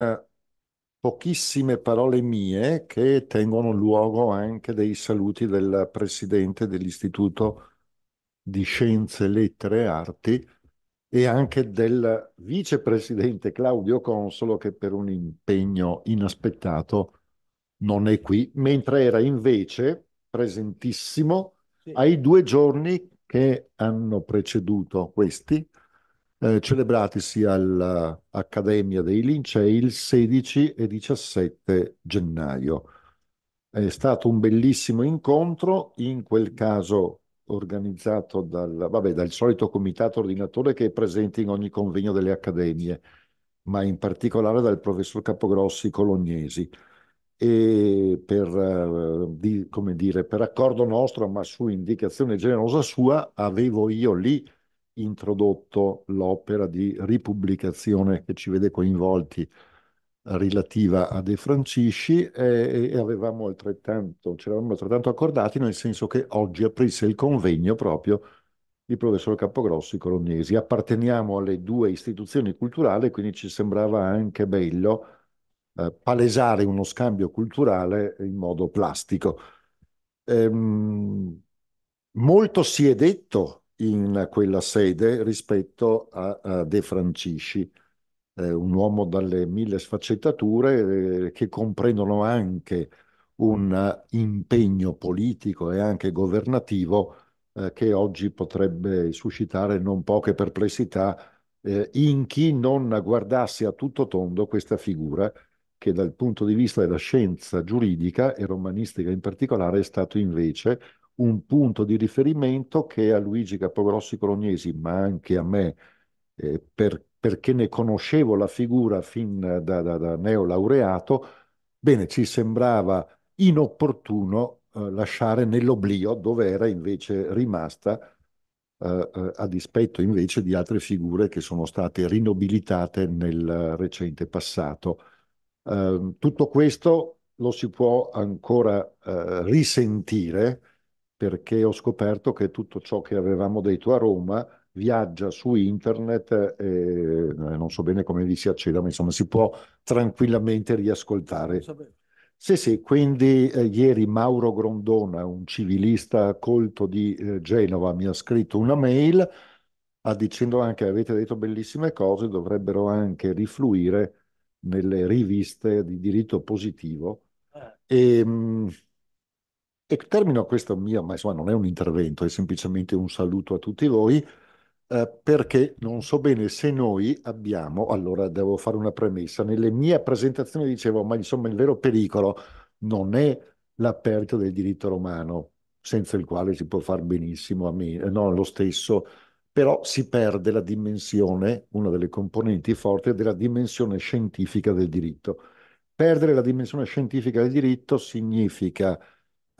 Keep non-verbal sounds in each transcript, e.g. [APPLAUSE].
Eh, pochissime parole mie che tengono luogo anche dei saluti del presidente dell'Istituto di Scienze, Lettere e Arti e anche del vicepresidente Claudio Consolo che per un impegno inaspettato non è qui, mentre era invece presentissimo ai due giorni che hanno preceduto questi eh, celebratisi all'Accademia dei Lincei il 16 e 17 gennaio. È stato un bellissimo incontro, in quel caso organizzato dal, vabbè, dal solito comitato ordinatore che è presente in ogni convegno delle accademie, ma in particolare dal professor Capogrossi Colognesi e per, eh, dire, per, accordo nostro, ma su indicazione generosa sua, avevo io lì introdotto l'opera di ripubblicazione che ci vede coinvolti relativa a De Francisci e, e avevamo altrettanto, ci eravamo altrettanto accordati nel senso che oggi aprisse il convegno proprio il professor Capogrossi Colognesi. Apparteniamo alle due istituzioni culturali, quindi ci sembrava anche bello eh, palesare uno scambio culturale in modo plastico. Ehm, molto si è detto in quella sede rispetto a, a De Francisci, eh, un uomo dalle mille sfaccettature eh, che comprendono anche un impegno politico e anche governativo eh, che oggi potrebbe suscitare non poche perplessità eh, in chi non guardasse a tutto tondo questa figura che dal punto di vista della scienza giuridica e romanistica in particolare è stato invece un punto di riferimento che a Luigi Capogrossi Colognesi, ma anche a me, eh, per, perché ne conoscevo la figura fin da, da, da neolaureato, bene, ci sembrava inopportuno eh, lasciare nell'oblio dove era invece rimasta, eh, eh a dispetto invece di altre figure che sono state rinobilitate nel recente passato. Ehm, tutto questo lo si può ancora eh, risentire perché ho scoperto che tutto ciò che avevamo detto a Roma viaggia su internet, e, eh, non so bene come vi si acceda, ma insomma si può tranquillamente riascoltare. Sì, sì, quindi eh, ieri Mauro Grondona, un civilista colto di eh, Genova, mi ha scritto una mail ah, dicendo anche avete detto bellissime cose, dovrebbero anche rifluire nelle riviste di diritto positivo. Eh. E, ehm, mh, e termino questo mio, ma insomma non è un intervento, è semplicemente un saluto a tutti voi, eh, perché non so bene se noi abbiamo, allora devo fare una premessa, nelle mie presentazioni dicevo, ma insomma il vero pericolo non è la perdita del diritto romano, senza il quale si può fare benissimo a me, eh, no, lo stesso, però si perde la dimensione, una delle componenti forti, della dimensione scientifica del diritto. Perdere la dimensione scientifica del diritto significa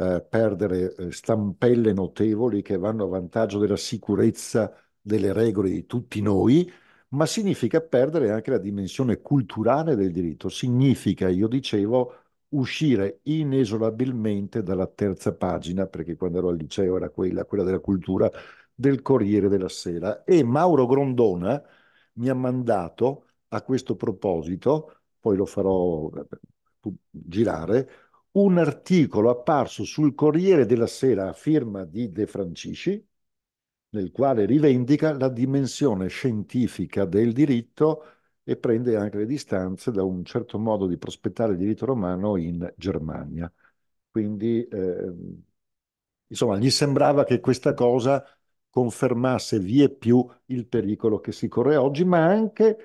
eh, perdere eh, stampelle notevoli che vanno a vantaggio della sicurezza delle regole di tutti noi, ma significa perdere anche la dimensione culturale del diritto. Significa, io dicevo, uscire inesorabilmente dalla terza pagina, perché quando ero al liceo era quella, quella della cultura, del Corriere della Sera. E Mauro Grondona mi ha mandato a questo proposito, poi lo farò eh, girare, un articolo apparso sul Corriere della Sera a firma di De Francisci, nel quale rivendica la dimensione scientifica del diritto e prende anche le distanze da un certo modo di prospettare il diritto romano in Germania. Quindi, eh, insomma, gli sembrava che questa cosa confermasse vie più il pericolo che si corre oggi, ma anche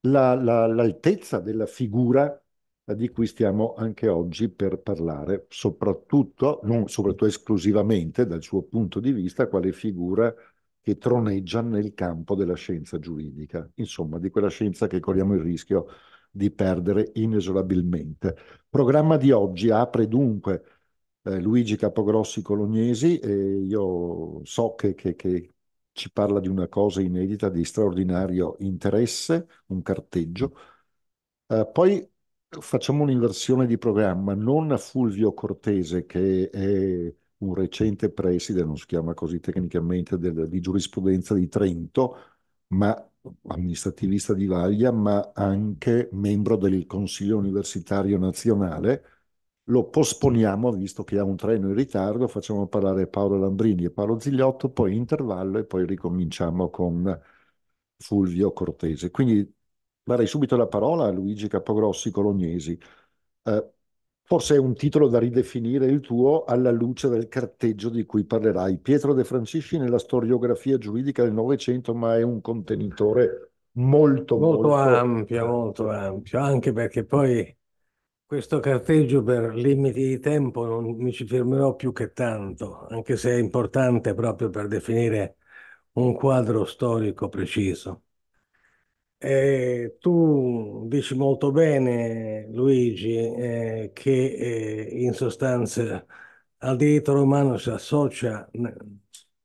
la, la, l'altezza della figura di cui stiamo anche oggi per parlare, soprattutto, non soprattutto esclusivamente dal suo punto di vista, quale figura che troneggia nel campo della scienza giuridica, insomma di quella scienza che corriamo il rischio di perdere inesorabilmente. Programma di oggi apre dunque eh, Luigi Capogrossi Colognesi, e io so che, che, che ci parla di una cosa inedita di straordinario interesse, un carteggio. Eh, poi facciamo un'inversione di programma, non a Fulvio Cortese che è un recente preside, non si chiama così tecnicamente, del, di giurisprudenza di Trento, ma amministrativista di Vaglia, ma anche membro del Consiglio Universitario Nazionale. Lo posponiamo, visto che ha un treno in ritardo, facciamo parlare Paolo Lambrini e Paolo Zigliotto, poi intervallo e poi ricominciamo con Fulvio Cortese. Quindi Darei subito la parola a Luigi Capogrossi Colognesi. Eh, forse è un titolo da ridefinire il tuo alla luce del carteggio di cui parlerai. Pietro De Francisci nella storiografia giuridica del Novecento, ma è un contenitore molto, molto, molto ampio, molto ampio, anche perché poi questo carteggio per limiti di tempo non mi ci fermerò più che tanto, anche se è importante proprio per definire un quadro storico preciso. Eh, tu dici molto bene, Luigi, eh, che eh, in sostanza al diritto romano si associa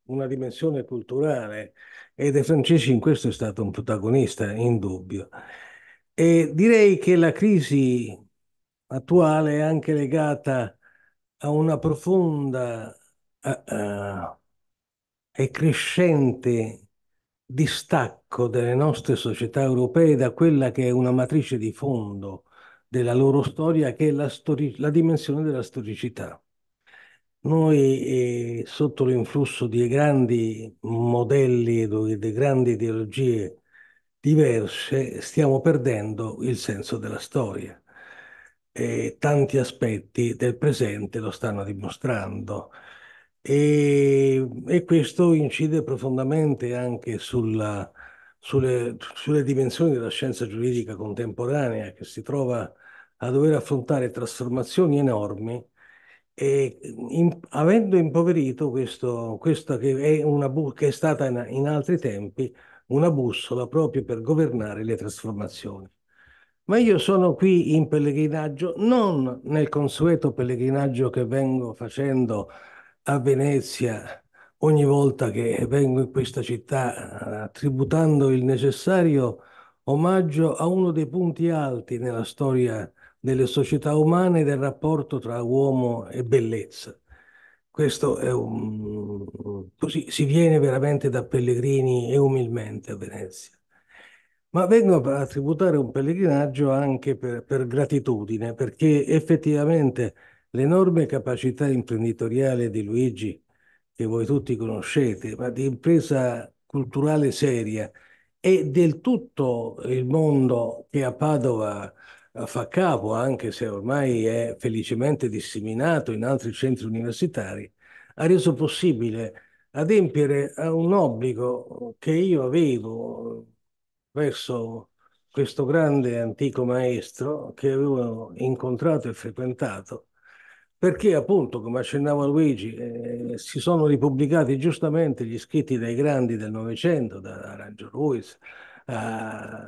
una dimensione culturale e De Franceschi in questo è stato un protagonista, indubbio. E direi che la crisi attuale è anche legata a una profonda uh, e crescente distacco delle nostre società europee da quella che è una matrice di fondo della loro storia, che è la, stori- la dimensione della storicità. Noi, eh, sotto l'influsso di grandi modelli e di grandi ideologie diverse, stiamo perdendo il senso della storia. E tanti aspetti del presente lo stanno dimostrando. E, e questo incide profondamente anche sulla, sulle, sulle dimensioni della scienza giuridica contemporanea che si trova a dover affrontare trasformazioni enormi e in, avendo impoverito questo, questo che, è una, che è stata in, in, altri tempi una bussola proprio per governare le trasformazioni. Ma io sono qui in pellegrinaggio, non nel consueto pellegrinaggio che vengo facendo a Venezia ogni volta che vengo in questa città, tributando il necessario omaggio a uno dei punti alti nella storia delle società umane e del rapporto tra uomo e bellezza. Questo è un... così si viene veramente da pellegrini e umilmente a Venezia. Ma vengo a tributare un pellegrinaggio anche per, per gratitudine, perché effettivamente L'enorme capacità imprenditoriale di Luigi, che voi tutti conoscete, ma di impresa culturale seria, e del tutto il mondo che a Padova eh, fa capo, anche se ormai è felicemente disseminato in altri centri universitari, ha reso possibile adempiere a un obbligo che io avevo verso questo grande antico maestro che avevo incontrato e frequentato perché appunto, come accennava Luigi, eh, si sono ripubblicati giustamente gli scritti dei grandi del Novecento, da Arangio Ruiz a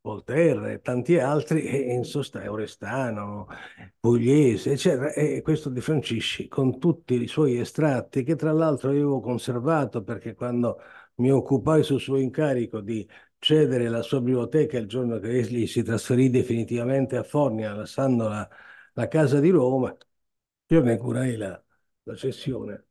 Voltaire e tanti altri, e in sostanza Orestano, Pugliese, eccetera, e questo di Francisci con tutti i suoi estratti che tra l'altro io avevo conservato perché quando mi occupai sul suo incarico di cedere la sua biblioteca il giorno che egli si trasferì definitivamente a Fornia, lasciandola Sandola, la Casa di Roma, io ne curai la, la sessione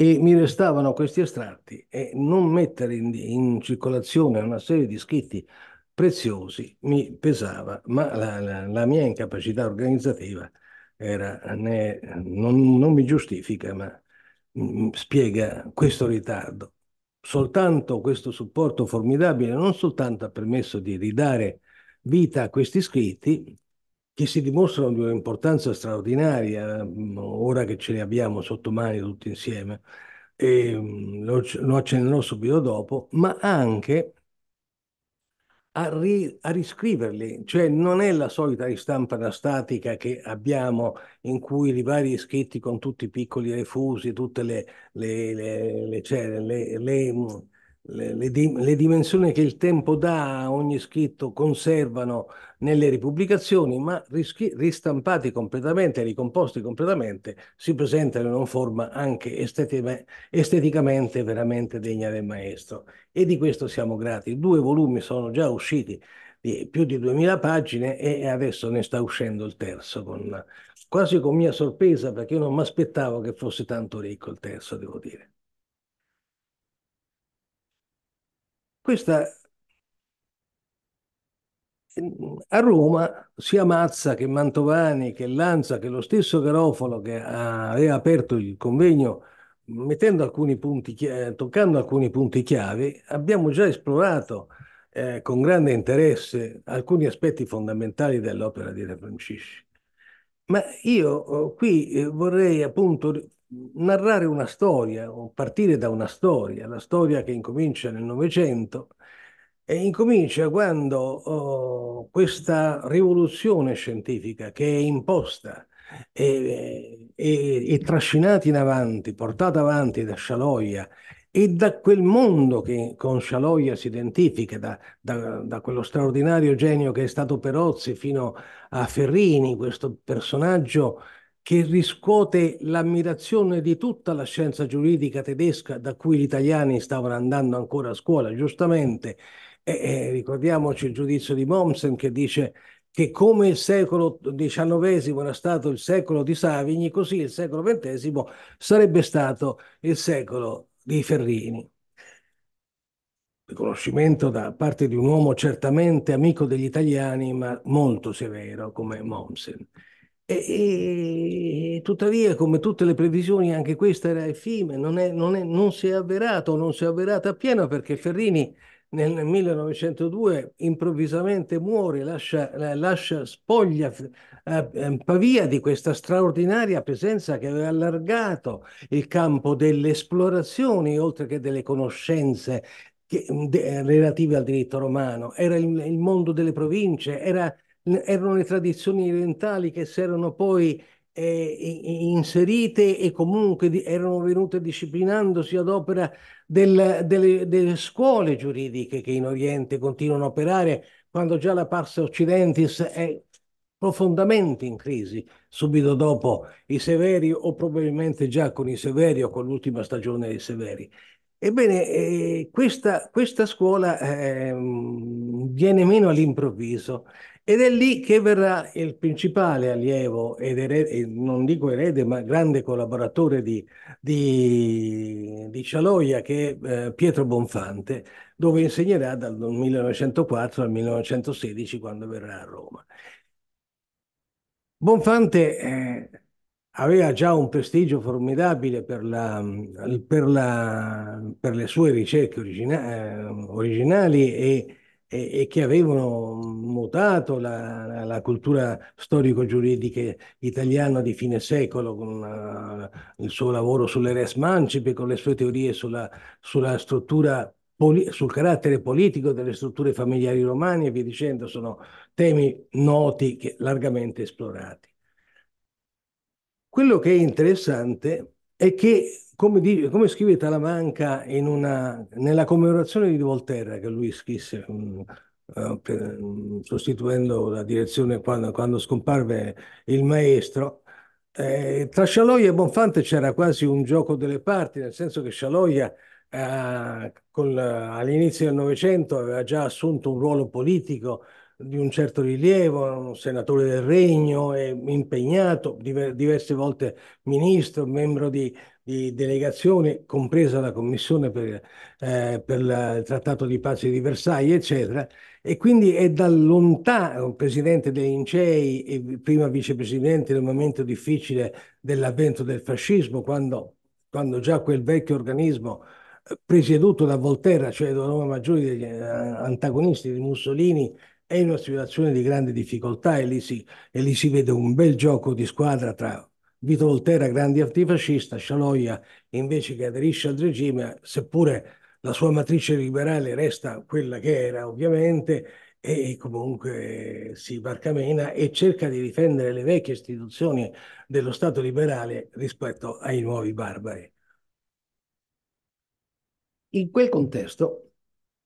e mi restavano questi estratti e non mettere in, in circolazione una serie di scritti preziosi mi pesava, ma la, la, la mia incapacità organizzativa era, né, non, non mi giustifica, ma mm, spiega questo ritardo. Soltanto questo supporto formidabile non soltanto ha permesso di ridare vita a questi scritti che si dimostrano di un'importanza straordinaria mm, ora che ce li abbiamo sotto mani tutti insieme, e mm, lo, lo accennerò subito dopo, ma anche a, ri, a, riscriverli, cioè non è la solita ristampa statica che abbiamo in cui i vari scritti con tutti i piccoli refusi, tutte le, le, le, le cioè, mm, le, le, di, le, dimensioni che il tempo dà a ogni scritto conservano nelle ripubblicazioni, ma rischi, ristampati completamente, ricomposti completamente, si presentano in una forma anche estetica, esteticamente veramente degna del maestro. E di questo siamo grati. Due volumi sono già usciti di più di 2000 pagine e adesso ne sta uscendo il terzo, con, quasi con mia sorpresa, perché io non mi aspettavo che fosse tanto ricco il terzo, devo dire. Questa a Roma sia Mazza che Mantovani che Lanza che lo stesso Garofalo che aveva aperto il convegno mettendo alcuni punti eh, toccando alcuni punti chiave abbiamo già esplorato eh, con grande interesse alcuni aspetti fondamentali dell'opera di De Francisci ma io eh, qui eh, vorrei appunto narrare una storia, partire da una storia, la storia che incomincia nel Novecento e incomincia quando oh, questa rivoluzione scientifica che è imposta e, e, e, trascinata in avanti, portata avanti da Scialoia e da quel mondo che con Scialoia si identifica, da, da, da, quello straordinario genio che è stato Perozzi fino a Ferrini, questo personaggio che riscuote l'ammirazione di tutta la scienza giuridica tedesca da cui gli italiani stavano andando ancora a scuola, giustamente. E, e ricordiamoci il giudizio di Mommsen che dice che come il secolo XIX era stato il secolo di Savigny, così il secolo XX sarebbe stato il secolo di Ferrini. Riconoscimento da parte di un uomo certamente amico degli italiani, ma molto severo come Mommsen. E, e, tuttavia, come tutte le previsioni, anche questa era effime, non, è, non, è, non si è avverato, non si è avverata appieno perché Ferrini nel 1902 improvvisamente muore, lascia, lascia spoglia eh, ehm, Pavia di questa straordinaria presenza che aveva allargato il campo delle esplorazioni, oltre che delle conoscenze che, de, relative al diritto romano. Era il, il mondo delle province, era erano le tradizioni orientali che si erano poi eh, inserite e comunque erano venute disciplinandosi ad opera del, delle, delle, scuole giuridiche che in Oriente continuano a operare quando già la Pars Occidentis è profondamente in crisi subito dopo i Severi o probabilmente già con i Severi o con l'ultima stagione dei Severi. Ebbene, eh, questa, questa, scuola eh, viene meno all'improvviso ed è lì che verrà il principale allievo, ed erede, non dico erede, ma grande collaboratore di, di, di Cialoia, che è eh, Pietro Bonfante, dove insegnerà dal 1904 al 1916 quando verrà a Roma. Bonfante eh, aveva già un prestigio formidabile per, la, per, la, per le sue ricerche origina, eh, originali e e, e che avevano mutato la, la cultura storico-giuridica italiana di fine secolo con una, eh, il suo lavoro sulle res mancipe, con le sue teorie sulla, sulla struttura sul carattere politico delle strutture familiari romane e via dicendo, sono temi noti che largamente esplorati. Quello che è interessante è che come, di, come, scrive Talamanca una, nella commemorazione di Volterra che lui scrisse um, uh, per, um, sostituendo la direzione quando, quando, scomparve il maestro, eh, tra Scialoia e Bonfante c'era quasi un gioco delle parti, nel senso che Scialoia eh, all'inizio del Novecento aveva già assunto un ruolo politico di un certo rilievo, un senatore del regno, impegnato, diverse volte ministro, membro di di delegazione, compresa la Commissione per, eh, per il Trattato di Pace di Versailles, eccetera, e quindi è da lontano presidente dei dell'INCEI e prima vicepresidente nel momento difficile dell'avvento del fascismo, quando, quando già quel vecchio organismo eh, presieduto da Volterra, cioè da uno maggiore degli eh, antagonisti di Mussolini, è in una situazione di grande difficoltà e lì si, e lì si vede un bel gioco di squadra tra Vito Volterra, grande antifascista, Scialoia invece che aderisce al regime, seppure la sua matrice liberale resta quella che era ovviamente, e comunque si barcamena e cerca di difendere le vecchie istituzioni dello Stato liberale rispetto ai nuovi barbari. In quel contesto,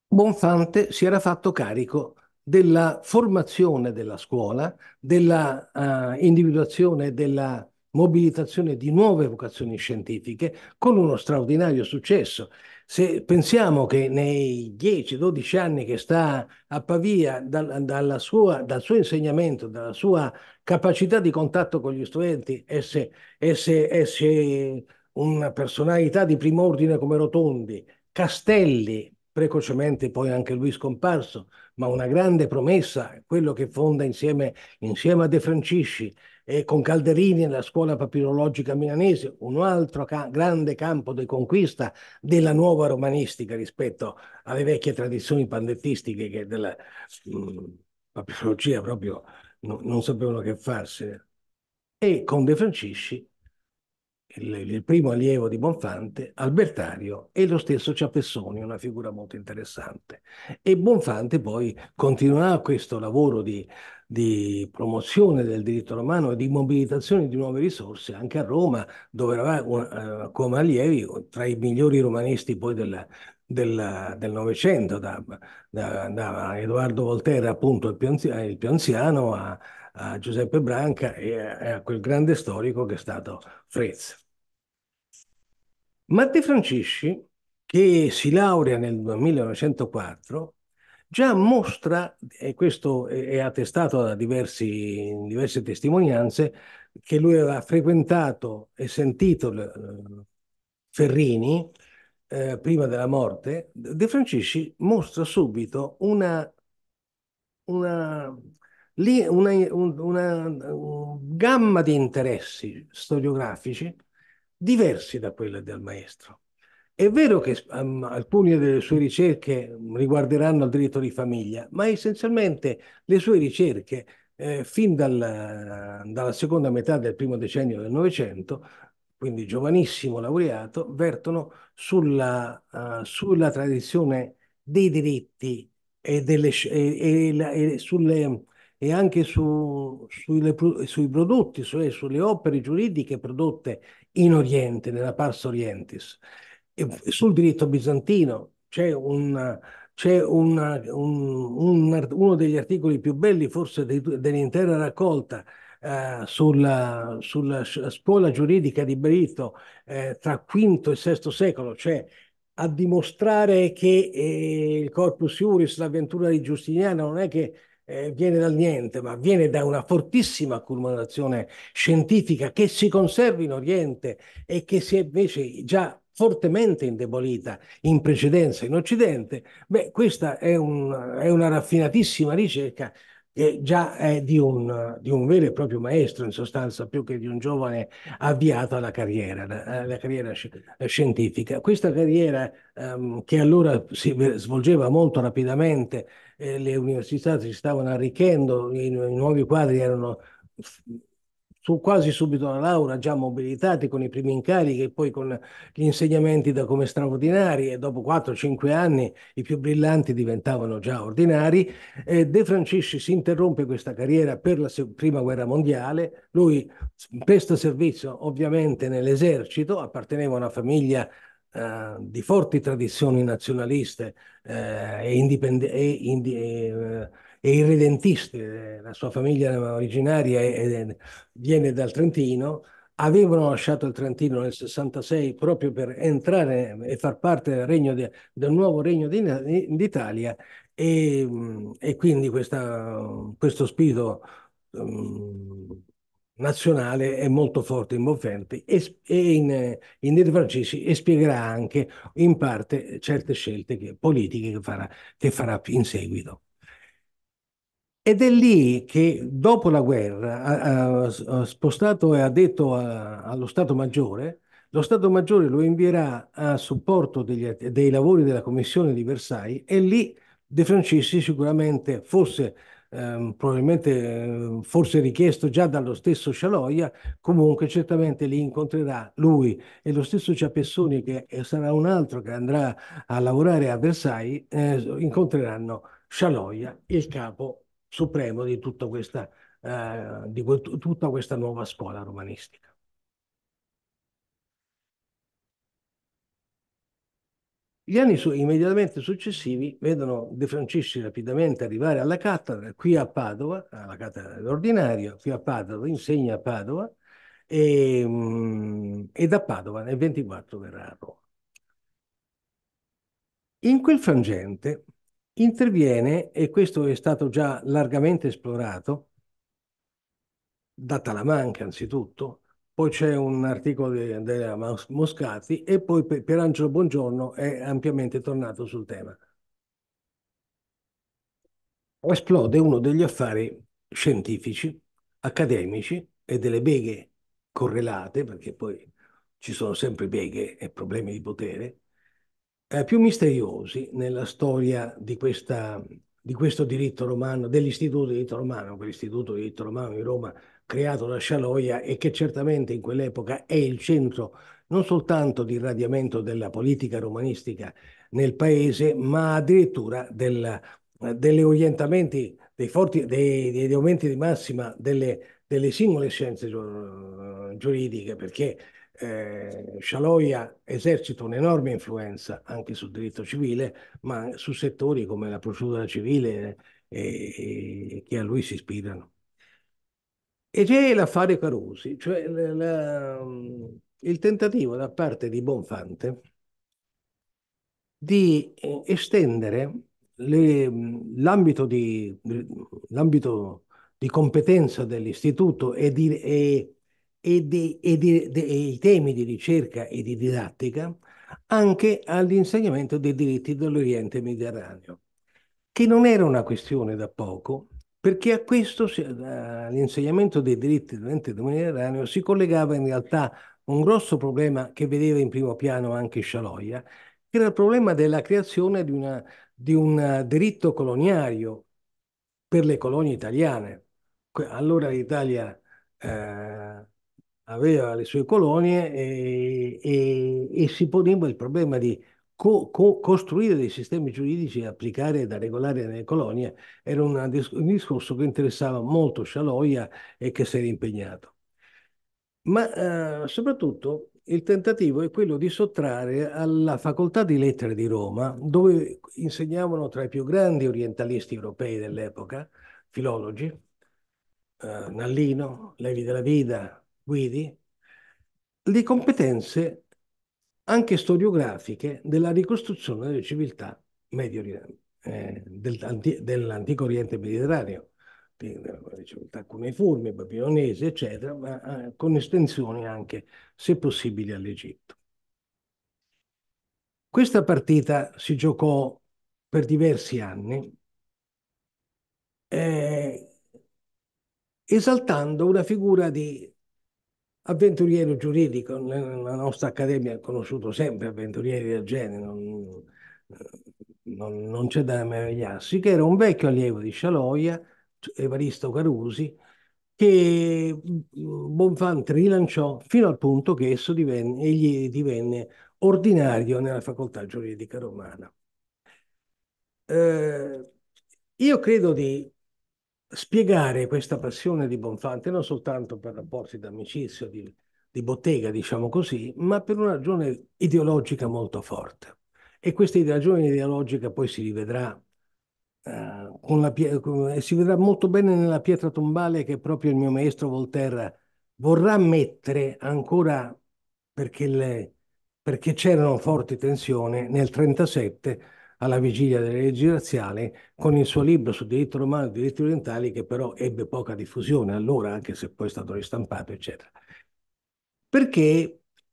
Bonfante si era fatto carico della formazione della scuola, della uh, individuazione della mobilitazione di nuove vocazioni scientifiche con uno straordinario successo. Se pensiamo che nei 10-12 anni che sta a Pavia, dal, sua, dal suo insegnamento, dalla sua capacità di contatto con gli studenti, esce, esce, una personalità di primo ordine come Rotondi, Castelli, precocemente poi anche lui scomparso, ma una grande promessa, quello che fonda insieme, insieme a De Francisci, eh, con Calderini nella scuola papirologica milanese, un altro ca grande campo di conquista della nuova romanistica rispetto alle vecchie tradizioni pandettistiche che della mh, mm, papirologia proprio no, non sapevano che farsene. E con De Francisci, il, il primo allievo di Bonfante, Albertario e lo stesso Ciapessoni, una figura molto interessante. E Bonfante poi continuerà questo lavoro di di promozione del diritto romano e di mobilitazione di nuove risorse anche a Roma, dove eravamo eh, come allievi tra i migliori romanisti poi della, del, del Novecento, da, da, da, Edoardo Volterra, appunto il più, anziano, eh, il più anziano a, a, Giuseppe Branca e a, e a, quel grande storico che è stato Frezza. Matteo Francisci, che si laurea nel 1904, già mostra, e questo è attestato da diversi, diverse testimonianze, che lui aveva frequentato e sentito eh, Ferrini eh, prima della morte, De Francisci mostra subito una, una, una, una, gamma di interessi storiografici diversi da quella del maestro. È vero che um, alcune delle sue ricerche riguarderanno il diritto di famiglia, ma essenzialmente le sue ricerche, eh, fin dal, dalla seconda metà del primo decennio del Novecento, quindi giovanissimo laureato, vertono sulla, uh, sulla tradizione dei diritti e, delle, e, e, e sulle, anche su, sulle, sui prodotti, sulle, cioè sulle opere giuridiche prodotte in Oriente, nella Pars Orientis sul diritto bizantino c'è un, c'è un, un, uno degli articoli più belli forse de, dell'intera raccolta eh, sulla, sulla, scuola giuridica di Brito eh, tra V e VI secolo, cioè a dimostrare che eh, il corpus iuris, l'avventura di Giustiniano, non è che eh, viene dal niente, ma viene da una fortissima accumulazione scientifica che si conserva in Oriente e che si è invece già fortemente indebolita in precedenza in Occidente, beh, questa è, un, è una raffinatissima ricerca che già è di un, di un, vero e proprio maestro, in sostanza, più che di un giovane avviato alla carriera, alla carriera scientifica. Questa carriera ehm, che allora si svolgeva molto rapidamente, eh, le università si stavano arricchendo, i, i nuovi quadri erano su, quasi subito alla laurea, già mobilitati con i primi incarichi e poi con gli insegnamenti da come straordinari e dopo 4-5 anni i più brillanti diventavano già ordinari. Eh, De Francisci si interrompe questa carriera per la Prima Guerra Mondiale, lui presta servizio ovviamente nell'esercito, apparteneva a una famiglia eh, di forti tradizioni nazionaliste eh, e, indipende- e, indi- e eh, è irredentiste, la sua famiglia originaria è, è, viene dal Trentino, avevano lasciato il Trentino nel 66 proprio per entrare e far parte del, di, del nuovo regno d'Italia e, e, quindi questa, questo spirito um, nazionale è molto forte in Bonfenti e, e in, in De Francesi e spiegherà anche in parte certe scelte che, politiche che farà, che farà in seguito. Ed è lì che dopo la guerra ha, ha spostato e ha detto a, allo Stato Maggiore, lo Stato Maggiore lo invierà a supporto degli, dei lavori della Commissione di Versailles e lì De Francisci sicuramente fosse eh, probabilmente ehm, forse richiesto già dallo stesso Scialoia, comunque certamente li incontrerà lui e lo stesso Ciapessoni che sarà un altro che andrà a lavorare a Versailles, eh, incontreranno Scialoia, il capo supremo di tutta questa, eh, di tutta questa nuova scuola romanistica. Gli anni su immediatamente successivi vedono De Francisci rapidamente arrivare alla cattedra, qui a Padova, alla cattedra dell'ordinario, qui a Padova, insegna a Padova, e, ehm, e da Padova nel 24 verrà a Roma. In quel frangente interviene, e questo è stato già largamente esplorato, da Talamanca anzitutto, poi c'è un articolo della de Moscati e poi Pierangelo Buongiorno è ampiamente tornato sul tema. Esplode uno degli affari scientifici, accademici e delle beghe correlate, perché poi ci sono sempre beghe e problemi di potere, eh, più misteriosi nella storia di, questa, di questo diritto romano, dell'istituto di diritto romano, quell'istituto di diritto romano di Roma creato da Scialoia e che certamente in quell'epoca è il centro non soltanto di irradiamento della politica romanistica nel paese, ma addirittura del, degli orientamenti, dei, forti, dei, dei aumenti di massima delle, delle singole scienze giuridiche, perché eh, Scialoia esercita un'enorme influenza anche sul diritto civile, ma su settori come la procedura civile eh, eh, che a lui si ispirano. E c'è l'affare Carusi, cioè la, la, mm, il tentativo da parte di Bonfante di eh, estendere mm, l'ambito di, di, competenza dell'istituto e, di, e e, di, e, di, de, e i temi di ricerca e di didattica anche all'insegnamento dei diritti dell'Oriente Mediterraneo, che non era una questione da poco, perché a questo, eh, all'insegnamento dei diritti dell'Oriente Mediterraneo si collegava in realtà un grosso problema che vedeva in primo piano anche Scialoia, che era il problema della creazione di, una, di un eh, diritto coloniario per le colonie italiane. Allora l'Italia eh, aveva le sue colonie e, e, e si poneva il problema di co- co- costruire dei sistemi giuridici e applicare da regolare nelle colonie. Era un, un discorso che interessava molto Scialoia e che si era impegnato. Ma eh, soprattutto il tentativo è quello di sottrarre alla Facoltà di Lettere di Roma, dove insegnavano tra i più grandi orientalisti europei dell'epoca, filologi, eh, Nallino, Levi della Vida, guidi le competenze anche storiografiche della ricostruzione delle civiltà medio, eh, dell'antico Oriente Mediterraneo, delle eh, civiltà cuneiforme, babilonese, eccetera, ma eh, con estensioni anche, se possibile, all'Egitto. Questa partita si giocò per diversi anni, eh, esaltando una figura di avventuriero giuridico, nella nostra accademia ha conosciuto sempre avventurieri del genere, non, eh, non, non c'è da meravigliarsi, che era un vecchio allievo di Scialoia, Evaristo Carusi, che mm, Bonfant rilanciò fino al punto che esso divenne, egli divenne ordinario nella facoltà giuridica romana. Eh, io credo di spiegare questa passione di Bonfante non soltanto per rapporti d'amicizia, di, di bottega, diciamo così, ma per una ragione ideologica molto forte. E questa ragione ideologica poi si rivedrà Uh, con la, con, si vedrà molto bene nella pietra tombale che proprio il mio maestro Volterra vorrà mettere ancora perché, perché c'erano forti tensioni nel 1937 alla vigilia delle leggi razziali con il suo libro su diritto romano e diritti orientali che però ebbe poca diffusione allora, anche se poi è stato ristampato, eccetera. Perché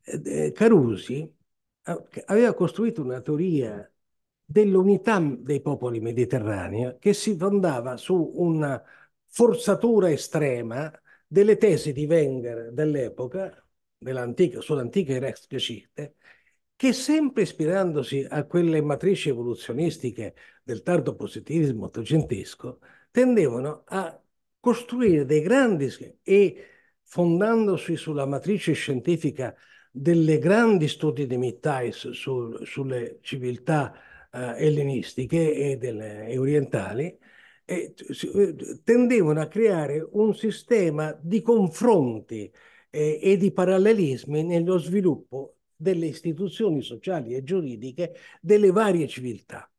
eh, eh, Carusi eh, aveva costruito una teoria dell'unità dei popoli mediterranei che si fondava su una forzatura estrema delle tesi di Wenger dell'epoca, dell'antica, sull'antica Rex Geschichte, che sempre ispirandosi a quelle matrici evoluzionistiche del tardo positivismo ottocentesco, tendevano a costruire dei grandi e fondandosi sulla matrice scientifica delle grandi studi di Mittais su, sulle civiltà eh, ellenistiche e, delle, e orientali, eh, tendevano a creare un sistema di confronti eh, e di parallelismi nello sviluppo delle istituzioni sociali e giuridiche delle varie civiltà.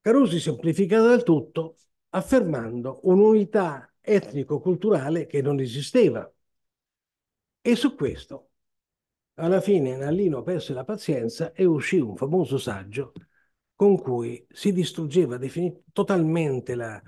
Carusi semplifica del tutto affermando un'unità etnico-culturale che non esisteva. E su questo, alla fine, Nallino perse la pazienza e uscì un famoso saggio con cui si distruggeva totalmente la,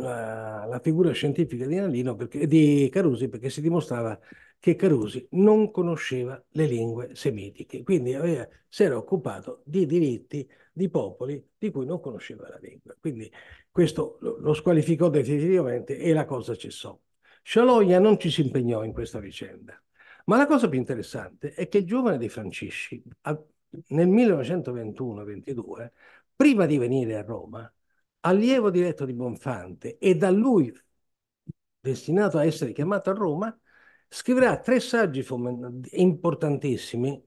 la, la, figura scientifica di, Nallino perché, di Carusi perché si dimostrava che Carusi non conosceva le lingue semitiche, quindi aveva, si era occupato di diritti di popoli di cui non conosceva la lingua. Quindi questo lo, lo squalificò definitivamente e la cosa cessò. Scialoia non ci si impegnò in questa vicenda. Ma la cosa più interessante è che il giovane De Francisci nel 1921-22, prima di venire a Roma, allievo diretto di Bonfante e da lui destinato a essere chiamato a Roma, scriverà tre saggi importantissimi,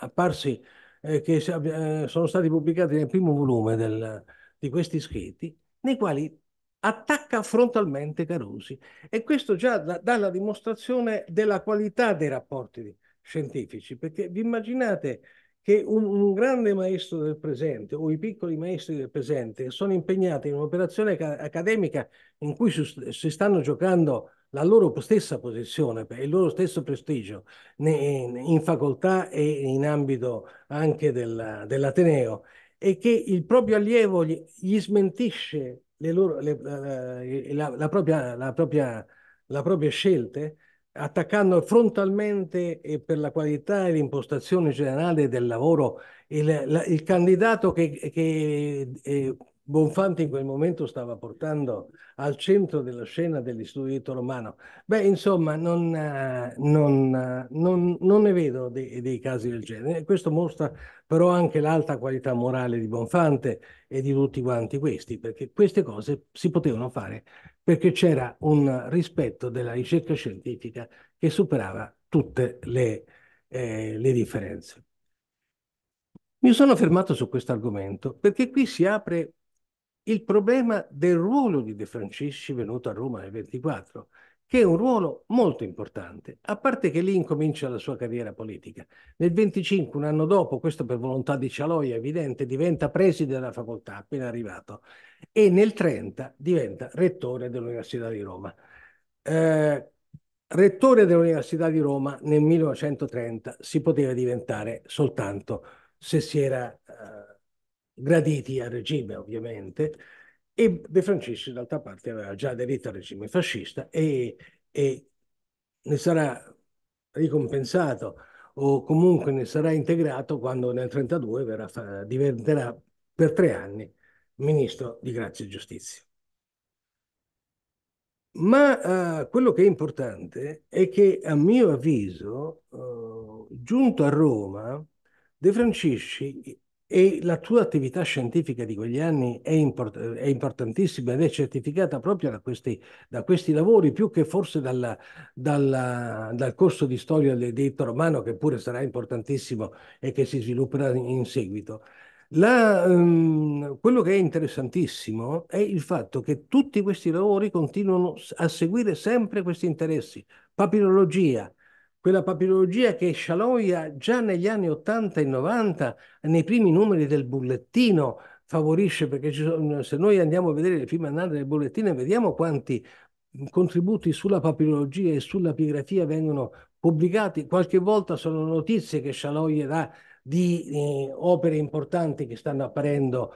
apparsi eh, che eh, sono stati pubblicati nel primo volume del, di questi scritti, nei quali attacca frontalmente Carusi. E questo già dà, dà la dimostrazione della qualità dei rapporti scientifici, perché vi immaginate che un, un, grande maestro del presente o i piccoli maestri del presente che sono impegnati in un'operazione accademica in cui si, si stanno giocando la loro stessa posizione e il loro stesso prestigio in facoltà e in ambito anche del, dell'Ateneo e che il proprio allievo gli, gli smentisce le loro, le, eh, la, la, propria, la, propria, la propria scelte attaccando frontalmente e per la qualità e l'impostazione generale del lavoro il, il candidato che, che eh, Bonfanti in quel momento stava portando al centro della scena dell'istituto romano. Beh, insomma, non, eh, non, eh, non, non ne vedo dei, dei, casi del genere. Questo mostra però anche l'alta qualità morale di Bonfante e di tutti quanti questi, perché queste cose si potevano fare perché c'era un rispetto della ricerca scientifica che superava tutte le, eh, le differenze. Mi sono fermato su questo argomento perché qui si apre il problema del ruolo di De Francisci venuto a Roma nel 24, che è un ruolo molto importante, a parte che lì incomincia la sua carriera politica. Nel 25, un anno dopo, questo per volontà di Cialoia evidente, diventa preside della facoltà appena arrivato e nel 30 diventa rettore dell'Università di Roma. Eh, rettore dell'Università di Roma nel 1930 si poteva diventare soltanto se si era... Eh, graditi al regime ovviamente, e De Francisci d'altra parte aveva già aderito al regime fascista e, e ne sarà ricompensato o comunque ne sarà integrato quando nel 1932 diventerà per tre anni ministro di grazia e giustizia. Ma eh, quello che è importante è che a mio avviso, eh, giunto a Roma, De Francisci e la tua attività scientifica di quegli anni è, import è importantissima ed è certificata proprio da questi, da questi lavori, più che forse dalla, dalla, dal corso di storia del diritto romano, che pure sarà importantissimo e che si svilupperà in, seguito. La, um, quello che è interessantissimo è il fatto che tutti questi lavori continuano a seguire sempre questi interessi. Papirologia, quella papirologia che Scialoia già negli anni 80 e 90, nei primi numeri del bullettino, favorisce, perché sono, se noi andiamo a vedere le prime annate del bullettino vediamo quanti contributi sulla papirologia e sull'apigrafia vengono pubblicati, qualche volta sono notizie che Scialoia dà di eh, opere importanti che stanno apparendo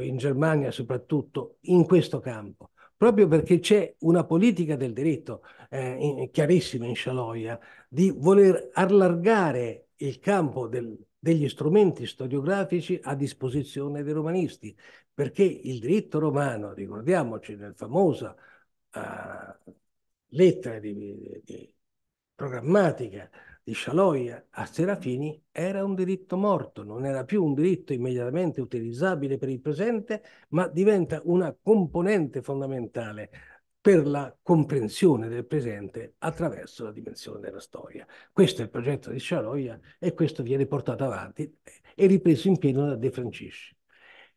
eh, in Germania soprattutto in questo campo proprio perché c'è una politica del diritto eh, in, chiarissima in Scialoia di voler allargare il campo del, degli strumenti storiografici a disposizione dei romanisti, perché il diritto romano, ricordiamoci nel famoso eh, lettera di, di, di, programmatica di Scialoia a Serafini era un diritto morto, non era più un diritto immediatamente utilizzabile per il presente, ma diventa una componente fondamentale per la comprensione del presente attraverso la dimensione della storia. Questo è il progetto di Scialoia e questo viene portato avanti e ripreso in pieno da De Francisci.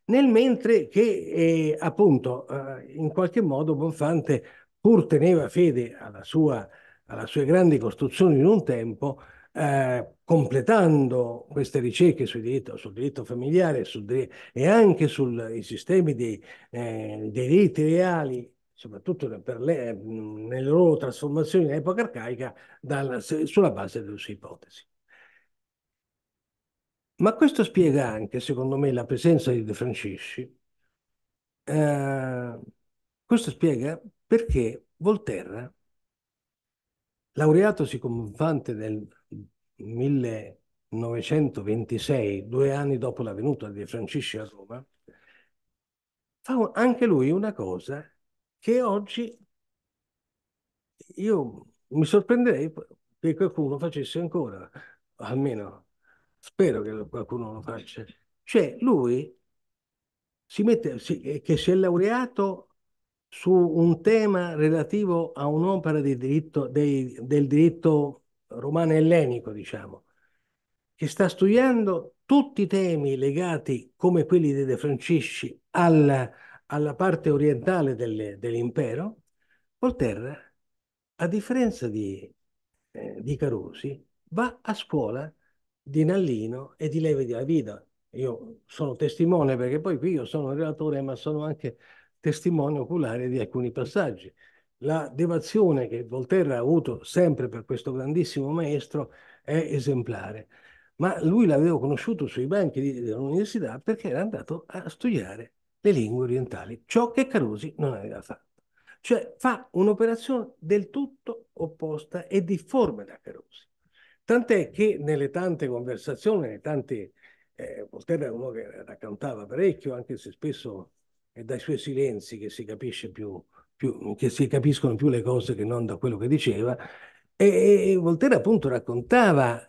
Nel mentre che eh, appunto eh, in qualche modo Bonfante pur teneva fede alla sua alla sue grandi costruzioni in un tempo, eh, completando queste ricerche diritto, sul diritto familiare sul diritto, e anche sui sistemi dei eh, diritti reali, soprattutto le, nelle loro trasformazioni in epoca arcaica, dalla, sulla base delle sue ipotesi. Ma questo spiega anche, secondo me, la presenza di De Francisci. Eh, questo spiega perché Volterra Laureatosi come Infante nel 1926, due anni dopo la venuta di Francisci a Roma, fa anche lui una cosa che oggi io mi sorprenderei che qualcuno facesse ancora, almeno spero che qualcuno lo faccia. Cioè lui si mette, si, che si è laureato su un tema relativo a un'opera di diritto, dei, del diritto romano-ellenico, diciamo, che sta studiando tutti i temi legati, come quelli di De Francisci, alla, alla parte orientale del, dell'impero, Volterra, a differenza di, eh, di, Carusi, va a scuola di Nallino e di Levi della Vida. Io sono testimone perché poi qui io sono relatore, ma sono anche testimone oculare di alcuni passaggi. La devazione che Volterra ha avuto sempre per questo grandissimo maestro è esemplare, ma lui l'aveva conosciuto sui banchi dell'università perché era andato a studiare le lingue orientali, ciò che Carusi non aveva fatto. Cioè fa un'operazione del tutto opposta e difforme da Carusi. Tant'è che nelle tante conversazioni, nelle tante, eh, Volterra era uno che raccontava parecchio, anche se spesso e dai suoi silenzi che si capisce più, più, che si capiscono più le cose che non da quello che diceva. E, e Voltaire appunto raccontava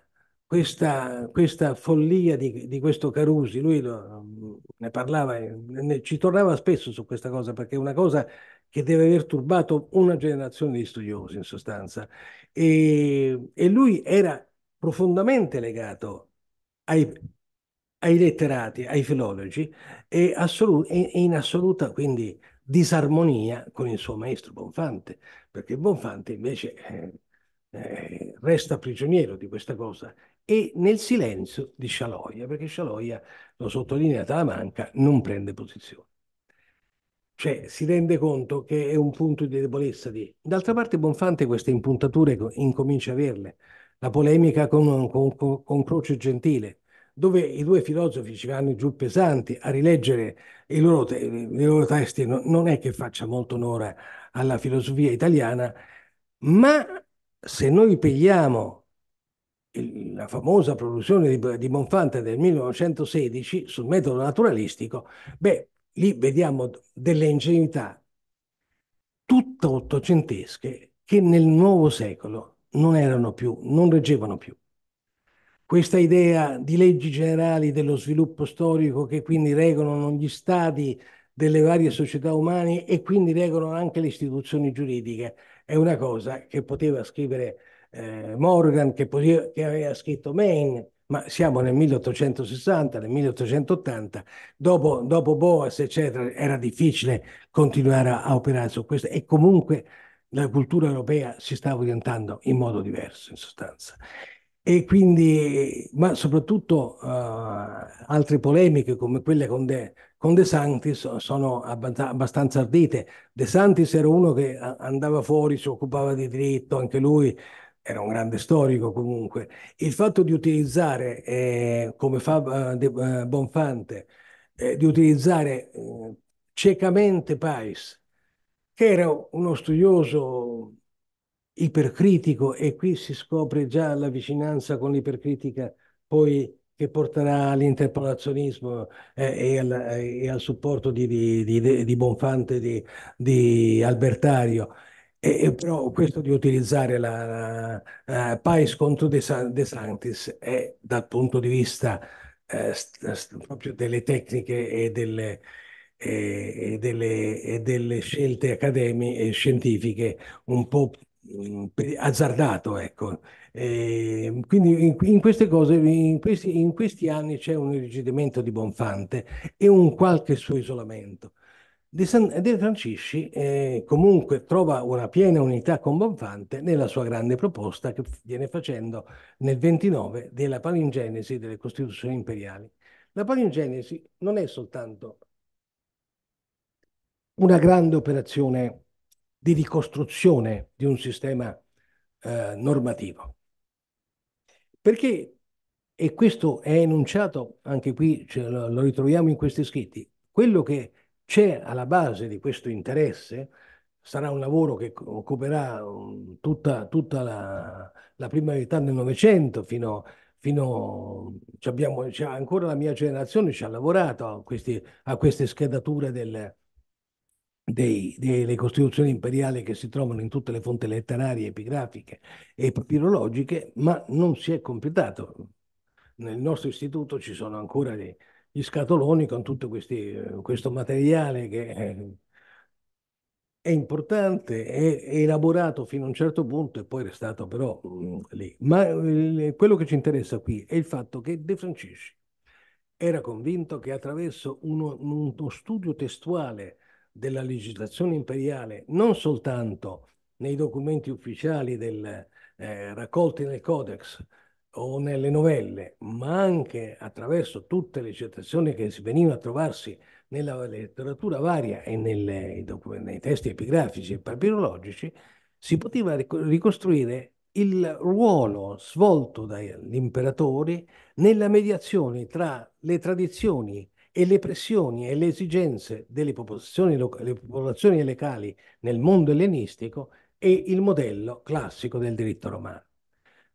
questa, questa follia di, di, questo Carusi, lui lo, ne parlava, ne, ci tornava spesso su questa cosa perché è una cosa che deve aver turbato una generazione di studiosi in sostanza. E, e lui era profondamente legato ai, ai letterati, ai filologi, è, assolu- è, in assoluta quindi disarmonia con il suo maestro Bonfante, perché Bonfante invece eh, eh, resta prigioniero di questa cosa e nel silenzio di Scialoia, perché Scialoia, lo sottolinea Talamanca, non prende posizione. Cioè si rende conto che è un punto di debolezza di... D'altra parte Bonfante queste impuntature incomincia a averle, la polemica con, con, con Croce Gentile, dove i due filosofi ci vanno giù pesanti a rileggere i loro, te- i loro testi, no, non è che faccia molto onore alla filosofia italiana, ma se noi pigliamo la famosa produzione di, di Bonfante del 1916 sul metodo naturalistico, beh, lì vediamo delle ingenuità tutte ottocentesche che nel nuovo secolo non erano più, non reggevano più questa idea di leggi generali dello sviluppo storico che quindi regolano gli stati delle varie società umane e quindi regolano anche le istituzioni giuridiche. È una cosa che poteva scrivere eh, Morgan, che, poteva, che aveva scritto Maine, ma siamo nel 1860, nel 1880, dopo, dopo Boas, eccetera, era difficile continuare a, a, operare su questo e comunque la cultura europea si sta orientando in modo diverso, in sostanza. E quindi, ma soprattutto uh, altre polemiche come quelle con De, con De Santis sono abbastanza ardite. De Santis era uno che andava fuori, si occupava di diritto, anche lui era un grande storico comunque. Il fatto di utilizzare, eh, come fa eh, De, eh, Bonfante, eh, di utilizzare ciecamente Pais, che era uno studioso ipercritico e qui si scopre già la vicinanza con l'ipercritica poi che porterà all'interpolazionismo eh, e, al, eh, e, al, supporto di, di, di, di Bonfante di, di Albertario. E, e, però questo di utilizzare la, la uh, Pais contro De, San, De, Santis è dal punto di vista eh, st, eh, st, proprio delle tecniche e delle, e, e delle scelte accademiche e scientifiche un po' azzardato, ecco. E ehm, quindi in, in, queste cose, in questi, in questi anni c'è un irrigidimento di Bonfante e un qualche suo isolamento. De, San, De Francisci eh, comunque trova una piena unità con Bonfante nella sua grande proposta che viene facendo nel 29 della palingenesi delle Costituzioni imperiali. La palingenesi non è soltanto una grande operazione di ricostruzione di un sistema eh, normativo. Perché, e questo è enunciato anche qui, cioè, lo ritroviamo in questi scritti, quello che c'è alla base di questo interesse sarà un lavoro che occuperà mm, tutta, tutta la, la, prima metà del Novecento fino, fino abbiamo, ancora la mia generazione ci ha lavorato a, questi, a queste schedature del, dei, delle costituzioni imperiali che si trovano in tutte le fonti letterarie, epigrafiche e papirologiche, ma non si è completato. Nel nostro istituto ci sono ancora gli, gli scatoloni con tutto questi, eh, questo materiale che è, è importante, è, è elaborato fino a un certo punto e poi è restato però mh, lì. Ma il, eh, quello che ci interessa qui è il fatto che De Francisci era convinto che attraverso uno, uno studio testuale della legislazione imperiale non soltanto nei documenti ufficiali del, eh, raccolti nel Codex o nelle novelle, ma anche attraverso tutte le citazioni che si venivano a trovarsi nella letteratura varia e nelle, nei testi epigrafici e papirologici, si poteva ricostruire il ruolo svolto dagli imperatori nella mediazione tra le tradizioni e le pressioni e le esigenze delle popolazioni, le popolazioni locali nel mondo ellenistico e il modello classico del diritto romano.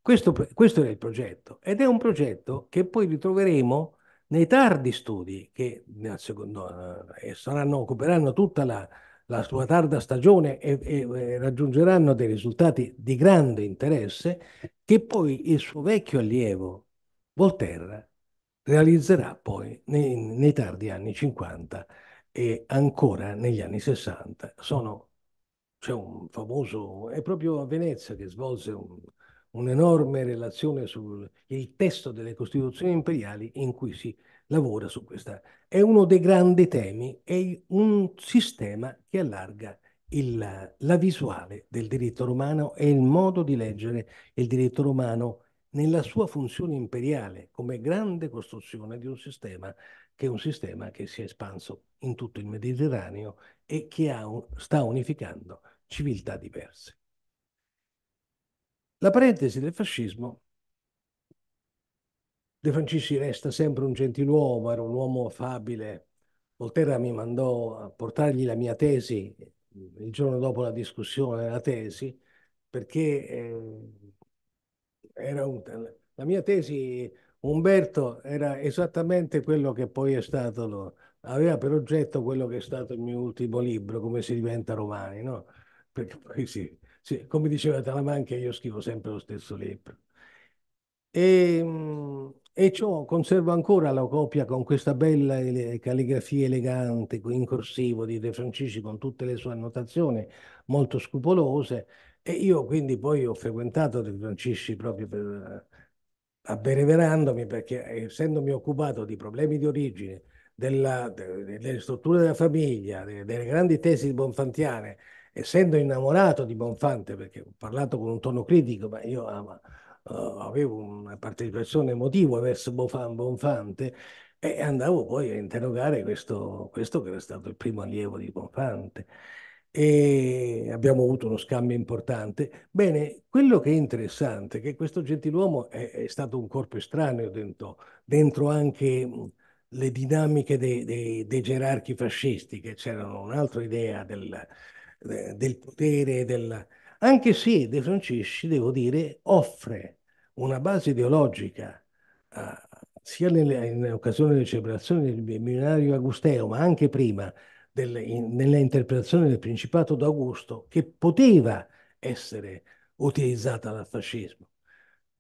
Questo, questo era il progetto ed è un progetto che poi ritroveremo nei tardi studi che secondo, eh, saranno, occuperanno tutta la, la sua tarda stagione e, e, e, raggiungeranno dei risultati di grande interesse che poi il suo vecchio allievo Volterra realizzerà poi nei, nei tardi anni 50 e ancora negli anni 60. Sono, c'è un famoso, è proprio a Venezia che svolse un, un'enorme relazione sul testo delle costituzioni imperiali in cui si lavora su questa. È uno dei grandi temi, è un sistema che allarga il, la visuale del diritto romano e il modo di leggere il diritto romano nella sua funzione imperiale come grande costruzione di un sistema che è un sistema che si è espanso in tutto il Mediterraneo e che un, sta unificando civiltà diverse. La parentesi del fascismo, De Francisci resta sempre un gentiluomo, era un uomo affabile. Volterra mi mandò a portargli la mia tesi il giorno dopo la discussione della tesi, perché eh, era un, la mia tesi, Umberto, era esattamente quello che poi è stato, lo, aveva per oggetto quello che è stato il mio ultimo libro, Come si diventa romani, no? Perché poi sì, sì, come diceva Talamanca, io scrivo sempre lo stesso libro. E, ehm, e ciò conservo ancora la copia con questa bella calligrafia elegante in corsivo di De Franceschi con tutte le sue annotazioni molto scrupolose e io quindi poi ho frequentato De Francisci proprio per eh, abbereverandomi perché eh, essendomi occupato di problemi di origine, della, delle strutture della famiglia, delle, delle grandi tesi di bonfantiane, essendo innamorato di Bonfante, perché ho parlato con un tono critico, ma io ama, uh, avevo una partecipazione emotiva verso Bonfante e andavo poi a interrogare questo, questo che era stato il primo allievo di Bonfante e abbiamo avuto uno scambio importante. Bene, quello che è interessante è che questo gentiluomo è, è stato un corpo estraneo dentro, dentro anche le dinamiche dei, dei, dei gerarchi fascisti, che c'erano un'altra idea del, del potere, del... anche se De Francisci, devo dire, offre una base ideologica eh, sia nelle, in occasione delle celebrazioni del millenario Agusteo, ma anche prima, delle, in, nella interpretazione del Principato d'Augusto che poteva essere utilizzata dal fascismo,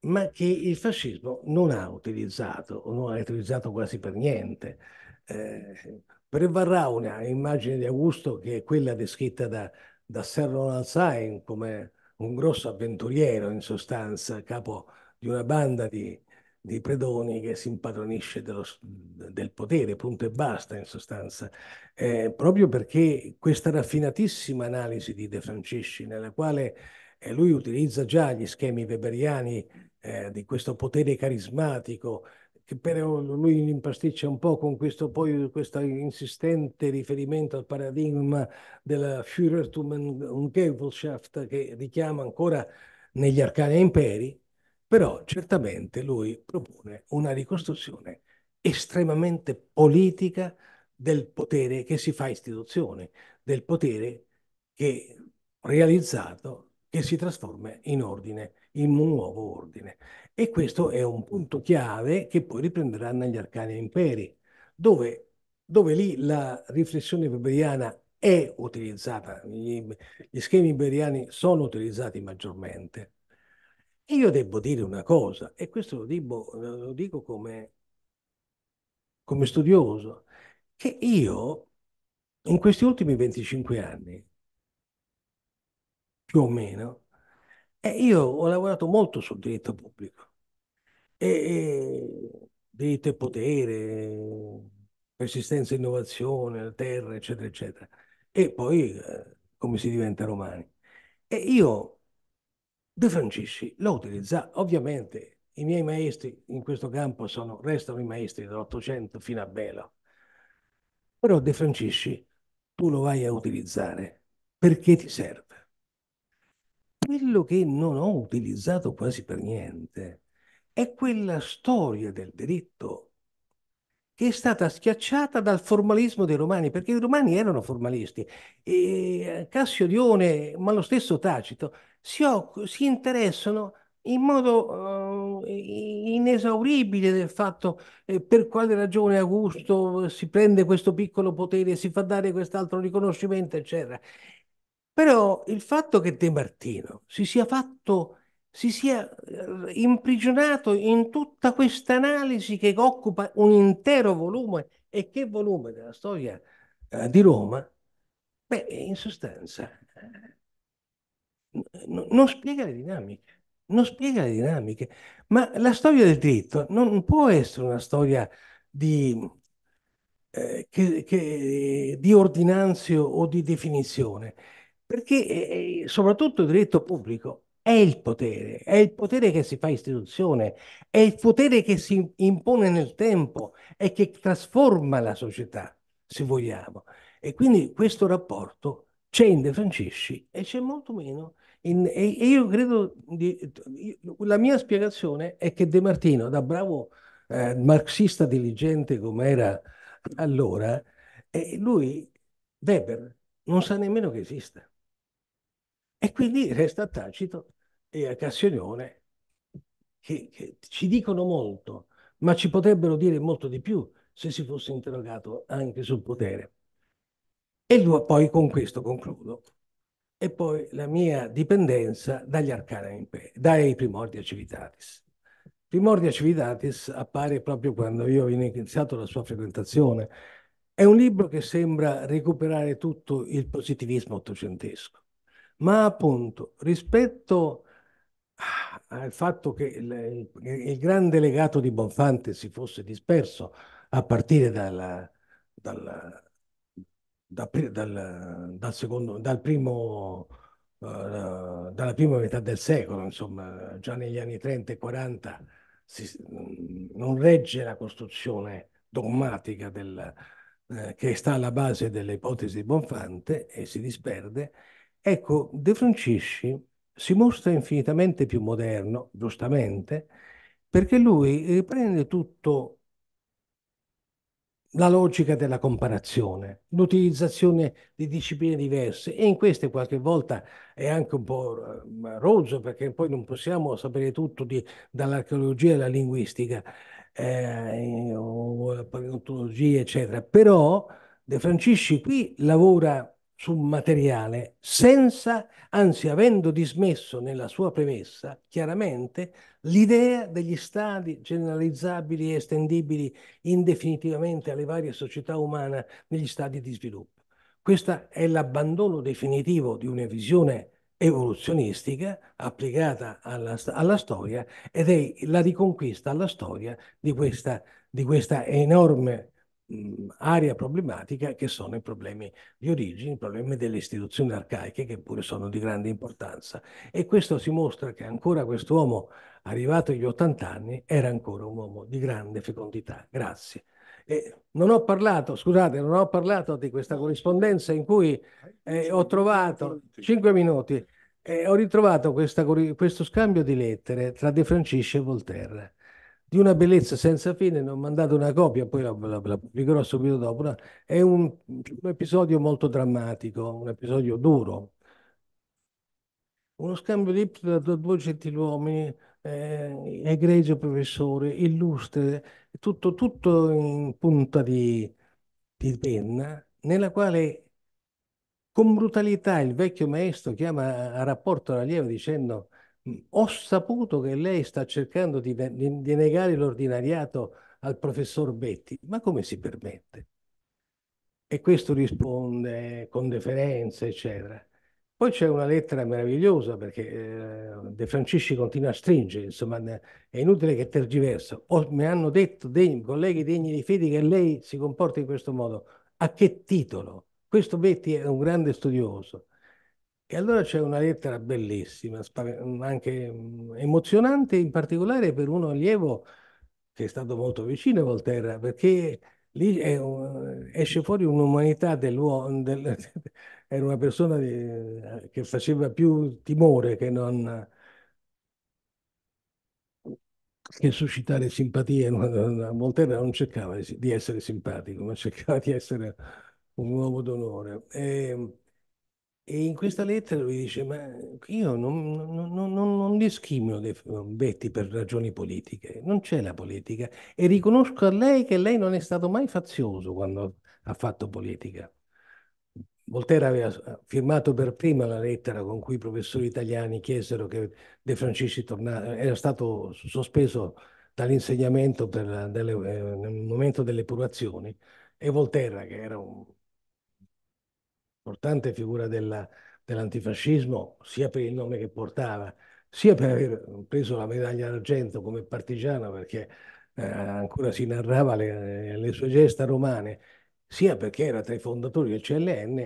ma che il fascismo non ha utilizzato o non ha utilizzato quasi per niente. Eh, prevarrà una immagine di Augusto che è quella descritta da, da Sir Ronald Sain come un grosso avventuriero in sostanza, capo di una banda di, di Predoni che si impadronisce dello, del potere, punto e basta in sostanza, eh, proprio perché questa raffinatissima analisi di De Francisci, nella quale eh, lui utilizza già gli schemi weberiani eh, di questo potere carismatico, che però lui impasticcia un po' con questo, poi, questo insistente riferimento al paradigma della Führertum und Gesellschaft che richiama ancora negli arcani imperi, però certamente lui propone una ricostruzione estremamente politica del potere che si fa istituzione, del potere che realizzato che si trasforma in ordine, in un nuovo ordine. E questo è un punto chiave che poi riprenderà negli arcani imperi, dove, dove lì la riflessione weberiana è utilizzata, gli, gli schemi iberiani sono utilizzati maggiormente io devo dire una cosa, e questo lo dico, lo dico come, come studioso, che io in questi ultimi 25 anni, più o meno, eh, io ho lavorato molto sul diritto pubblico. E, e, diritto e potere, persistenza e innovazione, la terra, eccetera, eccetera. E poi eh, come si diventa romani. E io De Francisci lo utilizza ovviamente. I miei maestri in questo campo sono, restano i maestri dell'Ottocento fino a Belo. Però De Francisci tu lo vai a utilizzare perché ti serve. Quello che non ho utilizzato quasi per niente è quella storia del diritto che è stata schiacciata dal formalismo dei romani, perché i romani erano formalisti. E Cassio Dione, ma lo stesso Tacito, si, si interessano in modo uh, inesauribile del fatto eh, per quale ragione Augusto si prende questo piccolo potere, si fa dare quest'altro riconoscimento, eccetera. Però il fatto che De Martino si sia fatto, si sia eh, imprigionato in tutta questa analisi che occupa un intero volume, e che volume della storia eh, di Roma, beh, in sostanza no, non spiega le dinamiche, non spiega le dinamiche. Ma la storia del diritto non può essere una storia di, eh, che, che, di ordinanzio o di definizione, perché eh, eh, soprattutto il diritto pubblico è il potere, è il potere che si fa istituzione, è il potere che si impone nel tempo e che trasforma la società, se vogliamo. E quindi questo rapporto c'è in De Francisci e c'è molto meno. In, e, e, io credo, di, la mia spiegazione è che De Martino, da bravo eh, marxista diligente come era allora, eh, lui, Weber, non sa nemmeno che esista. E quindi resta tacito e a Cassionione, che, che ci dicono molto, ma ci potrebbero dire molto di più se si fosse interrogato anche sul potere. E lui, poi con questo concludo. E poi la mia dipendenza dagli arcani imperi, dai primordia civitatis. Primordia civitatis appare proprio quando io ho iniziato la sua frequentazione. È un libro che sembra recuperare tutto il positivismo ottocentesco, ma appunto rispetto al fatto che il, il, il grande legato di Bonfante si fosse disperso a partire dalla, dalla dal, dal, dal, secondo, dal primo, uh, dalla prima metà del secolo, insomma, già negli anni 30 e 40 si, non regge la costruzione dogmatica del, eh, che sta alla base delle ipotesi di Bonfante e si disperde. Ecco, De Francisci si mostra infinitamente più moderno, giustamente, perché lui riprende tutto la logica della comparazione, l'utilizzazione di discipline diverse e in queste qualche volta è anche un po' eh, rozzo perché poi non possiamo sapere tutto dall'archeologia alla linguistica eh, o paleontologia eccetera, però De Francisci qui lavora su materiale senza, anzi avendo dismesso nella sua premessa chiaramente l'idea degli stadi generalizzabili e estendibili indefinitivamente alle varie società umane negli stadi di sviluppo. Questo è l'abbandono definitivo di una visione evoluzionistica applicata alla, alla, storia ed è la riconquista alla storia di questa, di questa enorme mh, area problematica che sono i problemi di origine, i problemi delle istituzioni arcaiche che pure sono di grande importanza. E questo si mostra che ancora quest'uomo, arrivato agli 80 anni, era ancora un uomo di grande fecondità. Grazie. E non ho parlato, scusate, non ho parlato di questa corrispondenza in cui eh, ho trovato 5 minuti. Eh, ho ritrovato questa, questo scambio di lettere tra De Francisci e Voltaire di una bellezza senza fine, ne ho mandato una copia, poi la, la, la pubblicherò subito dopo. No? È un, un episodio molto drammatico, un episodio duro. Uno scambio di ipsi tra due gentiluomini, eh, egregio professore, illustre, tutto, tutto in punta di, di penna, nella quale con brutalità il vecchio maestro chiama a rapporto l'allievo dicendo ho saputo che lei sta cercando di, di, di negare l'ordinariato al professor Betti, ma come si permette? E questo risponde con deferenza, eccetera. Poi c'è una lettera meravigliosa perché eh, De Francisci continua a stringere, insomma, è inutile che tergiverso. O, mi hanno detto dei, colleghi degni di fede che lei si comporta in questo modo. A che titolo? Questo Betti è un grande studioso, e allora c'è una lettera bellissima, anche emozionante, in particolare per un allievo che è stato molto vicino a Volterra, perché lì un, esce fuori un'umanità dell'uomo, del, [LAUGHS] era una persona di, che faceva più timore che non che suscitare simpatia. Volterra non cercava di essere simpatico, ma cercava di essere un uomo d'onore. E, ehm, e in questa lettera lui dice, ma io non, non, non, non discrimino Betti per ragioni politiche, non c'è la politica e riconosco a lei che lei non è stato mai fazioso quando ha fatto politica. Voltaire aveva eh, firmato per prima la lettera con cui i professori italiani chiesero che De Francisci tornasse, eh, era stato sospeso dall'insegnamento eh, nel momento delle purazioni e Volterra, che era un importante figura dell'antifascismo, sia per il nome che portava, sia per aver preso la medaglia d'argento come partigiano, perché eh, ancora si narrava le, le, sue gesta romane, sia perché era tra i fondatori del CLN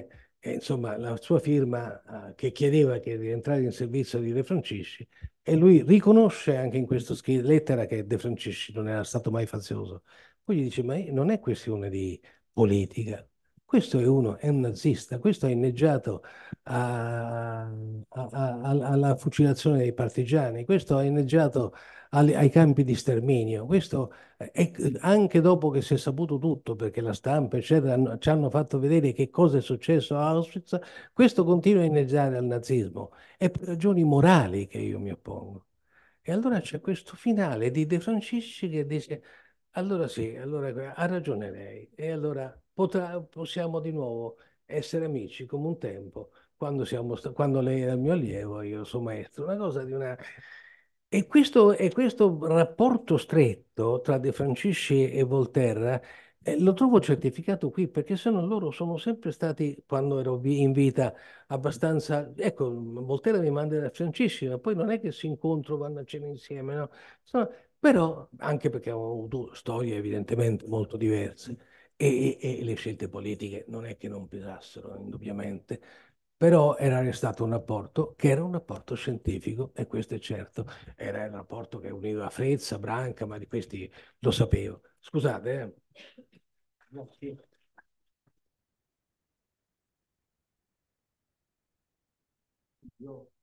e insomma la sua firma eh, che chiedeva che rientrare in servizio di De Francisci e lui riconosce anche in questa lettera che De Francisci non era stato mai fazioso. Poi gli dice, ma non è questione di politica, questo è uno, è un nazista, questo ha inneggiato a, a, a, alla fucilazione dei partigiani, questo ha inneggiato ai, ai campi di sterminio, questo è, anche dopo che si è saputo tutto, perché la stampa, eccetera, hanno, ci hanno fatto vedere che cosa è successo a Auschwitz, questo continua a inneggiare al nazismo. È per ragioni morali che io mi oppongo. E allora c'è questo finale di De Francisci che dice, allora sì, allora ha ragione lei, e allora potrà, possiamo di nuovo essere amici come un tempo, quando, siamo, quando lei era il mio allievo e io il suo maestro, una cosa di una... E questo, e questo rapporto stretto tra De Francisci e Volterra eh, lo trovo certificato qui perché se no loro sono sempre stati, quando ero in vita, abbastanza... Ecco, Volterra mi manda da Francisci, ma poi non è che si incontrano, vanno a cena insieme, no? Sono... Però, anche perché avevano avuto storie evidentemente molto diverse e, e le scelte politiche non è che non pesassero, indubbiamente, però era restato un rapporto che era un rapporto scientifico e questo è certo, era il rapporto che univa Frezza, Branca, ma di questi lo sapevo. Scusate, eh.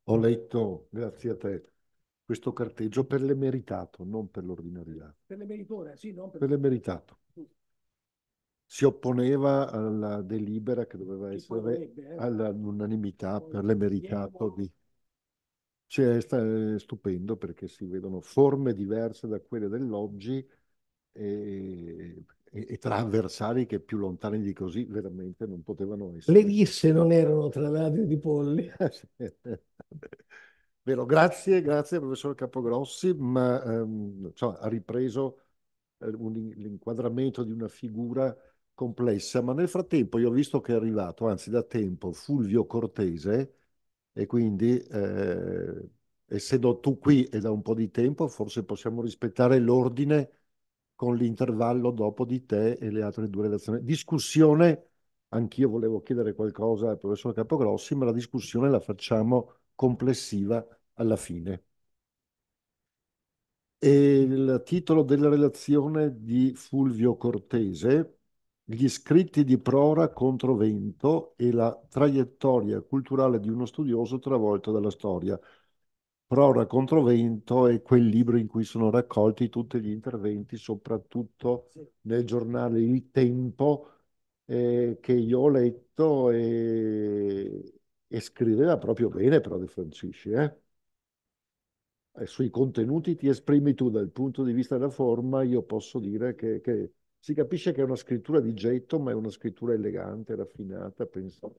Ho letto, grazie a te, questo carteggio per l'emeritato, non per l'ordinariato. Per l'emeritore, sì, non per l'emeritato si opponeva alla delibera che doveva essere eh. all'unanimità per l'emeritato di... Cioè, è stupendo perché si vedono forme diverse da quelle dell'oggi e, e, e, tra avversari che più lontani di così veramente non potevano essere. Le risse non erano tra ladri di polli. [LAUGHS] Vero, grazie, grazie professor Capogrossi, ma ehm, cioè, ha ripreso eh, l'inquadramento di una figura complessa, ma nel frattempo io ho visto che è arrivato, anzi da tempo, Fulvio Cortese e quindi eh, essendo tu qui e da un po' di tempo forse possiamo rispettare l'ordine con l'intervallo dopo di te e le altre due relazioni. Discussione, anch'io volevo chiedere qualcosa al professor Capogrossi, ma la discussione la facciamo complessiva alla fine. E il titolo della relazione di Fulvio Cortese gli scritti di Prora contro Vento e la traiettoria culturale di uno studioso travolto dalla storia. Prora contro Vento è quel libro in cui sono raccolti tutti gli interventi, soprattutto nel giornale Il Tempo, eh, che io ho letto e, e scriveva proprio bene però De Francisci. Eh? E sui contenuti ti esprimi tu dal punto di vista della forma, io posso dire che, che si capisce che è una scrittura di getto, ma è una scrittura elegante, raffinata, pensata.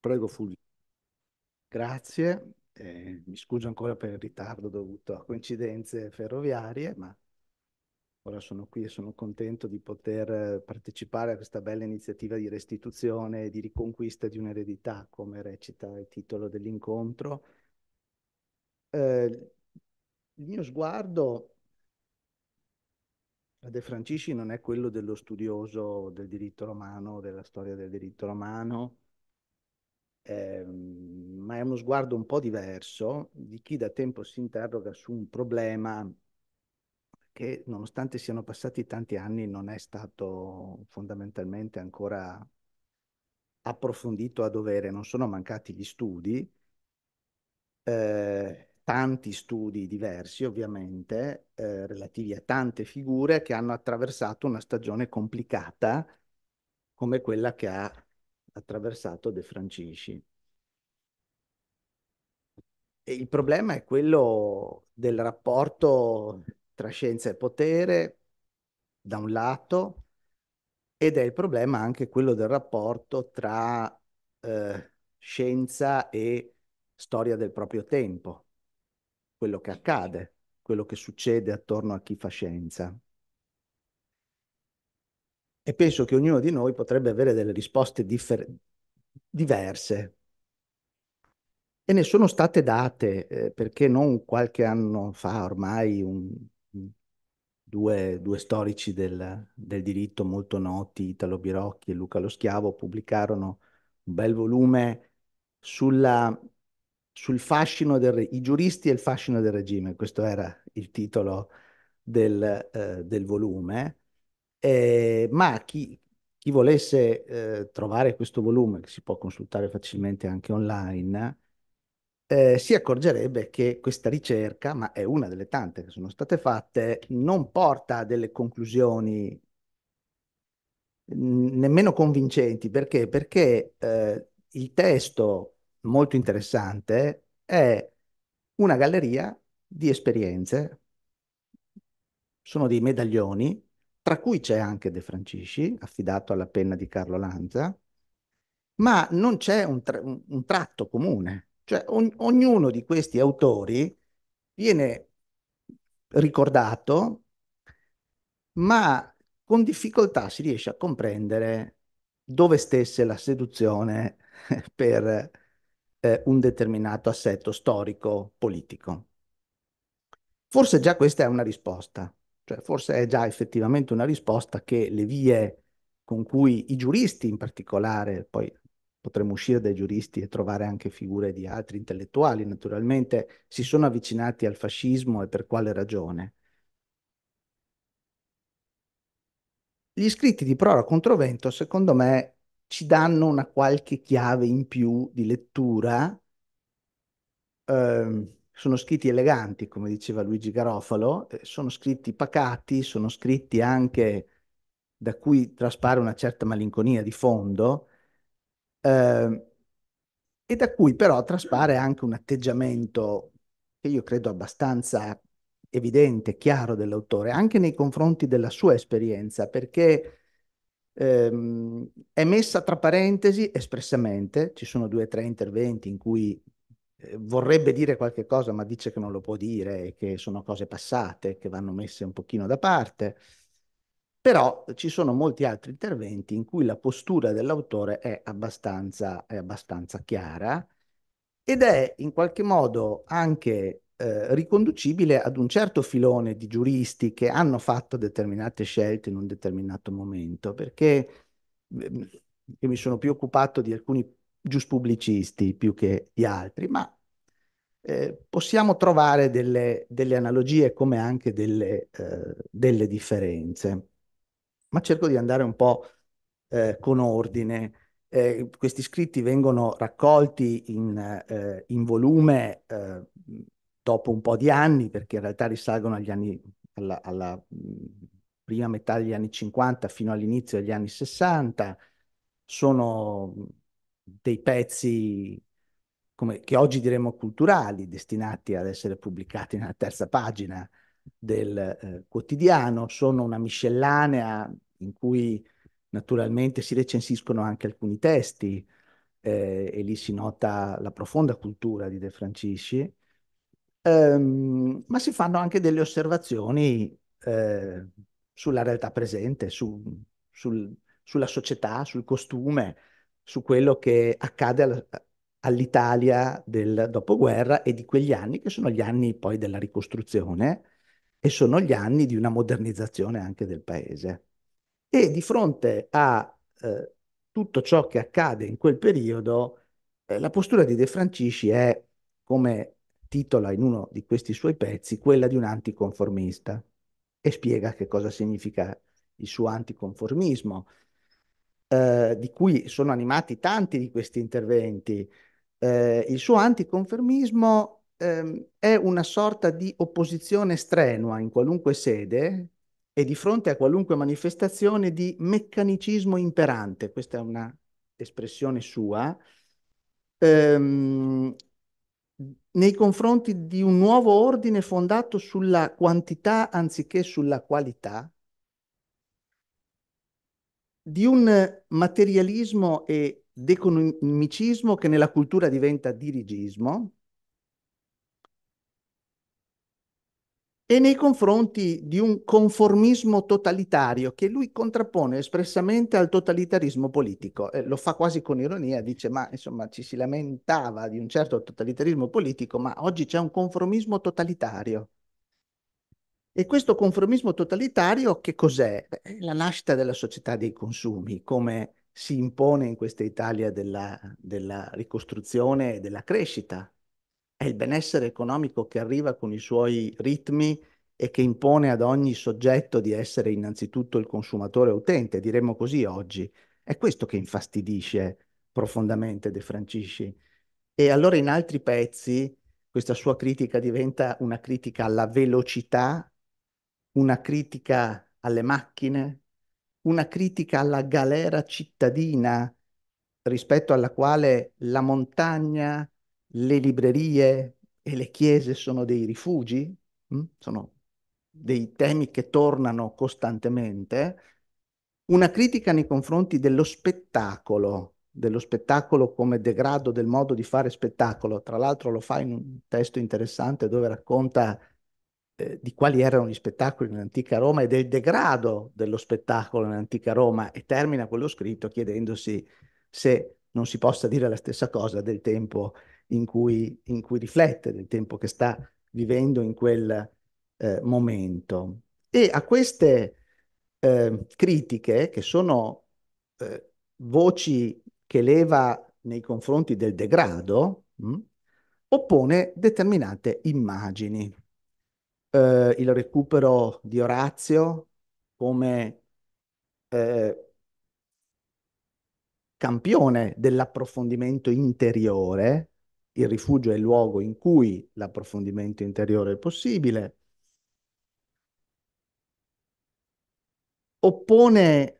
Prego Fulvio. Grazie, eh, mi scuso ancora per il ritardo dovuto a coincidenze ferroviarie, ma ora sono qui e sono contento di poter eh, partecipare a questa bella iniziativa di restituzione e di riconquista di un'eredità, come recita il titolo dell'incontro. Eh, il mio sguardo De Francisci non è quello dello studioso del diritto romano, della storia del diritto romano, ehm, ma è uno sguardo un po' diverso di chi da tempo si interroga su un problema che nonostante siano passati tanti anni non è stato fondamentalmente ancora approfondito a dovere, non sono mancati gli studi. Eh, tanti studi diversi, ovviamente, eh, relativi a tante figure che hanno attraversato una stagione complicata come quella che ha attraversato De Francisci. E il problema è quello del rapporto tra scienza e potere, da un lato, ed è il problema anche quello del rapporto tra eh, scienza e storia del proprio tempo quello che accade, quello che succede attorno a chi fa scienza. E penso che ognuno di noi potrebbe avere delle risposte diverse. E ne sono state date, eh, perché non qualche anno fa ormai un, Due, due, storici del, del, diritto molto noti, Italo Birocchi e Luca Lo Schiavo, pubblicarono un bel volume sulla sul fascino del regime, i giuristi e il fascino del regime, questo era il titolo del, eh, del volume, eh, ma chi, chi volesse eh, trovare questo volume, che si può consultare facilmente anche online, eh, si accorgerebbe che questa ricerca, ma è una delle tante che sono state fatte, non porta a delle conclusioni nemmeno convincenti, perché? Perché eh, il testo molto interessante è una galleria di esperienze. Sono dei medaglioni, tra cui c'è anche De Francisci, affidato alla penna di Carlo Lanza, ma non c'è un, tra un tratto comune. Cioè ogn ognuno di questi autori viene ricordato, ma con difficoltà si riesce a comprendere dove stesse la seduzione [LAUGHS] per eh, un determinato assetto storico-politico. Forse già questa è una risposta, cioè forse è già effettivamente una risposta che le vie con cui i giuristi in particolare, poi potremmo uscire dai giuristi e trovare anche figure di altri intellettuali, naturalmente, si sono avvicinati al fascismo e per quale ragione. Gli scritti di Prora Controvento, secondo me, ci danno una qualche chiave in più di lettura. Eh, sono scritti eleganti, come diceva Luigi Garofalo, sono scritti pacati, sono scritti anche da cui traspare una certa malinconia di fondo, eh, e da cui però traspare anche un atteggiamento che io credo abbastanza evidente, chiaro dell'autore, anche nei confronti della sua esperienza, perché ehm, è messa tra parentesi espressamente, ci sono due o tre interventi in cui eh, vorrebbe dire qualche cosa ma dice che non lo può dire, che sono cose passate, che vanno messe un pochino da parte, però ci sono molti altri interventi in cui la postura dell'autore è abbastanza, è abbastanza chiara ed è in qualche modo anche eh, riconducibile ad un certo filone di giuristi che hanno fatto determinate scelte in un determinato momento, perché eh, mi sono più occupato di alcuni giuspubblicisti più che di altri, ma eh, possiamo trovare delle, delle, analogie come anche delle, eh, delle, differenze. Ma cerco di andare un po' eh, con ordine. Eh, questi scritti vengono raccolti in, eh, in volume eh, dopo un po' di anni, perché in realtà risalgono agli anni, alla, alla prima metà degli anni 50 fino all'inizio degli anni 60, sono dei pezzi come, che oggi diremmo culturali, destinati ad essere pubblicati nella terza pagina del eh, quotidiano, sono una miscellanea in cui naturalmente si recensiscono anche alcuni testi eh, e lì si nota la profonda cultura di De Francisci ehm, ma si fanno anche delle osservazioni eh, sulla realtà presente, su, sul, sulla società, sul costume, su quello che accade alla, all'Italia del dopoguerra e di quegli anni che sono gli anni poi della ricostruzione e sono gli anni di una modernizzazione anche del paese. E di fronte a eh, tutto ciò che accade in quel periodo, eh, la postura di De Francisci è come titola in uno di questi suoi pezzi quella di un anticonformista e spiega che cosa significa il suo anticonformismo, eh, di cui sono animati tanti di questi interventi. Eh, il suo anticonformismo eh, è una sorta di opposizione strenua in qualunque sede e di fronte a qualunque manifestazione di meccanicismo imperante, questa è una espressione sua, ehm, nei confronti di un nuovo ordine fondato sulla quantità anziché sulla qualità, di un materialismo e deconomicismo che nella cultura diventa dirigismo, e nei confronti di un conformismo totalitario che lui contrappone espressamente al totalitarismo politico. Eh, lo fa quasi con ironia, dice ma insomma ci si lamentava di un certo totalitarismo politico, ma oggi c'è un conformismo totalitario. E questo conformismo totalitario che cos'è? È la nascita della società dei consumi, come si impone in questa Italia della, della ricostruzione e della crescita, è il benessere economico che arriva con i suoi ritmi e che impone ad ogni soggetto di essere innanzitutto il consumatore utente, diremmo così oggi. È questo che infastidisce profondamente De Francisci. E allora in altri pezzi questa sua critica diventa una critica alla velocità, una critica alle macchine, una critica alla galera cittadina rispetto alla quale la montagna, le librerie e le chiese sono dei rifugi, mh? Mm? sono dei temi che tornano costantemente, una critica nei confronti dello spettacolo, dello spettacolo come degrado del modo di fare spettacolo. Tra l'altro lo fa in un testo interessante dove racconta eh, di quali erano gli spettacoli nell'antica Roma e del degrado dello spettacolo nell'antica Roma e termina quello scritto chiedendosi se non si possa dire la stessa cosa del tempo in cui, in cui riflette, del tempo che sta vivendo in quel eh, momento. E a queste eh, critiche, che sono eh, voci che leva nei confronti del degrado, mh, hm, oppone determinate immagini. Eh, il recupero di Orazio come eh, campione dell'approfondimento interiore il rifugio è il luogo in cui l'approfondimento interiore è possibile. Oppone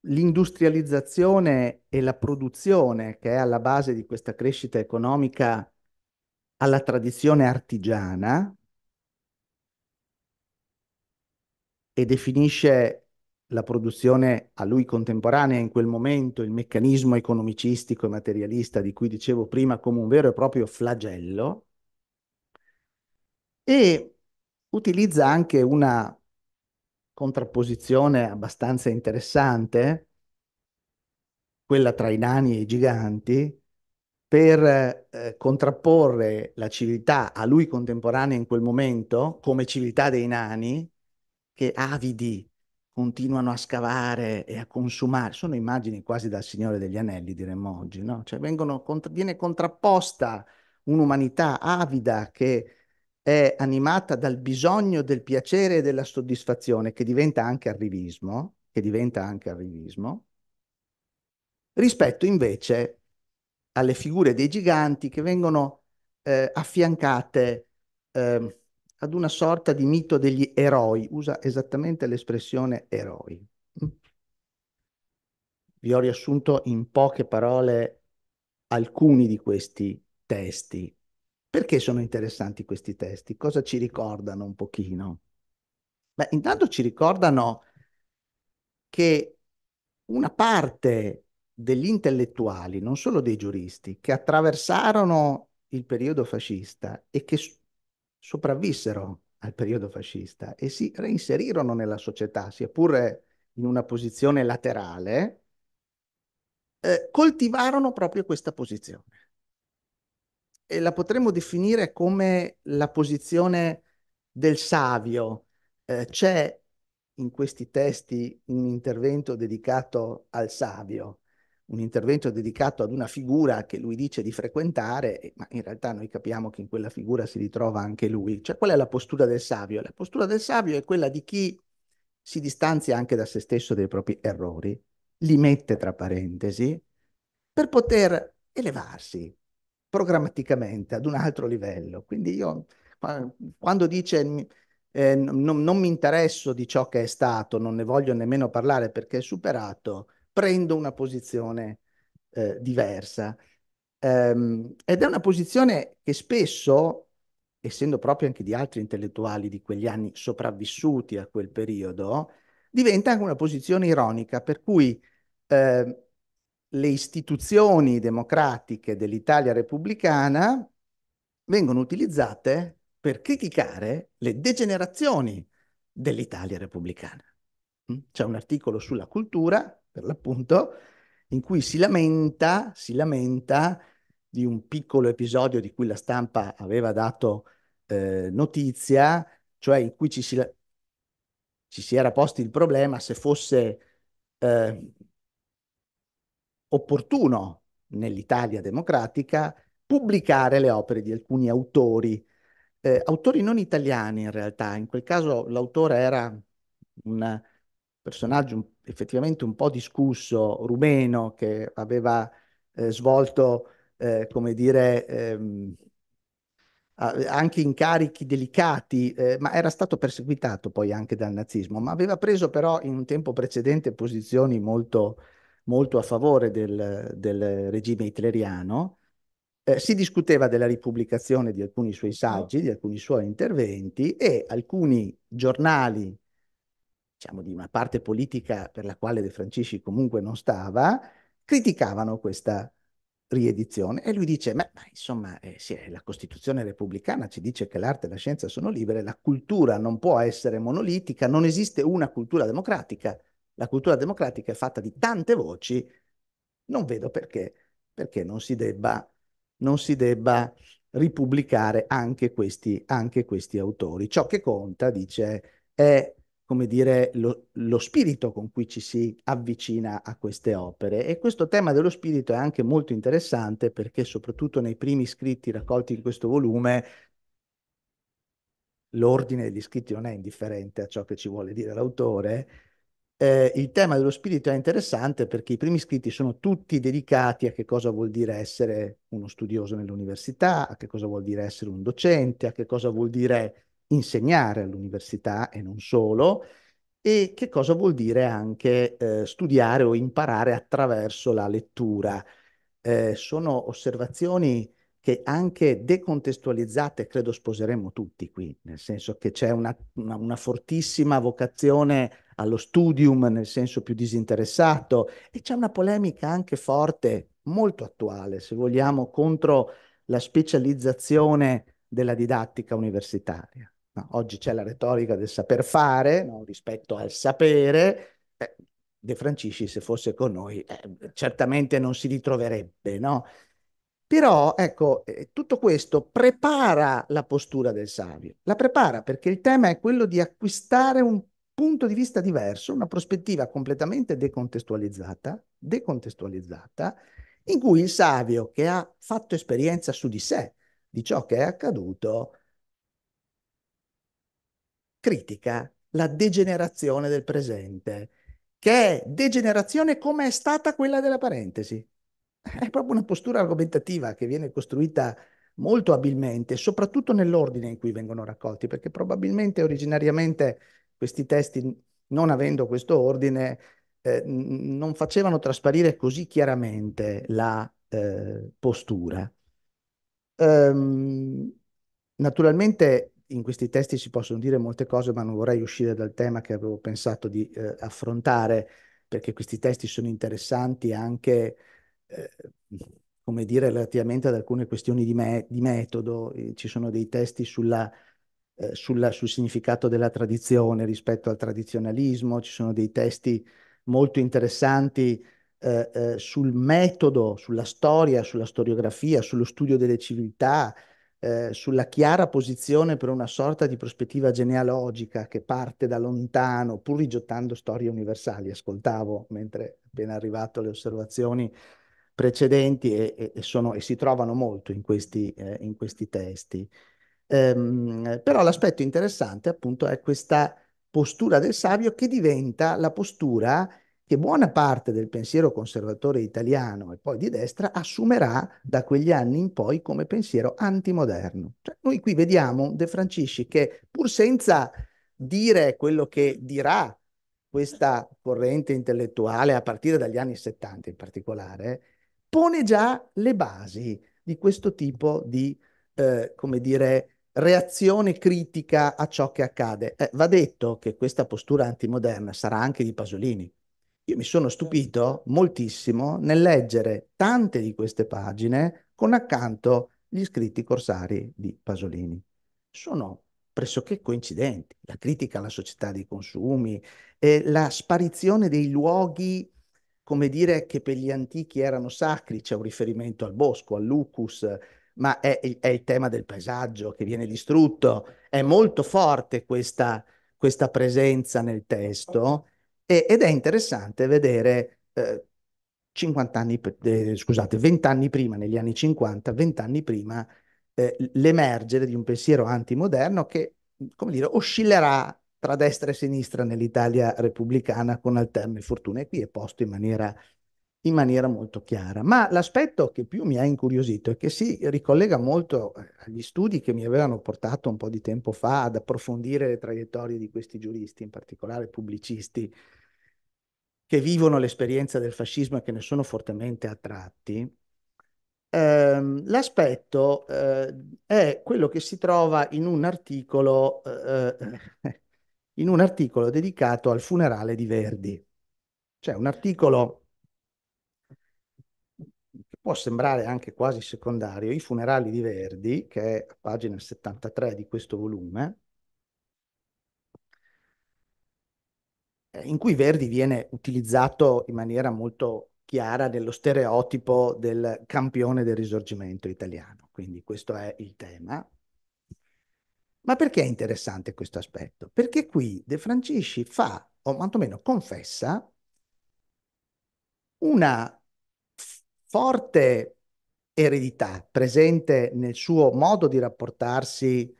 l'industrializzazione e la produzione che è alla base di questa crescita economica alla tradizione artigiana e definisce la produzione a lui contemporanea in quel momento, il meccanismo economicistico e materialista di cui dicevo prima come un vero e proprio flagello, e utilizza anche una contrapposizione abbastanza interessante, quella tra i nani e i giganti, per eh, contrapporre la civiltà a lui contemporanea in quel momento, come civiltà dei nani, che avidi continuano a scavare e a consumare, sono immagini quasi dal Signore degli Anelli, diremmo oggi, no? Cioè vengono, viene contrapposta un'umanità avida che è animata dal bisogno del piacere e della soddisfazione, che diventa anche arrivismo, che diventa anche arrivismo, rispetto invece alle figure dei giganti che vengono eh, affiancate eh, ad una sorta di mito degli eroi, usa esattamente l'espressione eroi. Mm. Vi ho riassunto in poche parole alcuni di questi testi. Perché sono interessanti questi testi? Cosa ci ricordano un pochino? Beh, intanto ci ricordano che una parte degli intellettuali, non solo dei giuristi, che attraversarono il periodo fascista e che sopravvissero al periodo fascista e si reinserirono nella società, sia pure in una posizione laterale, eh, coltivarono proprio questa posizione. E la potremmo definire come la posizione del savio. Eh, c'è in questi testi un intervento dedicato al savio, un intervento dedicato ad una figura che lui dice di frequentare, ma in realtà noi capiamo che in quella figura si ritrova anche lui. Cioè qual è la postura del savio? La postura del savio è quella di chi si distanzia anche da se stesso dei propri errori, li mette tra parentesi, per poter elevarsi programmaticamente ad un altro livello. Quindi io quando dice eh, non, non mi interesso di ciò che è stato, non ne voglio nemmeno parlare perché è superato, prendo una posizione eh, diversa. Um, ed è una posizione che spesso, essendo proprio anche di altri intellettuali di quegli anni sopravvissuti a quel periodo, diventa anche una posizione ironica, per cui eh, le istituzioni democratiche dell'Italia repubblicana vengono utilizzate per criticare le degenerazioni dell'Italia repubblicana. Mm? C'è un articolo sulla cultura per l'appunto, in cui si lamenta, si lamenta di un piccolo episodio di cui la stampa aveva dato eh, notizia, cioè in cui ci si, ci si, era posti il problema se fosse eh, opportuno nell'Italia democratica pubblicare le opere di alcuni autori, eh, autori non italiani in realtà, in quel caso l'autore era un personaggio un effettivamente un po' discusso rumeno che aveva eh, svolto, eh, come dire, ehm, anche incarichi delicati, eh, ma era stato perseguitato poi anche dal nazismo, ma aveva preso però in un tempo precedente posizioni molto, molto a favore del, del regime hitleriano. Eh, si discuteva della ripubblicazione di alcuni suoi saggi, di alcuni suoi interventi e alcuni giornali diciamo, di una parte politica per la quale De Francisci comunque non stava, criticavano questa riedizione e lui dice, ma, ma insomma, eh, sì, la Costituzione repubblicana ci dice che l'arte e la scienza sono libere, la cultura non può essere monolitica, non esiste una cultura democratica, la cultura democratica è fatta di tante voci, non vedo perché, perché non si debba, non si debba ripubblicare anche questi, anche questi autori. Ciò che conta, dice, è come dire, lo, lo, spirito con cui ci si avvicina a queste opere. E questo tema dello spirito è anche molto interessante perché soprattutto nei primi scritti raccolti in questo volume l'ordine degli scritti non è indifferente a ciò che ci vuole dire l'autore. Eh, il tema dello spirito è interessante perché i primi scritti sono tutti dedicati a che cosa vuol dire essere uno studioso nell'università, a che cosa vuol dire essere un docente, a che cosa vuol dire insegnare all'università e non solo, e che cosa vuol dire anche eh, studiare o imparare attraverso la lettura. Eh, sono osservazioni che anche decontestualizzate credo sposeremo tutti qui, nel senso che c'è una, una, una fortissima vocazione allo studium nel senso più disinteressato e c'è una polemica anche forte, molto attuale, se vogliamo, contro la specializzazione della didattica universitaria. Oggi c'è la retorica del saper fare no? rispetto al sapere. Eh, De Francisci, se fosse con noi, eh, certamente non si ritroverebbe, no? Però, ecco, eh, tutto questo prepara la postura del savio, la prepara perché il tema è quello di acquistare un punto di vista diverso, una prospettiva completamente decontestualizzata, decontestualizzata, in cui il savio che ha fatto esperienza su di sé, di ciò che è accaduto, critica la degenerazione del presente, che è degenerazione come è stata quella della parentesi. È proprio una postura argomentativa che viene costruita molto abilmente, soprattutto nell'ordine in cui vengono raccolti, perché probabilmente originariamente questi testi, non avendo questo ordine, eh, non facevano trasparire così chiaramente la eh, postura. Um, naturalmente in questi testi si possono dire molte cose, ma non vorrei uscire dal tema che avevo pensato di eh, affrontare, perché questi testi sono interessanti anche, eh, come dire, relativamente ad alcune questioni di, me di metodo. Eh, ci sono dei testi sulla, eh, sulla, sul significato della tradizione rispetto al tradizionalismo, ci sono dei testi molto interessanti eh, eh, sul metodo, sulla storia, sulla storiografia, sullo studio delle civiltà, eh, sulla chiara posizione per una sorta di prospettiva genealogica che parte da lontano, pur rigiottando storie universali. Ascoltavo mentre appena arrivato le osservazioni precedenti e, e, e, sono, e si trovano molto in questi, eh, in questi testi. Ehm, però l'aspetto interessante appunto è questa postura del savio che diventa la postura che buona parte del pensiero conservatore italiano e poi di destra assumerà da quegli anni in poi come pensiero antimoderno. Cioè, noi qui vediamo De Francisci che pur senza dire quello che dirà questa corrente intellettuale a partire dagli anni 70 in particolare, pone già le basi di questo tipo di, eh, come dire, reazione critica a ciò che accade. Eh, va detto che questa postura antimoderna sarà anche di Pasolini, io mi sono stupito moltissimo nel leggere tante di queste pagine con accanto gli scritti corsari di Pasolini. Sono pressoché coincidenti, la critica alla società dei consumi, eh, la sparizione dei luoghi, come dire, che per gli antichi erano sacri, c'è un riferimento al bosco, al lucus, ma è, è il tema del paesaggio che viene distrutto, è molto forte questa, questa presenza nel testo e, ed è interessante vedere eh, 50 anni, eh, scusate, 20 anni prima, negli anni 50, 20 anni prima, eh, l'emergere di un pensiero antimoderno che, come dire, oscillerà tra destra e sinistra nell'Italia repubblicana con alterne fortune. E qui è posto in maniera, in maniera molto chiara. Ma l'aspetto che più mi ha incuriosito è che si ricollega molto eh, agli studi che mi avevano portato un po' di tempo fa ad approfondire le traiettorie di questi giuristi, in particolare pubblicisti che vivono l'esperienza del fascismo e che ne sono fortemente attratti, ehm, l'aspetto eh, è quello che si trova in un articolo eh, eh [LAUGHS] in un articolo dedicato al funerale di Verdi. Cioè un articolo che può sembrare anche quasi secondario, i funerali di Verdi, che è a pagina 73 di questo volume, Eh, in cui Verdi viene utilizzato in maniera molto chiara dello stereotipo del campione del risorgimento italiano. Quindi questo è il tema. Ma perché è interessante questo aspetto? Perché qui De Francisci fa, o quantomeno confessa, una forte eredità presente nel suo modo di rapportarsi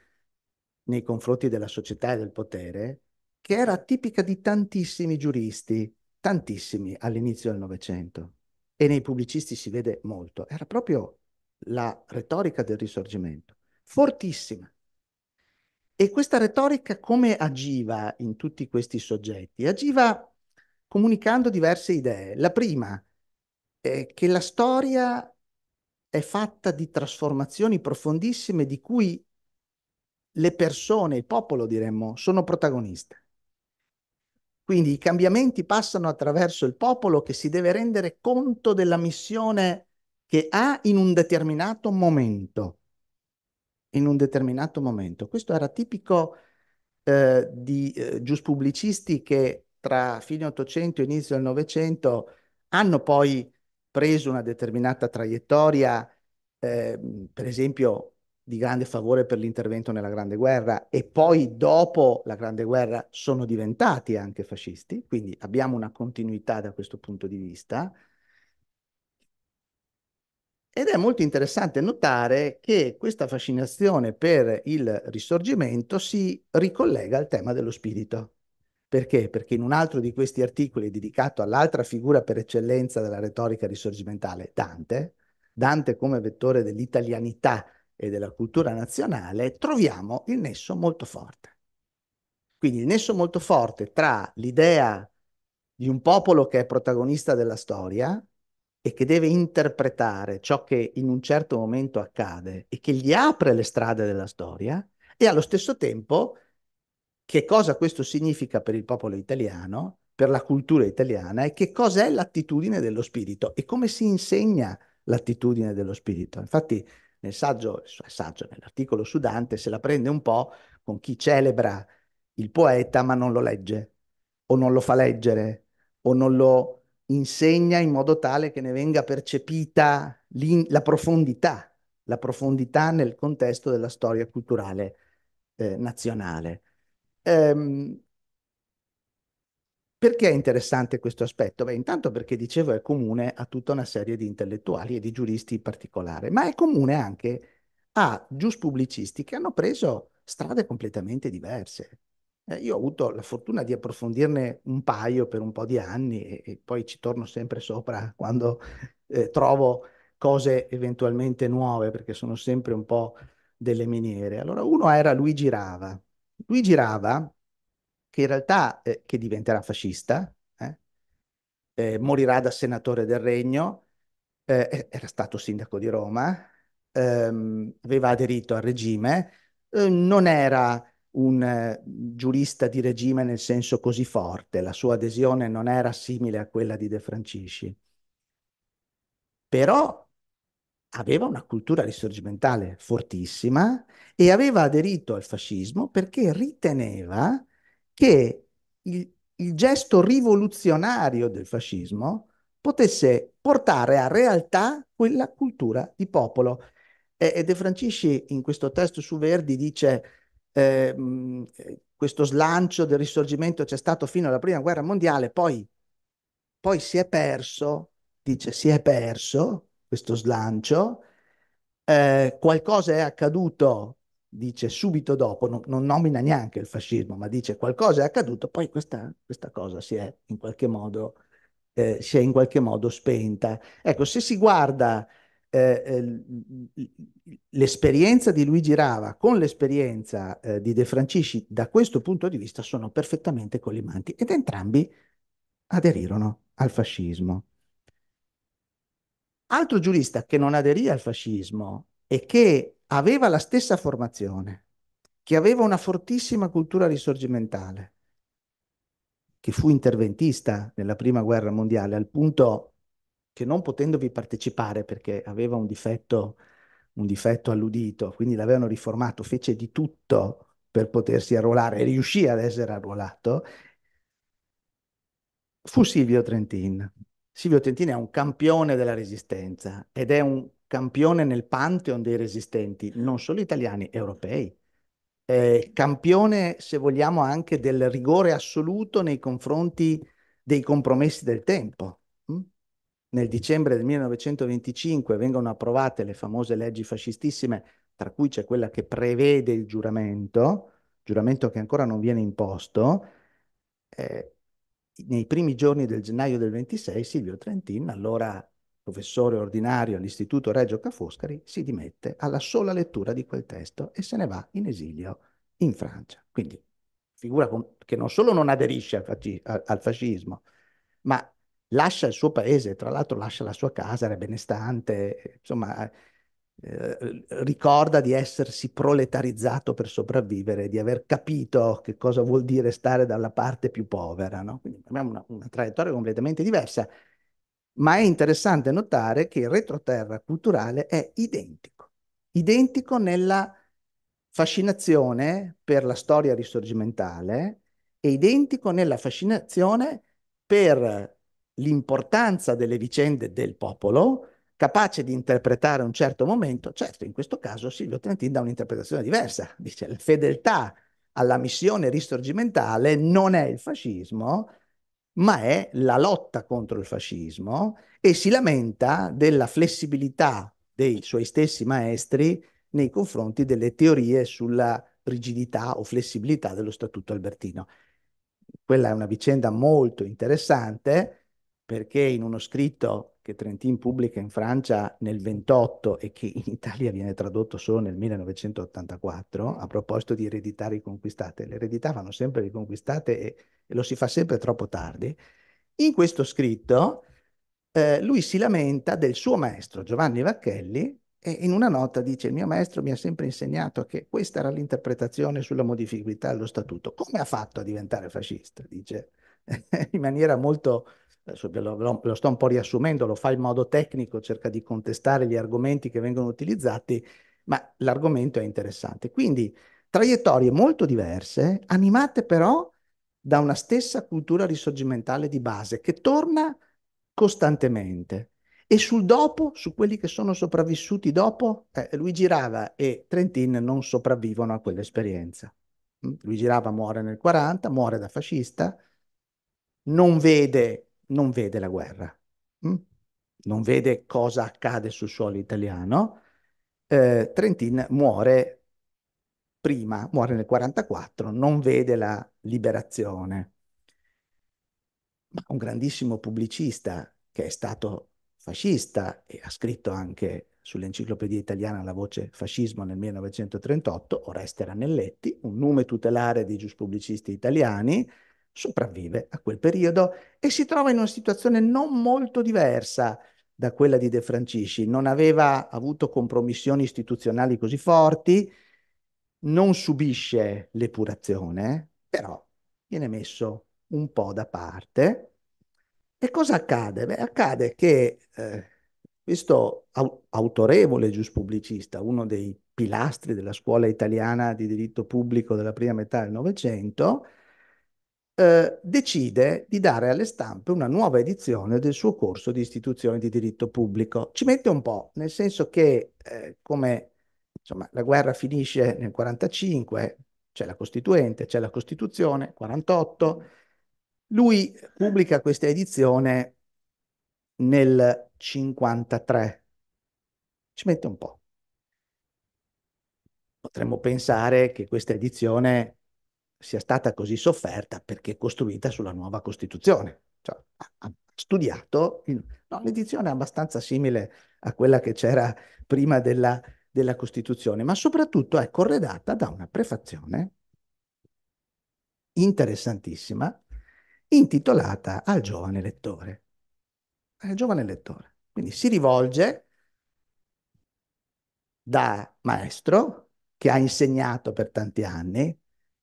nei confronti della società e del potere, che era tipica di tantissimi giuristi, tantissimi all'inizio del Novecento e nei pubblicisti si vede molto, era proprio la retorica del risorgimento, fortissima. E questa retorica come agiva in tutti questi soggetti? Agiva comunicando diverse idee. La prima è che la storia è fatta di trasformazioni profondissime di cui le persone, il popolo diremmo, sono protagoniste. Quindi i cambiamenti passano attraverso il popolo che si deve rendere conto della missione che ha in un determinato momento. In un determinato momento. Questo era tipico eh, di eh, giuspubblicisti che tra fine Ottocento e inizio del Novecento hanno poi preso una determinata traiettoria, eh, per esempio di grande favore per l'intervento nella Grande Guerra e poi dopo la Grande Guerra sono diventati anche fascisti, quindi abbiamo una continuità da questo punto di vista. Ed è molto interessante notare che questa fascinazione per il risorgimento si ricollega al tema dello spirito. Perché? Perché in un altro di questi articoli dedicato all'altra figura per eccellenza della retorica risorgimentale, Dante, Dante come vettore dell'italianità e della cultura nazionale, troviamo il nesso molto forte. Quindi il nesso molto forte tra l'idea di un popolo che è protagonista della storia e che deve interpretare ciò che in un certo momento accade e che gli apre le strade della storia e allo stesso tempo che cosa questo significa per il popolo italiano, per la cultura italiana e che cos'è l'attitudine dello spirito e come si insegna l'attitudine dello spirito. Infatti nel saggio, saggio nell'articolo su Dante, se la prende un po' con chi celebra il poeta ma non lo legge o non lo fa leggere o non lo insegna in modo tale che ne venga percepita la profondità, la profondità nel contesto della storia culturale eh, nazionale. Ehm, perché è interessante questo aspetto? Beh, intanto perché dicevo è comune a tutta una serie di intellettuali e di giuristi in particolare, ma è comune anche a giuspubblicisti che hanno preso strade completamente diverse. Eh, io ho avuto la fortuna di approfondirne un paio per un po' di anni e, e poi ci torno sempre sopra quando [LAUGHS] eh, trovo cose eventualmente nuove perché sono sempre un po' delle miniere. Allora uno era Luigi Rava. Luigi Rava che in realtà eh, che diventerà fascista, eh, eh morirà da senatore del Regno, eh, era stato sindaco di Roma, ehm, aveva aderito al regime, eh, non era un giurista di regime nel senso così forte, la sua adesione non era simile a quella di De Francisci, però aveva una cultura risorgimentale fortissima e aveva aderito al fascismo perché riteneva che il, il gesto rivoluzionario del fascismo potesse portare a realtà quella cultura di popolo. E De Francisci in questo testo su Verdi dice eh, questo slancio del risorgimento c'è stato fino alla prima guerra mondiale, poi, poi si è perso, dice si è perso questo slancio, eh, qualcosa è accaduto dice subito dopo, non, non, nomina neanche il fascismo, ma dice qualcosa è accaduto, poi questa, questa cosa si è in qualche modo, eh, si è in qualche modo spenta. Ecco, se si guarda eh, eh l'esperienza di Luigi Rava con l'esperienza eh, di De Francisci, da questo punto di vista sono perfettamente collimanti ed entrambi aderirono al fascismo. Altro giurista che non aderì al fascismo e che aveva la stessa formazione, che aveva una fortissima cultura risorgimentale, che fu interventista nella prima guerra mondiale al punto che non potendovi partecipare perché aveva un difetto, un difetto all'udito, quindi l'avevano riformato, fece di tutto per potersi arruolare e riuscì ad essere arruolato, fu Silvio Trentin. Silvio Trentin è un campione della resistenza ed è un campione nel pantheon dei resistenti, non solo italiani, europei. Eh, campione, se vogliamo, anche del rigore assoluto nei confronti dei compromessi del tempo. Mm? Nel dicembre del 1925 vengono approvate le famose leggi fascistissime, tra cui c'è quella che prevede il giuramento, giuramento che ancora non viene imposto. Eh, nei primi giorni del gennaio del 26 Silvio Trentin, allora professore ordinario all'Istituto Reggio Ca' Foscari, si dimette alla sola lettura di quel testo e se ne va in esilio in Francia. Quindi figura che non solo non aderisce al, fasci al fascismo, ma lascia il suo paese, tra l'altro lascia la sua casa, era benestante, insomma eh, ricorda di essersi proletarizzato per sopravvivere, di aver capito che cosa vuol dire stare dalla parte più povera. No? Quindi abbiamo una, una traiettoria completamente diversa ma è interessante notare che il retroterra culturale è identico, identico nella fascinazione per la storia risorgimentale e identico nella fascinazione per l'importanza delle vicende del popolo, capace di interpretare un certo momento. Certo, in questo caso Silvio Trentin dà un'interpretazione diversa, dice la fedeltà alla missione risorgimentale non è il fascismo, ma è la lotta contro il fascismo e si lamenta della flessibilità dei suoi stessi maestri nei confronti delle teorie sulla rigidità o flessibilità dello Statuto albertino. Quella è una vicenda molto interessante perché in uno scritto che Trentin pubblica in Francia nel 28 e che in Italia viene tradotto solo nel 1984, a proposito di eredità riconquistate, le eredità vanno sempre riconquistate e, e lo si fa sempre troppo tardi, in questo scritto eh, lui si lamenta del suo maestro Giovanni Vacchelli e in una nota dice il mio maestro mi ha sempre insegnato che questa era l'interpretazione sulla modificabilità dello statuto. Come ha fatto a diventare fascista? Dice [LAUGHS] in maniera molto lo, lo, lo sto un po' riassumendo, lo fa in modo tecnico, cerca di contestare gli argomenti che vengono utilizzati, ma l'argomento è interessante. Quindi traiettorie molto diverse, animate però da una stessa cultura risorgimentale di base che torna costantemente. E sul dopo, su quelli che sono sopravvissuti dopo, eh, Luigi Rava e Trentin non sopravvivono a quell'esperienza. Mm, Luigi Rava muore nel 40, muore da fascista, non vede non vede la guerra, mh? Mm? non vede cosa accade sul suolo italiano. Eh, Trentin muore prima, muore nel 1944, non vede la liberazione. Ma un grandissimo pubblicista che è stato fascista e ha scritto anche sull'enciclopedia italiana la voce fascismo nel 1938, Oreste Ranelletti, un nome tutelare dei giuspubblicisti italiani, sopravvive a quel periodo e si trova in una situazione non molto diversa da quella di De Francisci. Non aveva avuto compromissioni istituzionali così forti, non subisce l'epurazione, però viene messo un po' da parte. E cosa accade? Beh, accade che eh, questo au- autorevole giuspubblicista, uno dei pilastri della scuola italiana di diritto pubblico della prima metà del Novecento, eh, decide di dare alle stampe una nuova edizione del suo corso di istituzione di diritto pubblico. Ci mette un po', nel senso che eh, come insomma, la guerra finisce nel 1945, c'è la Costituente, c'è la Costituzione, 48, lui pubblica questa edizione nel 53. Ci mette un po'. Potremmo pensare che questa edizione sia stata così sofferta perché costruita sulla nuova Costituzione. Cioè, ha, studiato, in... no, l'edizione è abbastanza simile a quella che c'era prima della, della Costituzione, ma soprattutto è corredata da una prefazione interessantissima intitolata al giovane lettore. Al giovane lettore. Quindi si rivolge da maestro che ha insegnato per tanti anni,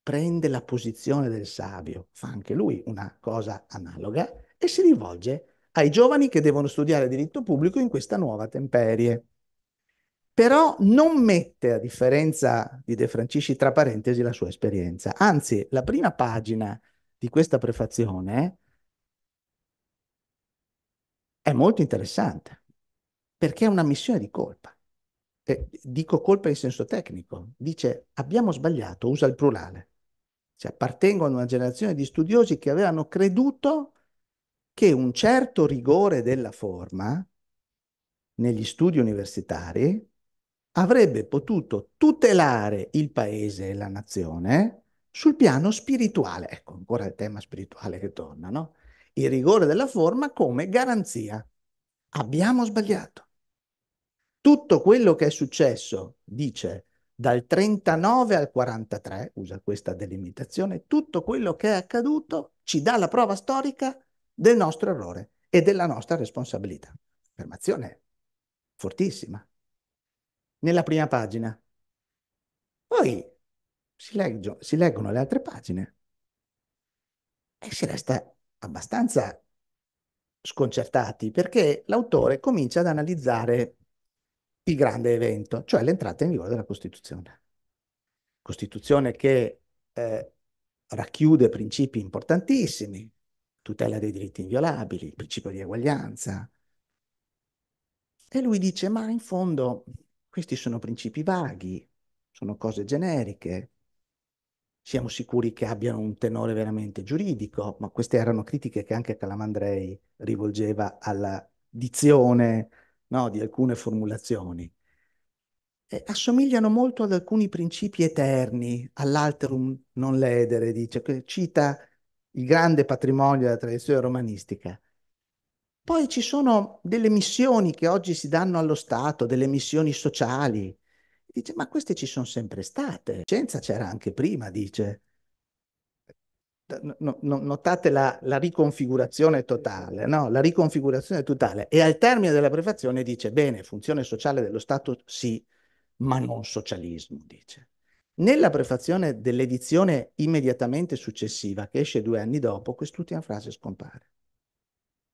prende la posizione del savio, fa anche lui una cosa analoga e si rivolge ai giovani che devono studiare diritto pubblico in questa nuova temperie. Però non mette, a differenza di De Francisci, tra parentesi la sua esperienza. Anzi, la prima pagina di questa prefazione è molto interessante, perché è una missione di colpa. Eh, dico colpa in senso tecnico, dice abbiamo sbagliato, usa il plurale. Cioè, appartengo a una generazione di studiosi che avevano creduto che un certo rigore della forma negli studi universitari avrebbe potuto tutelare il paese e la nazione sul piano spirituale. Ecco, ancora il tema spirituale che torna, no? Il rigore della forma come garanzia. Abbiamo sbagliato. Tutto quello che è successo, dice dal 39 al 43, usa questa delimitazione, tutto quello che è accaduto ci dà la prova storica del nostro errore e della nostra responsabilità. Affermazione fortissima. Nella prima pagina. Poi si, legge, si leggono le altre pagine e si resta abbastanza sconcertati perché l'autore comincia ad analizzare il grande evento, cioè l'entrata in vigore della Costituzione. Costituzione che eh, racchiude principi importantissimi, tutela dei diritti inviolabili, il principio di eguaglianza. E lui dice, ma in fondo questi sono principi vaghi, sono cose generiche, siamo sicuri che abbiano un tenore veramente giuridico, ma queste erano critiche che anche Calamandrei rivolgeva alla dizione no, di alcune formulazioni, eh, assomigliano molto ad alcuni principi eterni, all'alterum non ledere, dice, che cita il grande patrimonio della tradizione romanistica. Poi ci sono delle missioni che oggi si danno allo Stato, delle missioni sociali. Dice, ma queste ci sono sempre state. scienza c'era anche prima, dice no, no, notate la, la, riconfigurazione totale, no? La riconfigurazione totale. E al termine della prefazione dice, bene, funzione sociale dello Stato sì, ma non socialismo, dice. Nella prefazione dell'edizione immediatamente successiva, che esce due anni dopo, quest'ultima frase scompare.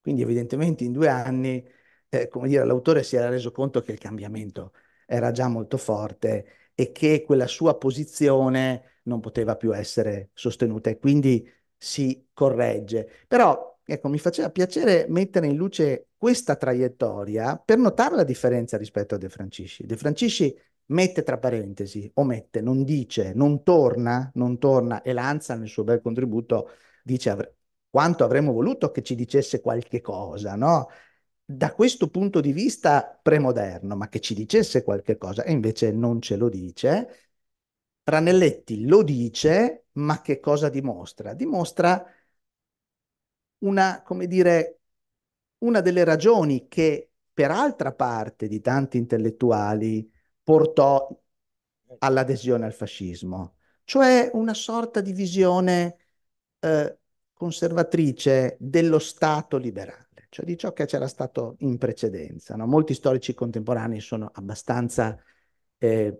Quindi evidentemente in due anni, eh, come dire, l'autore si era reso conto che il cambiamento era già molto forte e che quella sua posizione non poteva più essere sostenuta e quindi si corregge. Però ecco, mi faceva piacere mettere in luce questa traiettoria per notare la differenza rispetto a De Francisci. De Francisci mette tra parentesi, omette, non dice, non torna, non torna e Lanza nel suo bel contributo dice av- quanto avremmo voluto che ci dicesse qualche cosa, no? Da questo punto di vista premoderno, ma che ci dicesse qualche cosa e invece non ce lo dice. Ranelletti lo dice, ma che cosa dimostra? Dimostra una, come dire, una delle ragioni che per altra parte di tanti intellettuali portò all'adesione al fascismo, cioè una sorta di visione eh, conservatrice dello Stato liberale, cioè di ciò che c'era stato in precedenza. No? Molti storici contemporanei sono abbastanza eh,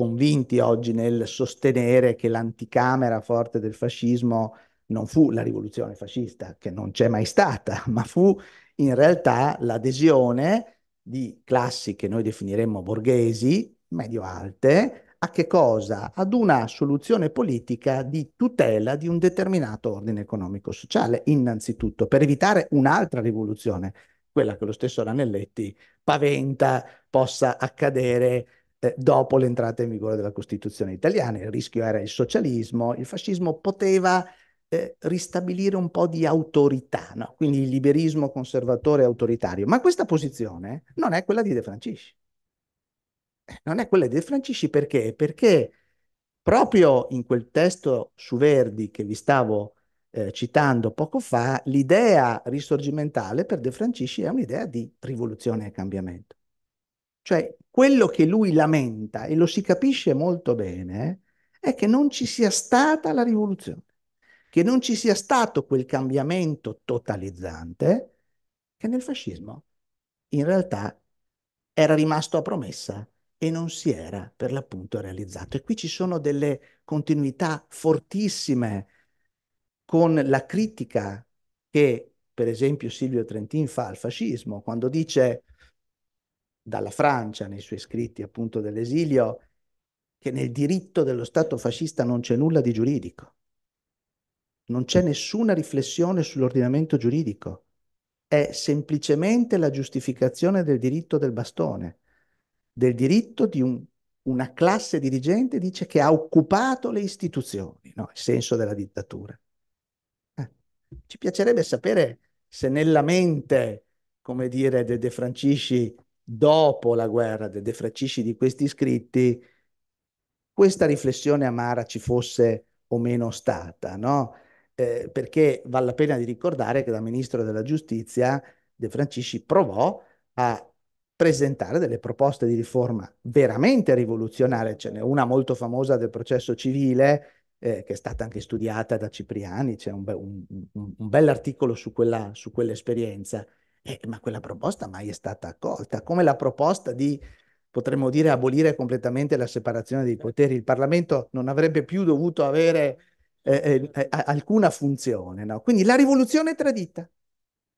convinti oggi nel sostenere che l'anticamera forte del fascismo non fu la rivoluzione fascista, che non c'è mai stata, [LAUGHS] ma fu in realtà l'adesione di classi che noi definiremmo borghesi, medio-alte, a che cosa? Ad una soluzione politica di tutela di un determinato ordine economico-sociale, innanzitutto, per evitare un'altra rivoluzione, quella che lo stesso Ranelletti paventa possa accadere eh, dopo l'entrata in vigore della Costituzione italiana. Il rischio era il socialismo, il fascismo poteva eh, ristabilire un po' di autorità, no? quindi il liberismo conservatore autoritario. Ma questa posizione non è quella di De Francisci. Eh, non è quella di De Francisci perché? Perché proprio in quel testo su Verdi che vi stavo eh, citando poco fa, l'idea risorgimentale per De Francisci è un'idea di rivoluzione e cambiamento. Cioè, quello che lui lamenta, e lo si capisce molto bene, è che non ci sia stata la rivoluzione, che non ci sia stato quel cambiamento totalizzante che nel fascismo in realtà era rimasto a promessa e non si era per l'appunto realizzato. E qui ci sono delle continuità fortissime con la critica che, per esempio, Silvio Trentin fa al fascismo, quando dice dalla Francia nei suoi scritti appunto dell'esilio, che nel diritto dello Stato fascista non c'è nulla di giuridico, non c'è mm. nessuna riflessione sull'ordinamento giuridico, è semplicemente la giustificazione del diritto del bastone, del diritto di un, una classe dirigente dice che ha occupato le istituzioni, no? il senso della dittatura. Eh. Ci piacerebbe sapere se nella mente, come dire, De, De Francisci dopo la guerra, del defracisci di questi scritti, questa riflessione amara ci fosse o meno stata, no? Eh, perché vale la pena di ricordare che da ministro della giustizia De Francisci provò a presentare delle proposte di riforma veramente rivoluzionarie, ce n'è una molto famosa del processo civile eh, che è stata anche studiata da Cipriani, c'è un, be- un, un, un bell'articolo su, quella, su quell'esperienza. Eh, ma quella proposta mai è stata accolta, come la proposta di, potremmo dire, abolire completamente la separazione dei certo. poteri. Il Parlamento non avrebbe più dovuto avere eh, eh, certo. alcuna funzione. No? Quindi la rivoluzione è tradita.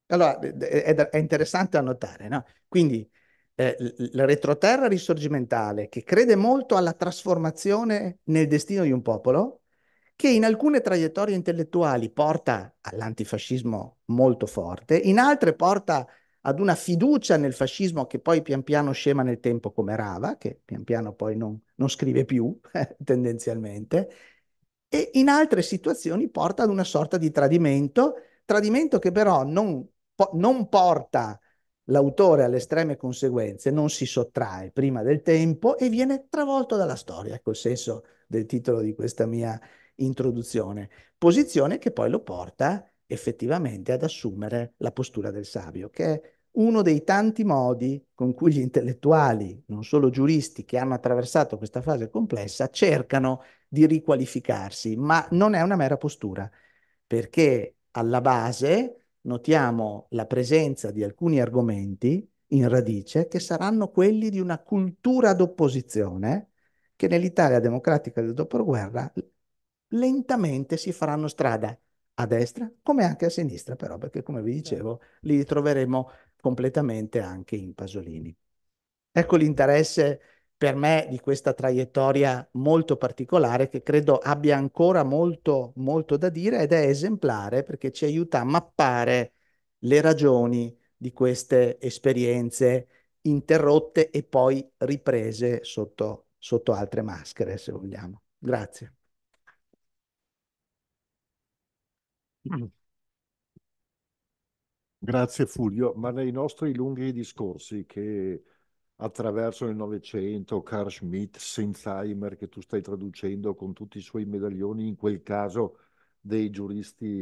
Allora, è, è interessante annotare. No? Quindi eh, la retroterra risorgimentale, che crede molto alla trasformazione nel destino di un popolo, che in alcune traiettorie intellettuali porta all'antifascismo molto forte, in altre porta ad una fiducia nel fascismo che poi pian piano scema nel tempo come Rava, che pian piano poi non, non scrive più eh, [LAUGHS] tendenzialmente, e in altre situazioni porta ad una sorta di tradimento, tradimento che però non, po- non porta l'autore alle estreme conseguenze, non si sottrae prima del tempo e viene travolto dalla storia, ecco il senso del titolo di questa mia introduzione, posizione che poi lo porta effettivamente ad assumere la postura del savio, che è uno dei tanti modi con cui gli intellettuali, non solo giuristi, che hanno attraversato questa fase complessa, cercano di riqualificarsi, ma non è una mera postura, perché alla base notiamo la presenza di alcuni argomenti in radice che saranno quelli di una cultura d'opposizione che nell'Italia democratica del dopoguerra lentamente si faranno strada a destra come anche a sinistra, però, perché come vi certo. dicevo, li ritroveremo completamente anche in Pasolini. Ecco l'interesse per me di questa traiettoria molto particolare che credo abbia ancora molto, molto da dire ed è esemplare perché ci aiuta a mappare le ragioni di queste esperienze interrotte e poi riprese sotto, sotto altre maschere, se vogliamo. Grazie. Grazie Fulvio, ma nei nostri lunghi discorsi che attraverso il Novecento, Carl Schmitt, Sinzheimer, che tu stai traducendo con tutti i suoi medaglioni, in quel caso dei giuristi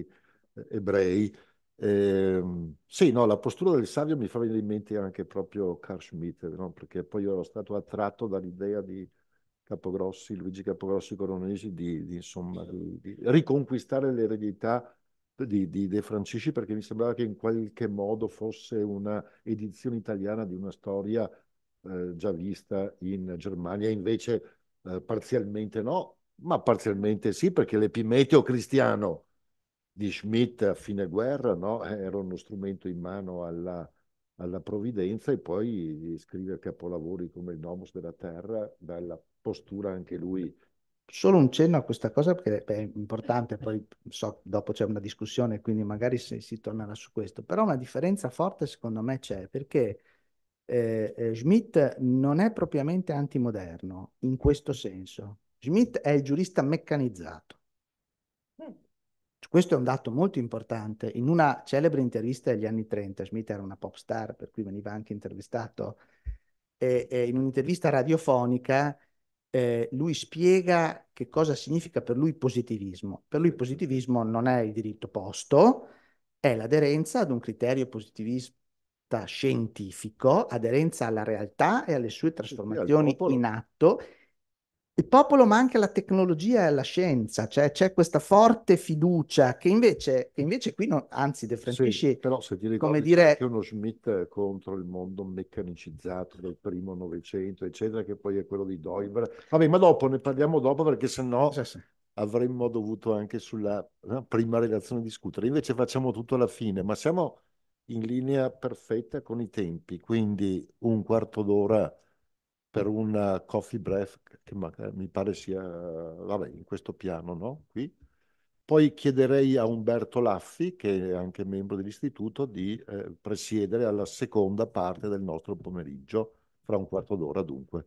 eh, ebrei, eh, sì, no, la postura del savio mi fa venire in mente anche proprio Carl Schmitt, no? perché poi ero stato attratto dall'idea di Capogrossi, Luigi Capogrossi Coronesi, di, di, insomma, di, di riconquistare l'eredità di, di De Francisci perché mi sembrava che in qualche modo fosse una edizione italiana di una storia eh, già vista in Germania, invece eh, parzialmente no, ma parzialmente sì, perché l'epimeteo cristiano di Schmidt a fine guerra no? era uno strumento in mano alla, alla provvidenza e poi scrive capolavori come il Nomos della Terra dalla postura anche lui solo un cenno a questa cosa perché è importante, poi so dopo c'è una discussione, quindi magari si, si tornerà su questo, però una differenza forte secondo me c'è perché eh, eh, Schmidt non è propriamente antimoderno in questo senso. Schmidt è il giurista meccanizzato. Mm. Questo è un dato molto importante. In una celebre intervista degli anni 30, Schmidt era una pop star, per cui veniva anche intervistato, e, e in un'intervista radiofonica eh, lui spiega che cosa significa per lui positivismo. Per lui positivismo non è il diritto posto, è l'aderenza ad un criterio positivista scientifico, aderenza alla realtà e alle sue trasformazioni in atto il popolo, ma anche la tecnologia e la scienza, cioè c'è questa forte fiducia che invece, che invece qui, no, anzi, De Franceschi, sì, però se ti ricordi, come dire... Anche uno Schmidt eh, contro il mondo meccanicizzato del primo Novecento, eccetera, che poi è quello di Doiber. Vabbè, ma dopo ne parliamo dopo perché sennò sì, sì. avremmo dovuto anche sulla eh, prima relazione discutere. Invece facciamo tutto alla fine, ma siamo in linea perfetta con i tempi, quindi un quarto d'ora per un eh, coffee break che mi pare sia eh, vabbè, in questo piano, no? Qui. Poi chiederei a Umberto Laffi, che è anche membro dell'istituto, di eh, presiedere alla seconda parte del nostro pomeriggio, fra un quarto d'ora dunque.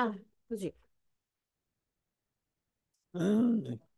あ、富士。うん。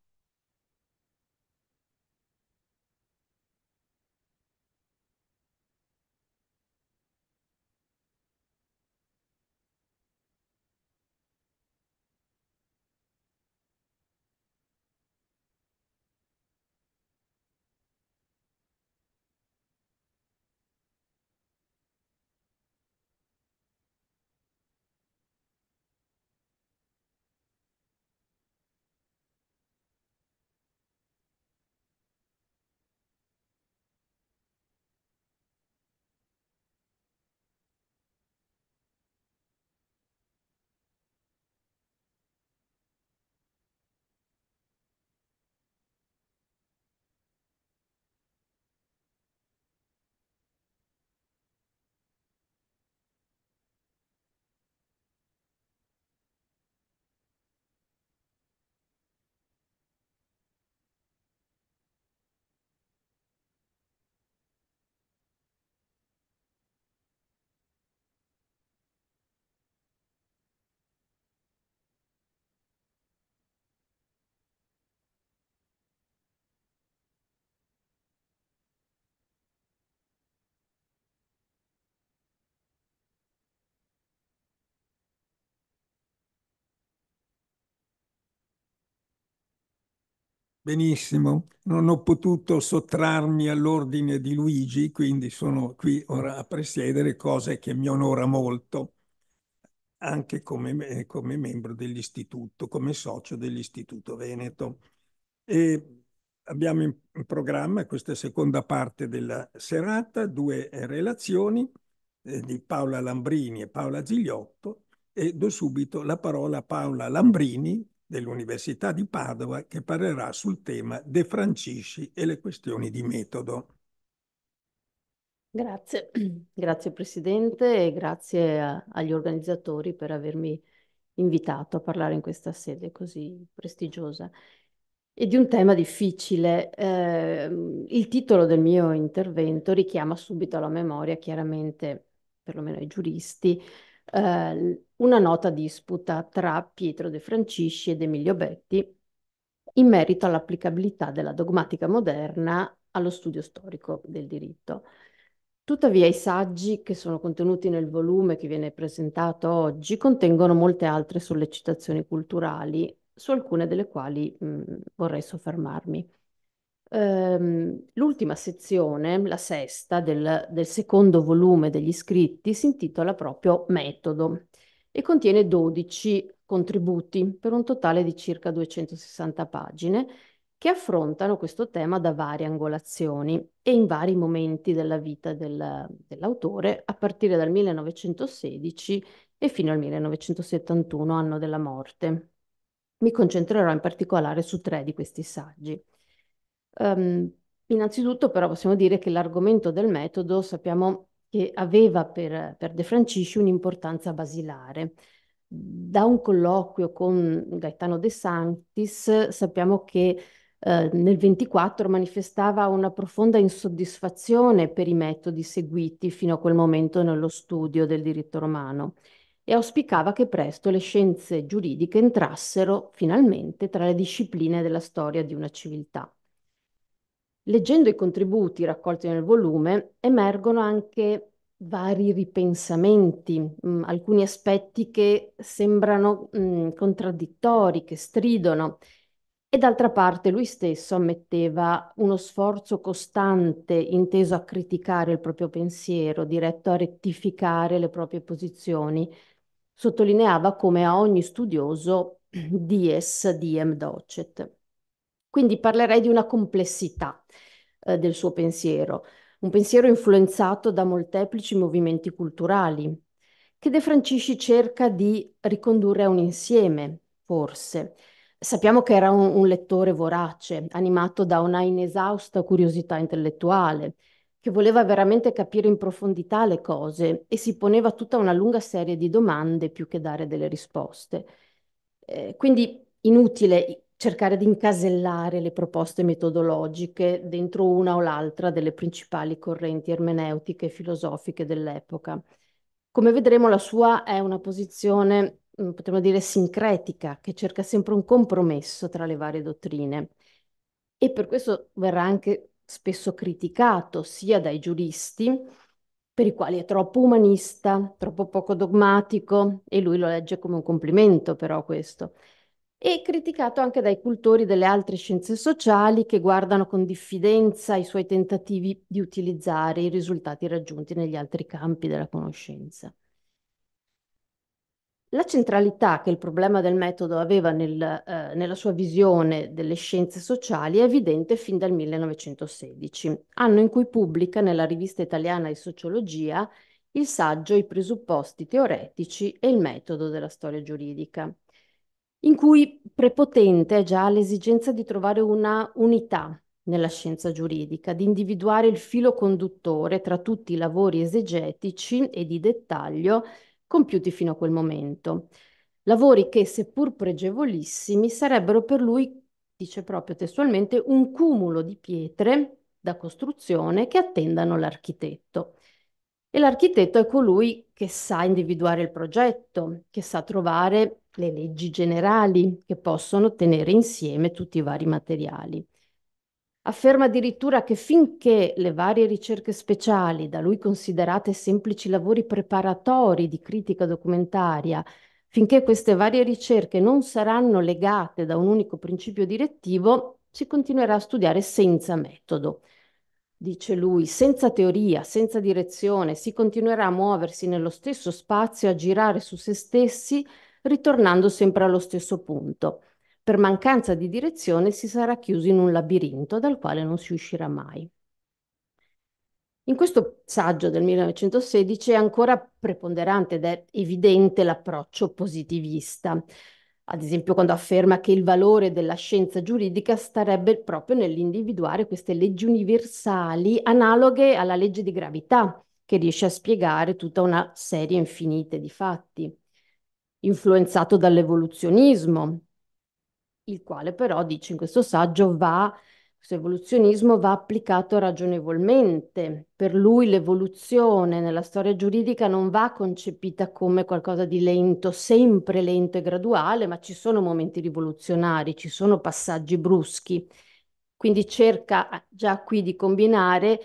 Benissimo, non ho potuto sottrarmi all'ordine di Luigi, quindi sono qui ora a presiedere, cosa che mi onora molto, anche come, come membro dell'istituto, come socio dell'Istituto Veneto. E abbiamo in programma questa seconda parte della serata, due eh, relazioni eh, di Paola Lambrini e Paola Zigliotto e do subito la parola a Paola Lambrini dell'Università di Padova che parlerà sul tema De Francisci e le questioni di metodo. Grazie, [CLEARS THROAT] grazie Presidente e grazie a, agli organizzatori per avermi invitato a parlare in questa sede così prestigiosa e di un tema difficile. Eh, il titolo del mio intervento richiama subito alla memoria, chiaramente, perlomeno ai giuristi, eh, una nota disputa tra Pietro De Francisci ed Emilio Betti in merito all'applicabilità della dogmatica moderna allo studio storico del diritto. Tuttavia i saggi che sono contenuti nel volume che viene presentato oggi contengono molte altre sollecitazioni culturali, su alcune delle quali mh, mm, vorrei soffermarmi ehm, l'ultima sezione, la sesta del, del secondo volume degli scritti, si intitola proprio Metodo e contiene 12 contributi per un totale di circa 260 pagine che affrontano questo tema da varie angolazioni e in vari momenti della vita del, dell'autore, a partire dal 1916 e fino al 1971, anno della morte. Mi concentrerò in particolare su tre di questi saggi. Um, innanzitutto però possiamo dire che l'argomento del metodo sappiamo che aveva per, per De Francisci un'importanza basilare. Da un colloquio con Gaetano De Sanctis sappiamo che eh, nel 24 manifestava una profonda insoddisfazione per i metodi seguiti fino a quel momento nello studio del diritto romano e auspicava che presto le scienze giuridiche entrassero finalmente tra le discipline della storia di una civiltà. Leggendo i contributi raccolti nel volume, emergono anche vari ripensamenti, mh, mm, alcuni aspetti che sembrano mh, mm, contraddittori, che stridono. E d'altra parte lui stesso ammetteva uno sforzo costante inteso a criticare il proprio pensiero, diretto a rettificare le proprie posizioni. Sottolineava come a ogni studioso [CLEARS THROAT] dies diem docet. Quindi parlerei di una complessità eh, del suo pensiero, un pensiero influenzato da molteplici movimenti culturali, che De Francisci cerca di ricondurre a un insieme, forse. Sappiamo che era un, un lettore vorace, animato da una inesausta curiosità intellettuale, che voleva veramente capire in profondità le cose e si poneva tutta una lunga serie di domande più che dare delle risposte. Eh, quindi inutile cercare di incasellare le proposte metodologiche dentro una o l'altra delle principali correnti ermeneutiche e filosofiche dell'epoca. Come vedremo, la sua è una posizione, mm, potremmo dire, sincretica, che cerca sempre un compromesso tra le varie dottrine. E per questo verrà anche spesso criticato sia dai giuristi, per i quali è troppo umanista, troppo poco dogmatico, e lui lo legge come un complimento però questo, e criticato anche dai cultori delle altre scienze sociali che guardano con diffidenza i suoi tentativi di utilizzare i risultati raggiunti negli altri campi della conoscenza. La centralità che il problema del metodo aveva nel, eh, nella sua visione delle scienze sociali è evidente fin dal 1916, anno in cui pubblica nella rivista italiana di sociologia il saggio I presupposti teoretici e il metodo della storia giuridica in cui prepotente è già l'esigenza di trovare una unità nella scienza giuridica, di individuare il filo conduttore tra tutti i lavori esegetici e di dettaglio compiuti fino a quel momento. Lavori che, seppur pregevolissimi, sarebbero per lui, dice proprio testualmente, un cumulo di pietre da costruzione che attendano l'architetto. E l'architetto è colui che sa individuare il progetto, che sa trovare le leggi generali che possono tenere insieme tutti i vari materiali. Afferma addirittura che finché le varie ricerche speciali, da lui considerate semplici lavori preparatori di critica documentaria, finché queste varie ricerche non saranno legate da un unico principio direttivo, si continuerà a studiare senza metodo. Dice lui, senza teoria, senza direzione, si continuerà a muoversi nello stesso spazio, a girare su se stessi, ritornando sempre allo stesso punto. Per mancanza di direzione si sarà chiuso in un labirinto dal quale non si uscirà mai. In questo saggio del 1916 è ancora preponderante ed è evidente l'approccio positivista, ad esempio quando afferma che il valore della scienza giuridica starebbe proprio nell'individuare queste leggi universali analoghe alla legge di gravità, che riesce a spiegare tutta una serie infinita di fatti influenzato dall'evoluzionismo, il quale però, dice in questo saggio, va, questo evoluzionismo va applicato ragionevolmente. Per lui l'evoluzione nella storia giuridica non va concepita come qualcosa di lento, sempre lento e graduale, ma ci sono momenti rivoluzionari, ci sono passaggi bruschi. Quindi cerca ah, già qui di combinare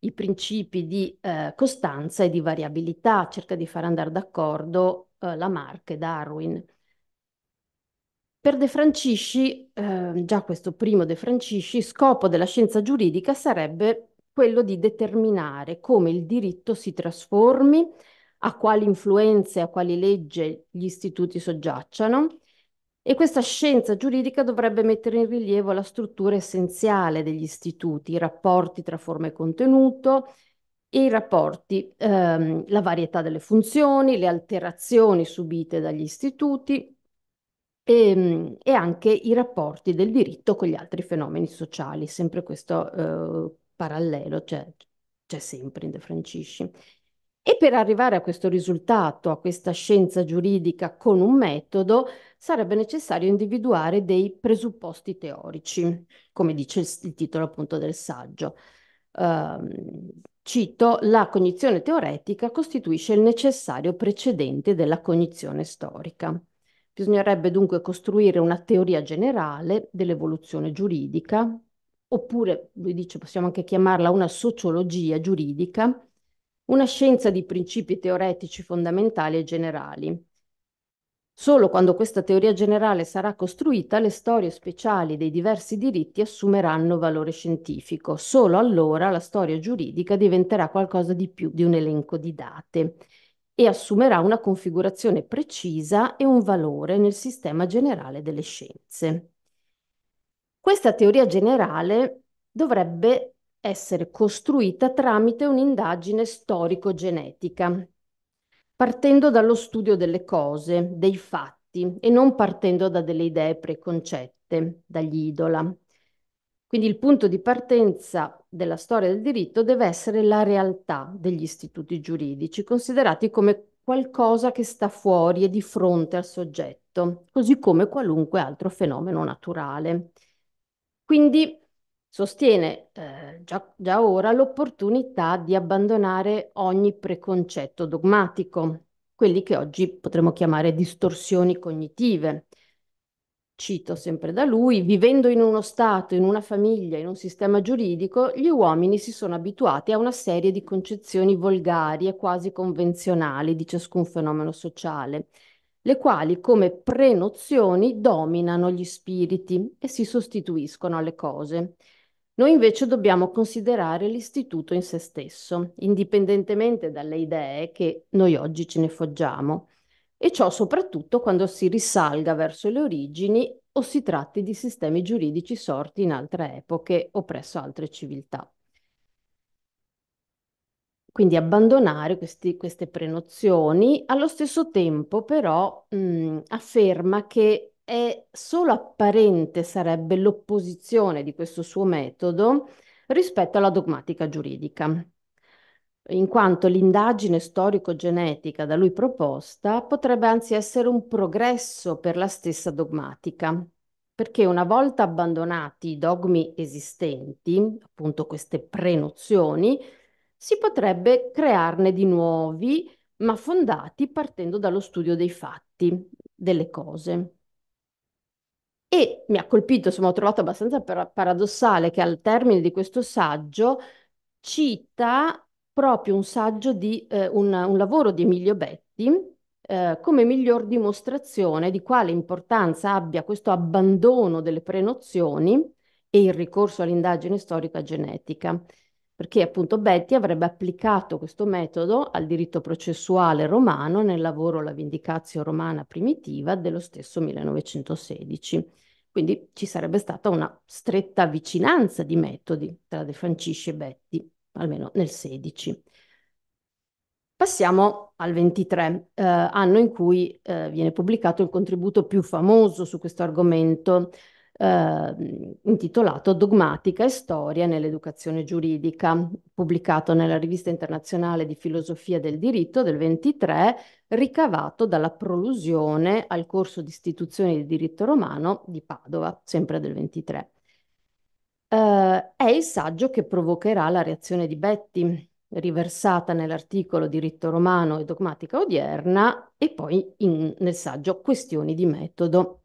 i principi di eh, costanza e di variabilità, cerca di far andare d'accordo eh, Lamarck e Darwin. Per De Francisci, eh, già questo primo De Francisci, scopo della scienza giuridica sarebbe quello di determinare come il diritto si trasformi, a quali influenze, a quali leggi gli istituti soggiacciano e questa scienza giuridica dovrebbe mettere in rilievo la struttura essenziale degli istituti, i rapporti tra forma e contenuto, i rapporti, ehm, la varietà delle funzioni, le alterazioni subite dagli istituti e, ehm, e, anche i rapporti del diritto con gli altri fenomeni sociali, sempre questo eh, parallelo c'è, c'è sempre in De Francisci. E per arrivare a questo risultato, a questa scienza giuridica con un metodo, sarebbe necessario individuare dei presupposti teorici, come dice il, il titolo appunto del saggio. Ehm, cito, la cognizione teoretica costituisce il necessario precedente della cognizione storica. Bisognerebbe dunque costruire una teoria generale dell'evoluzione giuridica, oppure, lui dice, possiamo anche chiamarla una sociologia giuridica, una scienza di principi teoretici fondamentali e generali, Solo quando questa teoria generale sarà costruita, le storie speciali dei diversi diritti assumeranno valore scientifico. Solo allora la storia giuridica diventerà qualcosa di più di un elenco di date e assumerà una configurazione precisa e un valore nel sistema generale delle scienze. Questa teoria generale dovrebbe essere costruita tramite un'indagine storico-genetica, partendo dallo studio delle cose, dei fatti e non partendo da delle idee preconcette, dagli idola. Quindi il punto di partenza della storia del diritto deve essere la realtà degli istituti giuridici, considerati come qualcosa che sta fuori e di fronte al soggetto, così come qualunque altro fenomeno naturale. Quindi Sostiene eh, già, già ora l'opportunità di abbandonare ogni preconcetto dogmatico, quelli che oggi potremmo chiamare distorsioni cognitive. Cito sempre da lui, vivendo in uno Stato, in una famiglia, in un sistema giuridico, gli uomini si sono abituati a una serie di concezioni volgari e quasi convenzionali di ciascun fenomeno sociale, le quali come prenozioni dominano gli spiriti e si sostituiscono alle cose. Noi invece dobbiamo considerare l'istituto in sé stesso, indipendentemente dalle idee che noi oggi ce ne foggiamo, e ciò soprattutto quando si risalga verso le origini o si tratti di sistemi giuridici sorti in altre epoche o presso altre civiltà. Quindi abbandonare questi, queste prenozioni, allo stesso tempo però mh, afferma che è solo apparente sarebbe l'opposizione di questo suo metodo rispetto alla dogmatica giuridica, in quanto l'indagine storico-genetica da lui proposta potrebbe anzi essere un progresso per la stessa dogmatica, perché una volta abbandonati i dogmi esistenti, appunto queste prenozioni, si potrebbe crearne di nuovi, ma fondati partendo dallo studio dei fatti, delle cose. E mi ha colpito, insomma, ho trovato abbastanza par- paradossale che al termine di questo saggio cita proprio un saggio di eh, un, un, lavoro di Emilio Betti eh, come miglior dimostrazione di quale importanza abbia questo abbandono delle prenozioni e il ricorso all'indagine storica genetica perché appunto Betti avrebbe applicato questo metodo al diritto processuale romano nel lavoro La Vindicazio Romana Primitiva dello stesso 1916. Quindi ci sarebbe stata una stretta vicinanza di metodi tra De Francisci e Betti, almeno nel 16. Passiamo al 23, eh, anno in cui eh, viene pubblicato il contributo più famoso su questo argomento Ehm, intitolato Dogmatica e Storia nell'educazione giuridica, pubblicato nella Rivista internazionale di filosofia del diritto del 23, ricavato dalla prolusione al corso di istituzioni di diritto romano di Padova, sempre del 23. Uh, eh, è il saggio che provocherà la reazione di Betti, riversata nell'articolo Diritto romano e dogmatica odierna e poi in, nel saggio Questioni di metodo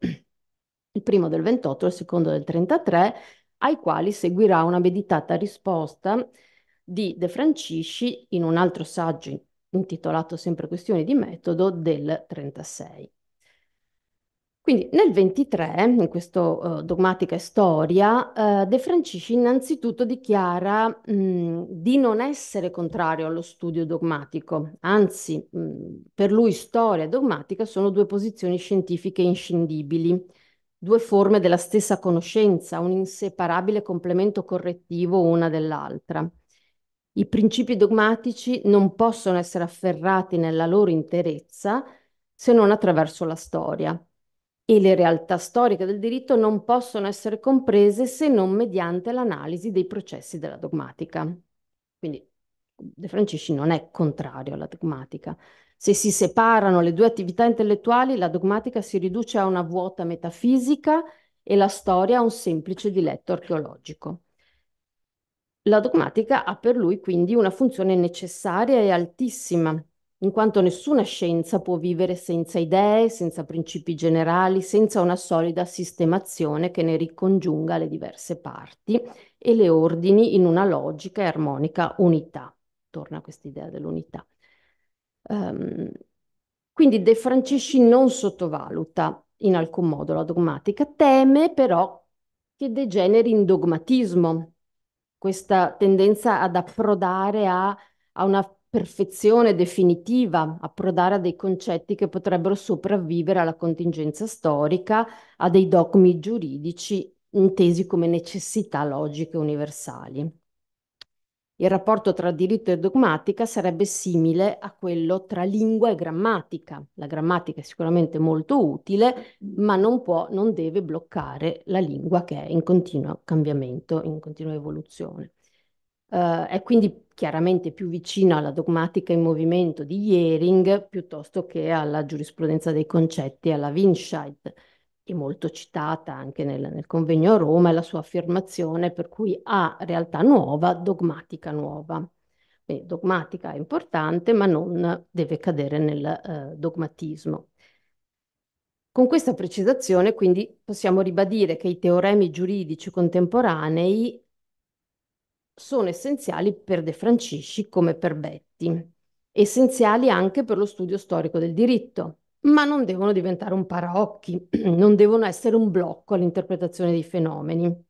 il primo del 28 e il secondo del 33, ai quali seguirà una meditata risposta di De Francisci in un altro saggio intitolato sempre Questioni di metodo del 36. Quindi nel 23, in questo uh, Dogmatica e Storia, uh, De Francisci innanzitutto dichiara mh, mm, di non essere contrario allo studio dogmatico, anzi mh, mm, per lui storia e dogmatica sono due posizioni scientifiche inscindibili due forme della stessa conoscenza, un inseparabile complemento correttivo una dell'altra. I principi dogmatici non possono essere afferrati nella loro interezza se non attraverso la storia e le realtà storiche del diritto non possono essere comprese se non mediante l'analisi dei processi della dogmatica. Quindi De Francisci non è contrario alla dogmatica, se si separano le due attività intellettuali, la dogmatica si riduce a una vuota metafisica e la storia a un semplice diletto archeologico. La dogmatica ha per lui quindi una funzione necessaria e altissima, in quanto nessuna scienza può vivere senza idee, senza principi generali, senza una solida sistemazione che ne ricongiunga le diverse parti e le ordini in una logica e armonica unità. Torna questa idea dell'unità. Um, quindi De Francesci non sottovaluta in alcun modo la dogmatica, teme però che degeneri in dogmatismo, questa tendenza ad approdare a, a una perfezione definitiva, approdare a dei concetti che potrebbero sopravvivere alla contingenza storica, a dei dogmi giuridici intesi come necessità logiche universali. Il rapporto tra diritto e dogmatica sarebbe simile a quello tra lingua e grammatica. La grammatica è sicuramente molto utile, ma non può, non deve bloccare la lingua che è in continuo cambiamento, in continua evoluzione. Uh, è quindi chiaramente più vicino alla dogmatica in movimento di Jering piuttosto che alla giurisprudenza dei concetti e alla Winscheid e molto citata anche nel, nel convegno a Roma, è la sua affermazione per cui ha realtà nuova, dogmatica nuova. Quindi dogmatica è importante, ma non deve cadere nel eh, dogmatismo. Con questa precisazione, quindi, possiamo ribadire che i teoremi giuridici contemporanei sono essenziali per De Francisci come per Betti, essenziali anche per lo studio storico del diritto, ma non devono diventare un paraocchi, [CLEARS THROAT] non devono essere un blocco all'interpretazione dei fenomeni.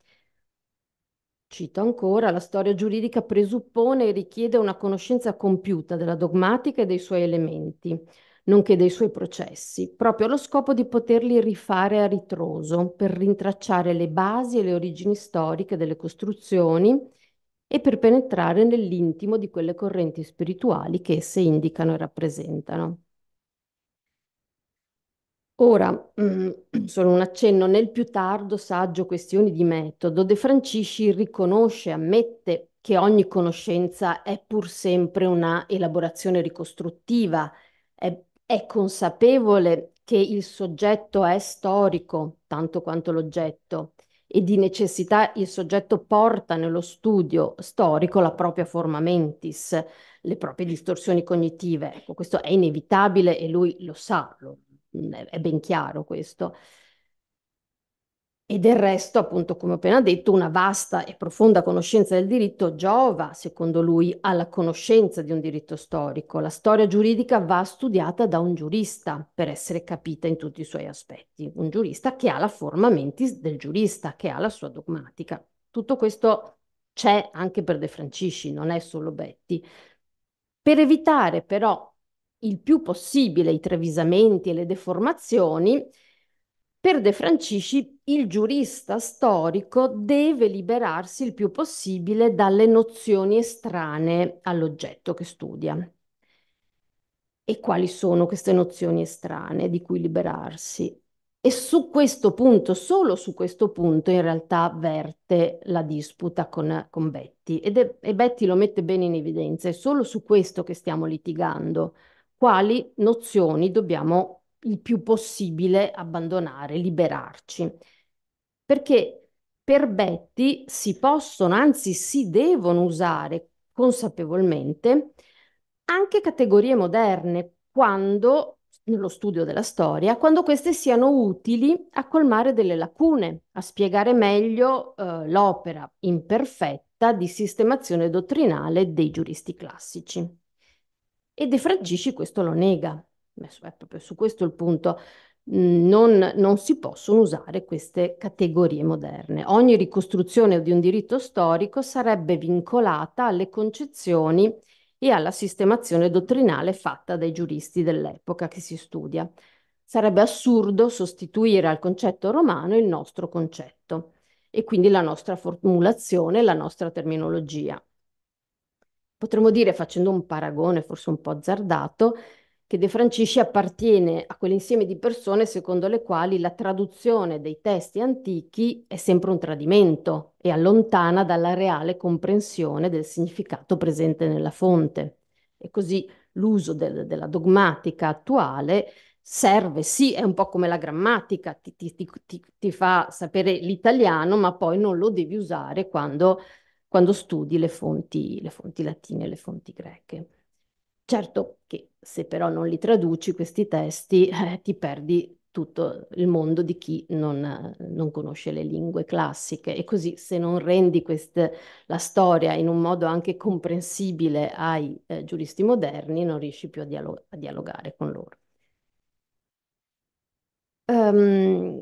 Cito ancora, la storia giuridica presuppone e richiede una conoscenza compiuta della dogmatica e dei suoi elementi, nonché dei suoi processi, proprio allo scopo di poterli rifare a ritroso, per rintracciare le basi e le origini storiche delle costruzioni e per penetrare nell'intimo di quelle correnti spirituali che esse indicano e rappresentano. Ora, mh, mm, [CLEARS THROAT] solo un accenno, nel più tardo saggio Questioni di metodo, De Francisci riconosce, ammette che ogni conoscenza è pur sempre una elaborazione ricostruttiva, è, è consapevole che il soggetto è storico tanto quanto l'oggetto e di necessità il soggetto porta nello studio storico la propria forma mentis, le proprie distorsioni cognitive. Ecco, questo è inevitabile e lui lo sa, lo, Mm, è ben chiaro questo. E del resto, appunto, come ho appena detto, una vasta e profonda conoscenza del diritto giova, secondo lui, alla conoscenza di un diritto storico. La storia giuridica va studiata da un giurista per essere capita in tutti i suoi aspetti, un giurista che ha la forma mentis del giurista, che ha la sua dogmatica. Tutto questo c'è anche per De Francisci, non è solo Betti. Per evitare però il più possibile i trevisamenti e le deformazioni, per De Francisci il giurista storico deve liberarsi il più possibile dalle nozioni estranee all'oggetto che studia. E quali sono queste nozioni estranee di cui liberarsi? E su questo punto, solo su questo punto, in realtà verte la disputa con, con Betty. Ed è, e Betty lo mette bene in evidenza, è solo su questo che stiamo litigando quali nozioni dobbiamo il più possibile abbandonare, liberarci. Perché per Betty si possono, anzi si devono usare consapevolmente anche categorie moderne quando, nello studio della storia, quando queste siano utili a colmare delle lacune, a spiegare meglio eh, l'opera imperfetta di sistemazione dottrinale dei giuristi classici. E De Fragici questo lo nega. È proprio su questo il punto. Mm, non, non, si possono usare queste categorie moderne. Ogni ricostruzione di un diritto storico sarebbe vincolata alle concezioni e alla sistemazione dottrinale fatta dai giuristi dell'epoca che si studia. Sarebbe assurdo sostituire al concetto romano il nostro concetto e quindi la nostra formulazione, la nostra terminologia. Potremmo dire, facendo un paragone forse un po' azzardato, che De Francisci appartiene a quell'insieme di persone secondo le quali la traduzione dei testi antichi è sempre un tradimento e allontana dalla reale comprensione del significato presente nella fonte. E così l'uso del, della dogmatica attuale serve, sì, è un po' come la grammatica, ti, ti, ti, ti, fa sapere l'italiano, ma poi non lo devi usare quando quando studi le fonti, le fonti latine e le fonti greche. Certo che se però non li traduci questi testi [LAUGHS] eh, ti perdi tutto il mondo di chi non, non, conosce le lingue classiche e così se non rendi queste, la storia in un modo anche comprensibile ai eh, giuristi moderni non riesci più a, dialog a dialogare con loro. Um,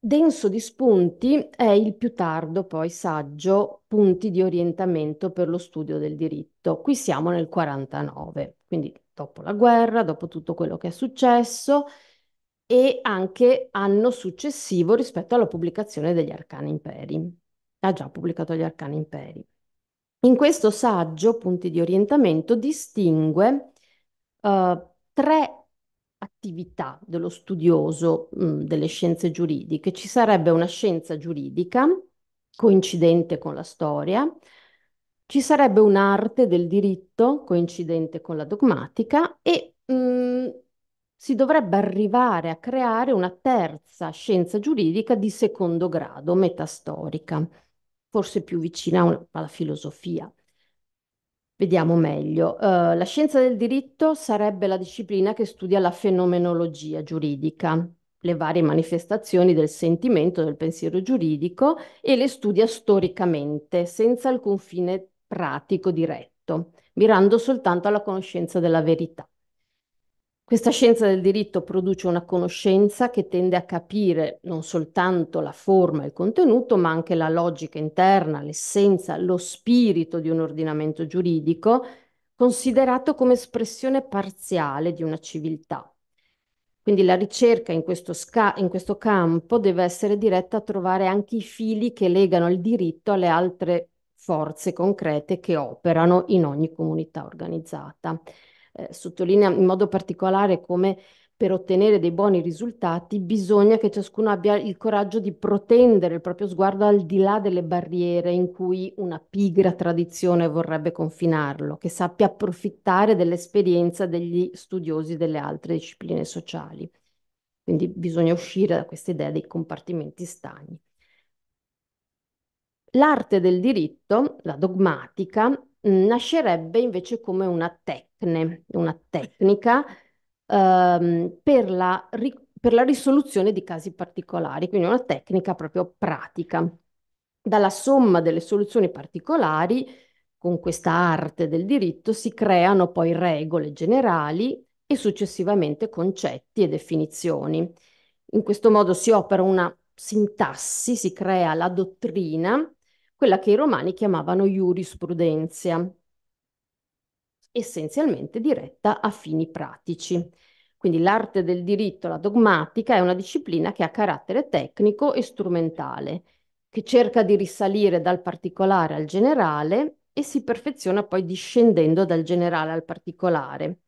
Denso di spunti è il più tardo poi saggio Punti di orientamento per lo studio del diritto. Qui siamo nel 49, quindi dopo la guerra, dopo tutto quello che è successo e anche anno successivo rispetto alla pubblicazione degli Arcani Imperi. Ha già pubblicato gli Arcani Imperi. In questo saggio, Punti di orientamento, distingue uh, tre attività dello studioso mh, mm, delle scienze giuridiche. Ci sarebbe una scienza giuridica coincidente con la storia, ci sarebbe un'arte del diritto coincidente con la dogmatica e mh, mm, si dovrebbe arrivare a creare una terza scienza giuridica di secondo grado, metastorica, forse più vicina alla filosofia. Vediamo meglio. Eh, la scienza del diritto sarebbe la disciplina che studia la fenomenologia giuridica, le varie manifestazioni del sentimento, del pensiero giuridico e le studia storicamente, senza alcun fine pratico diretto, mirando soltanto alla conoscenza della verità. Questa scienza del diritto produce una conoscenza che tende a capire non soltanto la forma e il contenuto, ma anche la logica interna, l'essenza, lo spirito di un ordinamento giuridico, considerato come espressione parziale di una civiltà. Quindi la ricerca in questo, sca- in questo campo deve essere diretta a trovare anche i fili che legano il diritto alle altre forze concrete che operano in ogni comunità organizzata eh, sottolinea in modo particolare come per ottenere dei buoni risultati bisogna che ciascuno abbia il coraggio di protendere il proprio sguardo al di là delle barriere in cui una pigra tradizione vorrebbe confinarlo, che sappia approfittare dell'esperienza degli studiosi delle altre discipline sociali. Quindi bisogna uscire da questa idea dei compartimenti stagni. L'arte del diritto, la dogmatica, Mm, nascerebbe invece come una tecne, una tecnica ehm, per la, per la risoluzione di casi particolari, quindi una tecnica proprio pratica. Dalla somma delle soluzioni particolari, con questa arte del diritto, si creano poi regole generali e successivamente concetti e definizioni. In questo modo si opera una sintassi, si crea la dottrina quella che i romani chiamavano giurisprudenza, essenzialmente diretta a fini pratici. Quindi l'arte del diritto, la dogmatica, è una disciplina che ha carattere tecnico e strumentale, che cerca di risalire dal particolare al generale e si perfeziona poi discendendo dal generale al particolare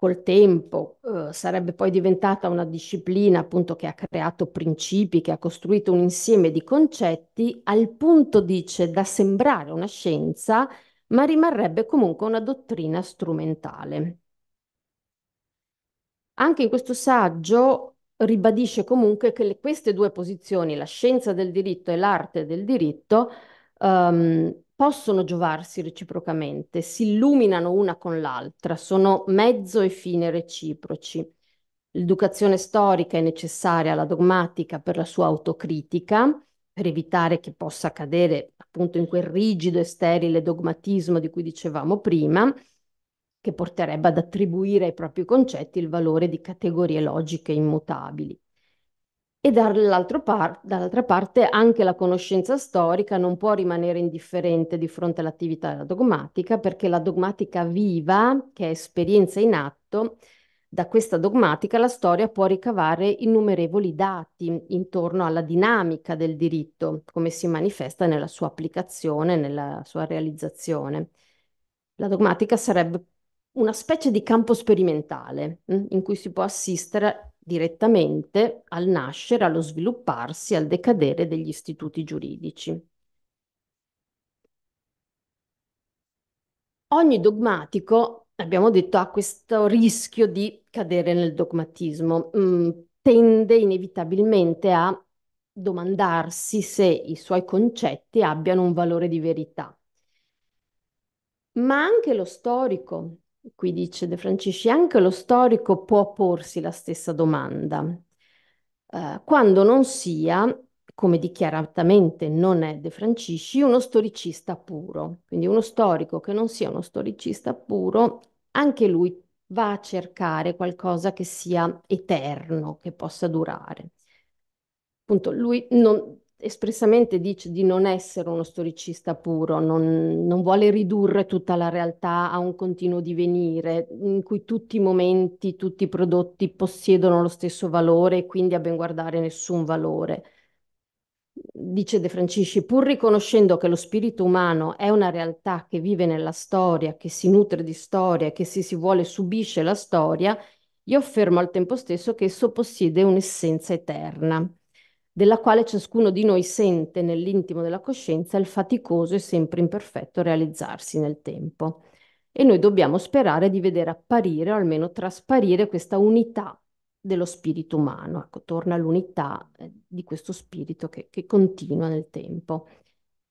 col tempo eh, sarebbe poi diventata una disciplina appunto che ha creato principi, che ha costruito un insieme di concetti, al punto dice da sembrare una scienza, ma rimarrebbe comunque una dottrina strumentale. Anche in questo saggio ribadisce comunque che le, queste due posizioni, la scienza del diritto e l'arte del diritto, um, possono giovarsi reciprocamente, si illuminano una con l'altra, sono mezzo e fine reciproci. L'educazione storica è necessaria alla dogmatica per la sua autocritica, per evitare che possa cadere appunto in quel rigido e sterile dogmatismo di cui dicevamo prima, che porterebbe ad attribuire ai propri concetti il valore di categorie logiche immutabili. E dall'altra par- parte anche la conoscenza storica non può rimanere indifferente di fronte all'attività della dogmatica perché la dogmatica viva, che è esperienza in atto, da questa dogmatica la storia può ricavare innumerevoli dati intorno alla dinamica del diritto, come si manifesta nella sua applicazione, nella sua realizzazione. La dogmatica sarebbe una specie di campo sperimentale mh, mm, in cui si può assistere direttamente al nascere, allo svilupparsi, al decadere degli istituti giuridici. Ogni dogmatico, abbiamo detto, ha questo rischio di cadere nel dogmatismo, mm, tende inevitabilmente a domandarsi se i suoi concetti abbiano un valore di verità. Ma anche lo storico, Qui dice De Francisci, anche lo storico può porsi la stessa domanda, eh, quando non sia, come dichiaratamente non è De Francisci, uno storicista puro. Quindi uno storico che non sia uno storicista puro, anche lui va a cercare qualcosa che sia eterno, che possa durare. Appunto, lui non, espressamente dice di non essere uno storicista puro, non, non, vuole ridurre tutta la realtà a un continuo divenire in cui tutti i momenti, tutti i prodotti possiedono lo stesso valore e quindi a ben guardare nessun valore. Dice De Francisci, pur riconoscendo che lo spirito umano è una realtà che vive nella storia, che si nutre di storia, che se si vuole subisce la storia, io affermo al tempo stesso che esso possiede un'essenza eterna della quale ciascuno di noi sente nell'intimo della coscienza il faticoso e sempre imperfetto realizzarsi nel tempo. E noi dobbiamo sperare di vedere apparire o almeno trasparire questa unità dello spirito umano. Ecco, torna l'unità eh, di questo spirito che, che continua nel tempo.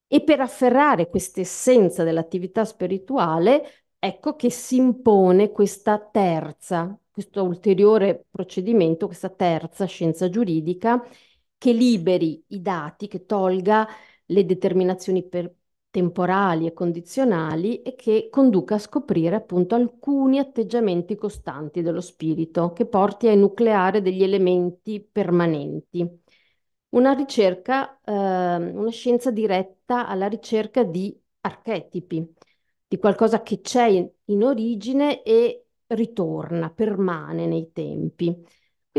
E per afferrare quest'essenza dell'attività spirituale, ecco che si impone questa terza, questo ulteriore procedimento, questa terza scienza giuridica che liberi i dati, che tolga le determinazioni per, temporali e condizionali e che conduca a scoprire appunto alcuni atteggiamenti costanti dello spirito che porti a nucleare degli elementi permanenti. Una ricerca, eh, una scienza diretta alla ricerca di archetipi, di qualcosa che c'è in, in origine e ritorna, permane nei tempi.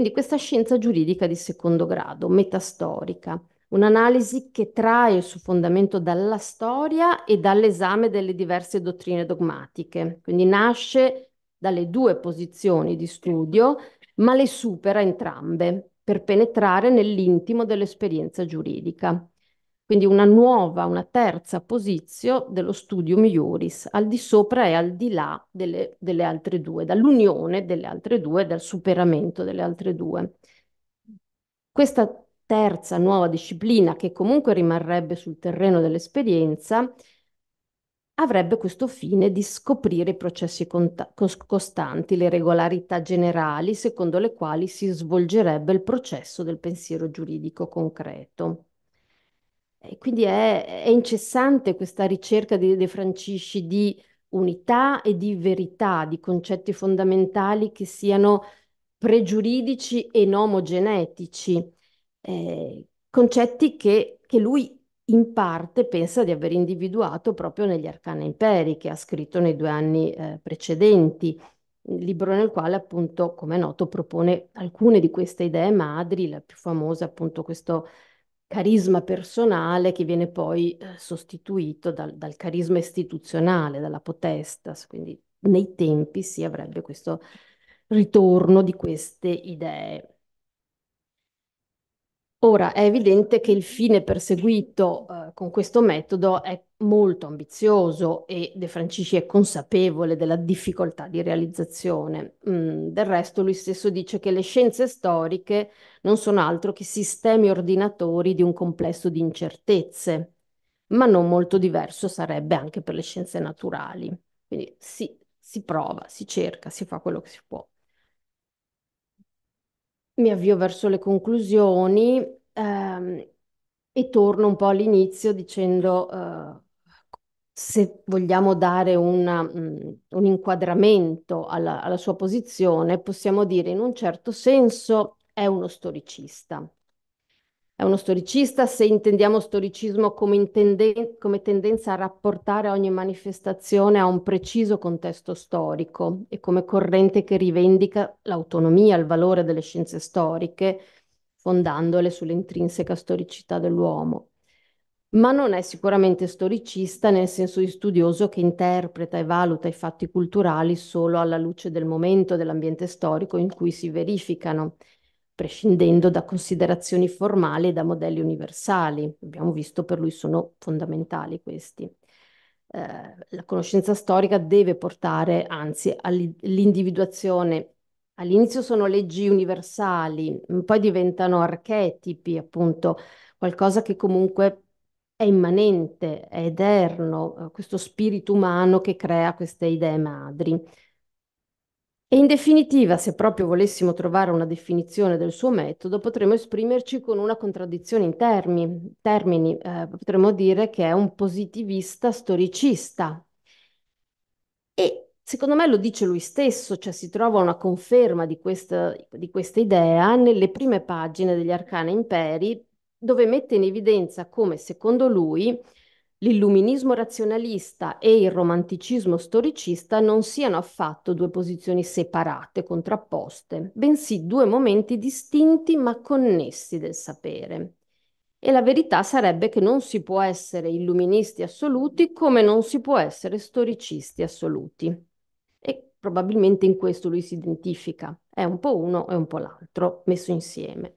Quindi questa scienza giuridica di secondo grado, metastorica, un'analisi che trae il suo fondamento dalla storia e dall'esame delle diverse dottrine dogmatiche, quindi nasce dalle due posizioni di studio, ma le supera entrambe per penetrare nell'intimo dell'esperienza giuridica quindi una nuova, una terza posizione dello studium iuris, al di sopra e al di là delle, delle altre due, dall'unione delle altre due, dal superamento delle altre due. Questa terza nuova disciplina, che comunque rimarrebbe sul terreno dell'esperienza, avrebbe questo fine di scoprire i processi costanti, le regolarità generali secondo le quali si svolgerebbe il processo del pensiero giuridico concreto. E quindi è, è, incessante questa ricerca di De Francisci di unità e di verità, di concetti fondamentali che siano pregiuridici e nomogenetici, eh, concetti che, che lui in parte pensa di aver individuato proprio negli Arcana Imperi che ha scritto nei due anni eh, precedenti, libro nel quale appunto, come è noto, propone alcune di queste idee madri, la più famosa appunto questo carisma personale che viene poi eh, sostituito dal, dal carisma istituzionale, dalla potestas, quindi nei tempi si avrebbe questo ritorno di queste idee. Ora, è evidente che il fine perseguito, eh, con questo metodo è molto ambizioso e De Francisci è consapevole della difficoltà di realizzazione. Mm, del resto, lui stesso dice che le scienze storiche non sono altro che sistemi ordinatori di un complesso di incertezze, ma non molto diverso sarebbe anche per le scienze naturali. Quindi sì, si prova, si cerca, si fa quello che si può. Mi avvio verso le conclusioni, ehm, e torno un po' all'inizio dicendo, eh, se vogliamo dare una, mh, mm, un inquadramento alla, alla sua posizione, possiamo dire in un certo senso è uno storicista. È uno storicista, se intendiamo storicismo come, tenden- come, tendenza a rapportare ogni manifestazione a un preciso contesto storico e come corrente che rivendica l'autonomia, il valore delle scienze storiche, fondandole sull'intrinseca storicità dell'uomo. Ma non è sicuramente storicista nel senso di studioso che interpreta e valuta i fatti culturali solo alla luce del momento, dell'ambiente storico in cui si verificano prescindendo da considerazioni formali e da modelli universali. Abbiamo visto per lui sono fondamentali questi. Eh, la conoscenza storica deve portare, anzi, all'individuazione. All'inizio sono leggi universali, poi diventano archetipi, appunto, qualcosa che comunque è immanente, è eterno, eh, questo spirito umano che crea queste idee madri. E in definitiva, se proprio volessimo trovare una definizione del suo metodo, potremmo esprimerci con una contraddizione in termini. termini eh, potremmo dire che è un positivista storicista. E secondo me lo dice lui stesso, cioè si trova una conferma di questa, di questa idea nelle prime pagine degli Arcana Imperi, dove mette in evidenza come, secondo lui, l'illuminismo razionalista e il romanticismo storicista non siano affatto due posizioni separate, contrapposte, bensì due momenti distinti ma connessi del sapere. E la verità sarebbe che non si può essere illuministi assoluti come non si può essere storicisti assoluti. E probabilmente in questo lui si identifica, è un po' uno e un po' l'altro messo insieme.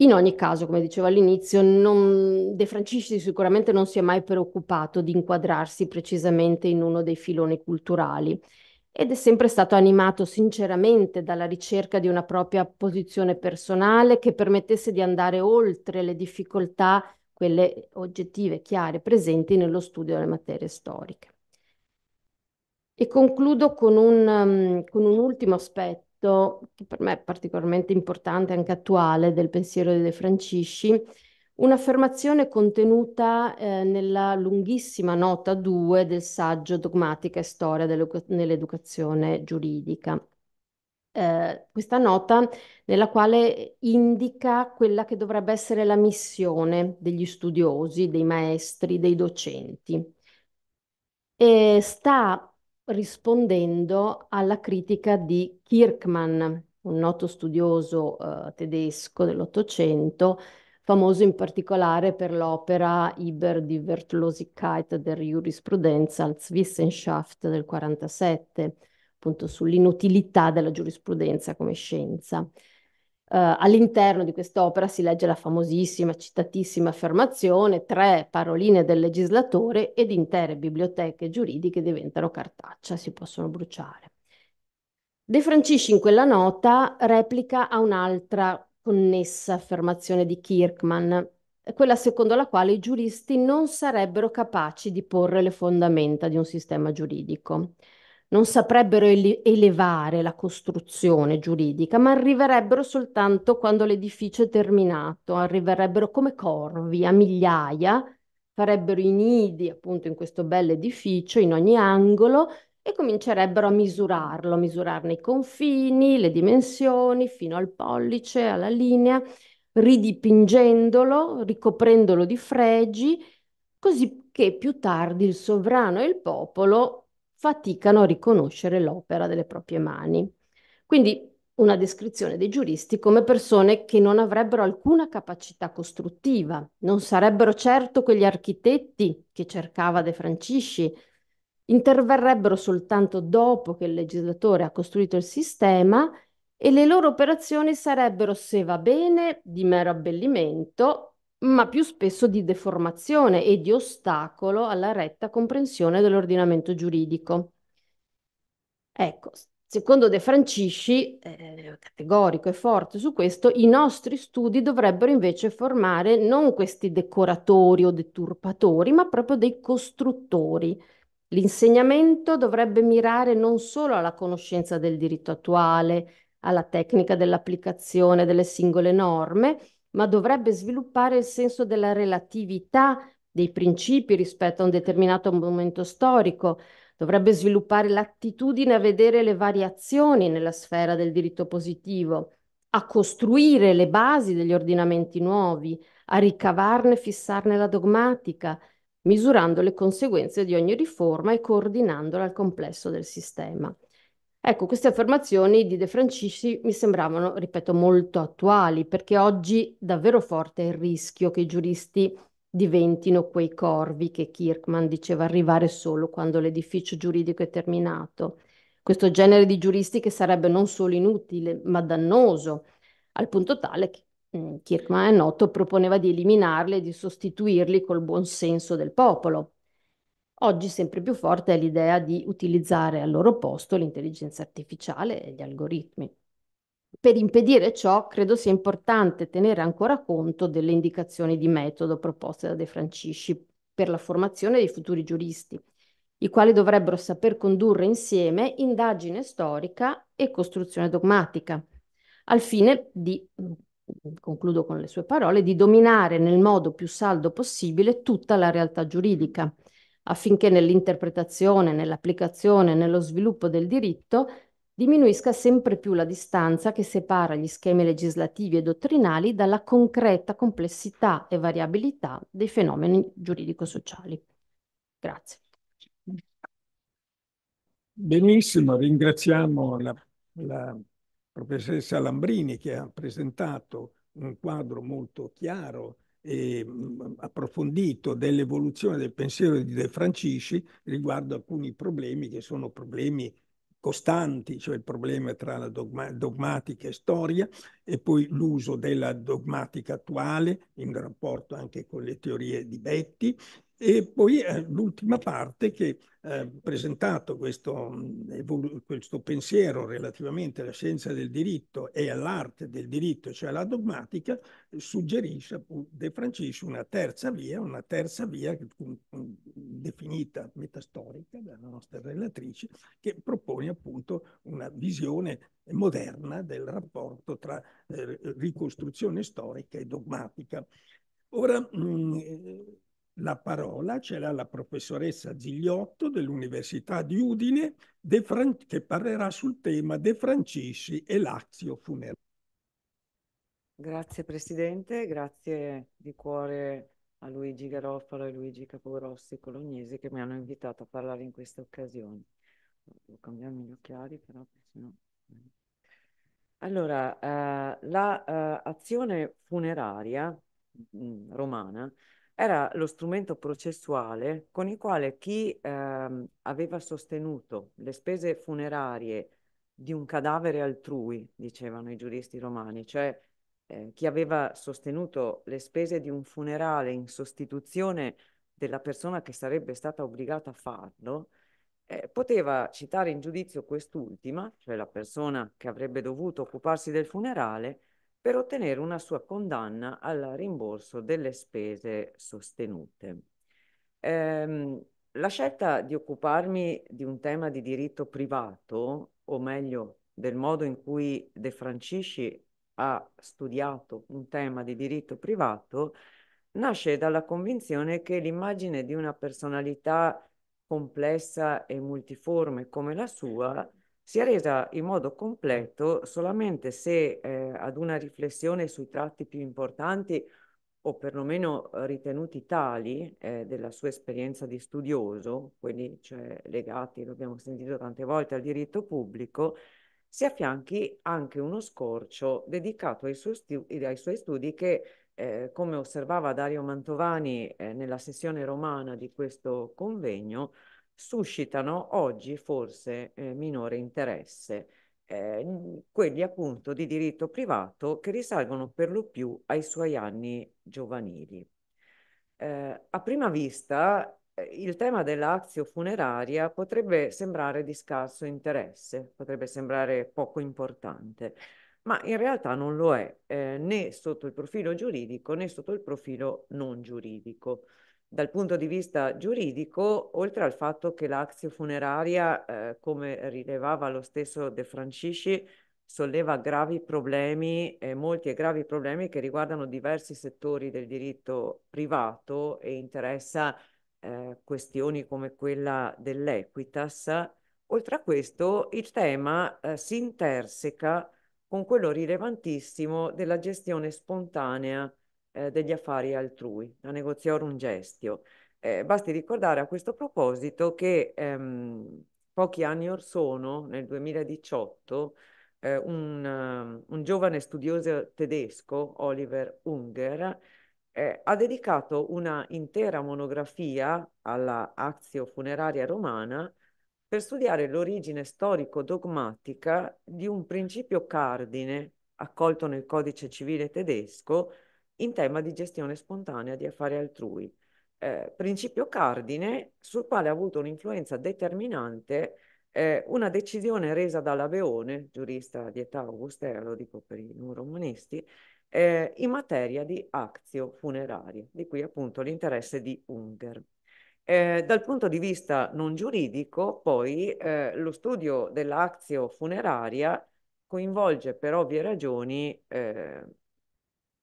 In ogni caso, come dicevo all'inizio, non, De Francisci sicuramente non si è mai preoccupato di inquadrarsi precisamente in uno dei filoni culturali ed è sempre stato animato sinceramente dalla ricerca di una propria posizione personale che permettesse di andare oltre le difficoltà, quelle oggettive, chiare, presenti nello studio delle materie storiche. E concludo con un, um, con un ultimo aspetto aspetto che per me è particolarmente importante, anche attuale, del pensiero di De Francisci, un'affermazione contenuta eh, nella lunghissima nota 2 del saggio Dogmatica e Storia nell'educazione giuridica. Eh, questa nota nella quale indica quella che dovrebbe essere la missione degli studiosi, dei maestri, dei docenti. E sta rispondendo alla critica di Kirkman, un noto studioso eh, tedesco dell'Ottocento, famoso in particolare per l'opera Iber die Wertlosigkeit der Jurisprudenz als Wissenschaft del 1947, appunto sull'inutilità della giurisprudenza come scienza. Uh, all'interno di quest'opera si legge la famosissima, citatissima affermazione, tre paroline del legislatore ed intere biblioteche giuridiche diventano cartaccia, si possono bruciare. De Francisci in quella nota replica a un'altra connessa affermazione di Kirkman, quella secondo la quale i giuristi non sarebbero capaci di porre le fondamenta di un sistema giuridico non saprebbero ele- elevare la costruzione giuridica, ma arriverebbero soltanto quando l'edificio è terminato, arriverebbero come corvi a migliaia, farebbero i nidi appunto in questo bel edificio, in ogni angolo, e comincerebbero a misurarlo, a misurarne i confini, le dimensioni, fino al pollice, alla linea, ridipingendolo, ricoprendolo di fregi, così che più tardi il sovrano e il popolo faticano a riconoscere l'opera delle proprie mani. Quindi una descrizione dei giuristi come persone che non avrebbero alcuna capacità costruttiva, non sarebbero certo quegli architetti che cercava De Francisci, interverrebbero soltanto dopo che il legislatore ha costruito il sistema e le loro operazioni sarebbero, se va bene, di mero abbellimento ma più spesso di deformazione e di ostacolo alla retta comprensione dell'ordinamento giuridico. Ecco, secondo De Francisci, eh, categorico e forte su questo, i nostri studi dovrebbero invece formare non questi decoratori o deturpatori, ma proprio dei costruttori. L'insegnamento dovrebbe mirare non solo alla conoscenza del diritto attuale, alla tecnica dell'applicazione delle singole norme, ma dovrebbe sviluppare il senso della relatività dei principi rispetto a un determinato momento storico, dovrebbe sviluppare l'attitudine a vedere le variazioni nella sfera del diritto positivo, a costruire le basi degli ordinamenti nuovi, a ricavarne e fissarne la dogmatica, misurando le conseguenze di ogni riforma e coordinandola al complesso del sistema. Ecco, queste affermazioni di De Francisci mi sembravano, ripeto, molto attuali, perché oggi davvero forte è il rischio che i giuristi diventino quei corvi che Kirkman diceva arrivare solo quando l'edificio giuridico è terminato. Questo genere di giuristi che sarebbe non solo inutile, ma dannoso, al punto tale che mm, Kirkman è noto proponeva di eliminarli e di sostituirli col buon senso del popolo. Oggi sempre più forte è l'idea di utilizzare al loro posto l'intelligenza artificiale e gli algoritmi. Per impedire ciò, credo sia importante tenere ancora conto delle indicazioni di metodo proposte da De Francisci per la formazione dei futuri giuristi, i quali dovrebbero saper condurre insieme indagine storica e costruzione dogmatica, al fine di, concludo con le sue parole, di dominare nel modo più saldo possibile tutta la realtà giuridica affinché nell'interpretazione, nell'applicazione, nello sviluppo del diritto diminuisca sempre più la distanza che separa gli schemi legislativi e dottrinali dalla concreta complessità e variabilità dei fenomeni giuridico-sociali. Grazie. Benissimo, ringraziamo la, la professoressa Lambrini che ha presentato un quadro molto chiaro eh, approfondito dell'evoluzione del pensiero di De Francisci riguardo alcuni problemi che sono problemi costanti, cioè il problema tra la dogma dogmatica e storia e poi l'uso della dogmatica attuale in rapporto anche con le teorie di Betti e poi eh, l'ultima parte che eh, presentato questo, questo, pensiero relativamente alla scienza del diritto e all'arte del diritto, cioè alla dogmatica, suggerisce appunto, De Francisco una terza via, una terza via definita metastorica dalla nostra relatrice, che propone appunto una visione moderna del rapporto tra eh, ricostruzione storica e dogmatica. Ora, mh, la parola ce l'ha la professoressa Gigliotto dell'Università di Udine che parlerà sul tema De Francisci e Lazio Funerale. Grazie Presidente, grazie di cuore a Luigi Garofalo e Luigi Capogrossi Colognesi che mi hanno invitato a parlare in questa occasione. Devo cambiarmi gli occhiali però sennò... Allora, eh, l'azione la, eh, funeraria mh, mm, romana era lo strumento processuale con il quale chi ehm, aveva sostenuto le spese funerarie di un cadavere altrui, dicevano i giuristi romani, cioè eh, chi aveva sostenuto le spese di un funerale in sostituzione della persona che sarebbe stata obbligata a farlo, eh, poteva citare in giudizio quest'ultima, cioè la persona che avrebbe dovuto occuparsi del funerale, per ottenere una sua condanna al rimborso delle spese sostenute. Ehm, la scelta di occuparmi di un tema di diritto privato, o meglio del modo in cui De Francisci ha studiato un tema di diritto privato, nasce dalla convinzione che l'immagine di una personalità complessa e multiforme come la sua si è resa in modo completo solamente se eh, ad una riflessione sui tratti più importanti o perlomeno eh, ritenuti tali eh, della sua esperienza di studioso, quelli cioè legati, l'abbiamo sentito tante volte, al diritto pubblico, si affianchi anche uno scorcio dedicato ai, su studi, ai suoi studi che, eh, come osservava Dario Mantovani eh, nella sessione romana di questo convegno, suscitano oggi forse eh, minore interesse, eh, quelli appunto di diritto privato che risalgono per lo più ai suoi anni giovanili. Eh, a prima vista eh, il tema dell'azio funeraria potrebbe sembrare di scarso interesse, potrebbe sembrare poco importante, ma in realtà non lo è eh, né sotto il profilo giuridico né sotto il profilo non giuridico dal punto di vista giuridico, oltre al fatto che l'azio funeraria, eh, come rilevava lo stesso De Francisci, solleva gravi problemi, eh, molti e gravi problemi che riguardano diversi settori del diritto privato e interessa eh, questioni come quella dell'equitas. Oltre a questo, il tema eh, si interseca con quello rilevantissimo della gestione spontanea eh, degli affari altrui, la negoziorum gestio. Eh, basti ricordare a questo proposito che ehm, pochi anni or sono, nel 2018, eh, un, ehm, un, giovane studioso tedesco, Oliver Unger, eh, ha dedicato una intera monografia alla Azio funeraria romana per studiare l'origine storico-dogmatica di un principio cardine accolto nel codice civile tedesco in tema di gestione spontanea di affari altrui, eh, principio cardine sul quale ha avuto un'influenza determinante eh, una decisione resa dalla Beone, giurista di età augustea, lo dico per i non romanisti, eh, in materia di azio funerarie, di cui appunto l'interesse di Unger. Eh, dal punto di vista non giuridico, poi, eh, lo studio dell'azio funeraria coinvolge per ovvie ragioni eh,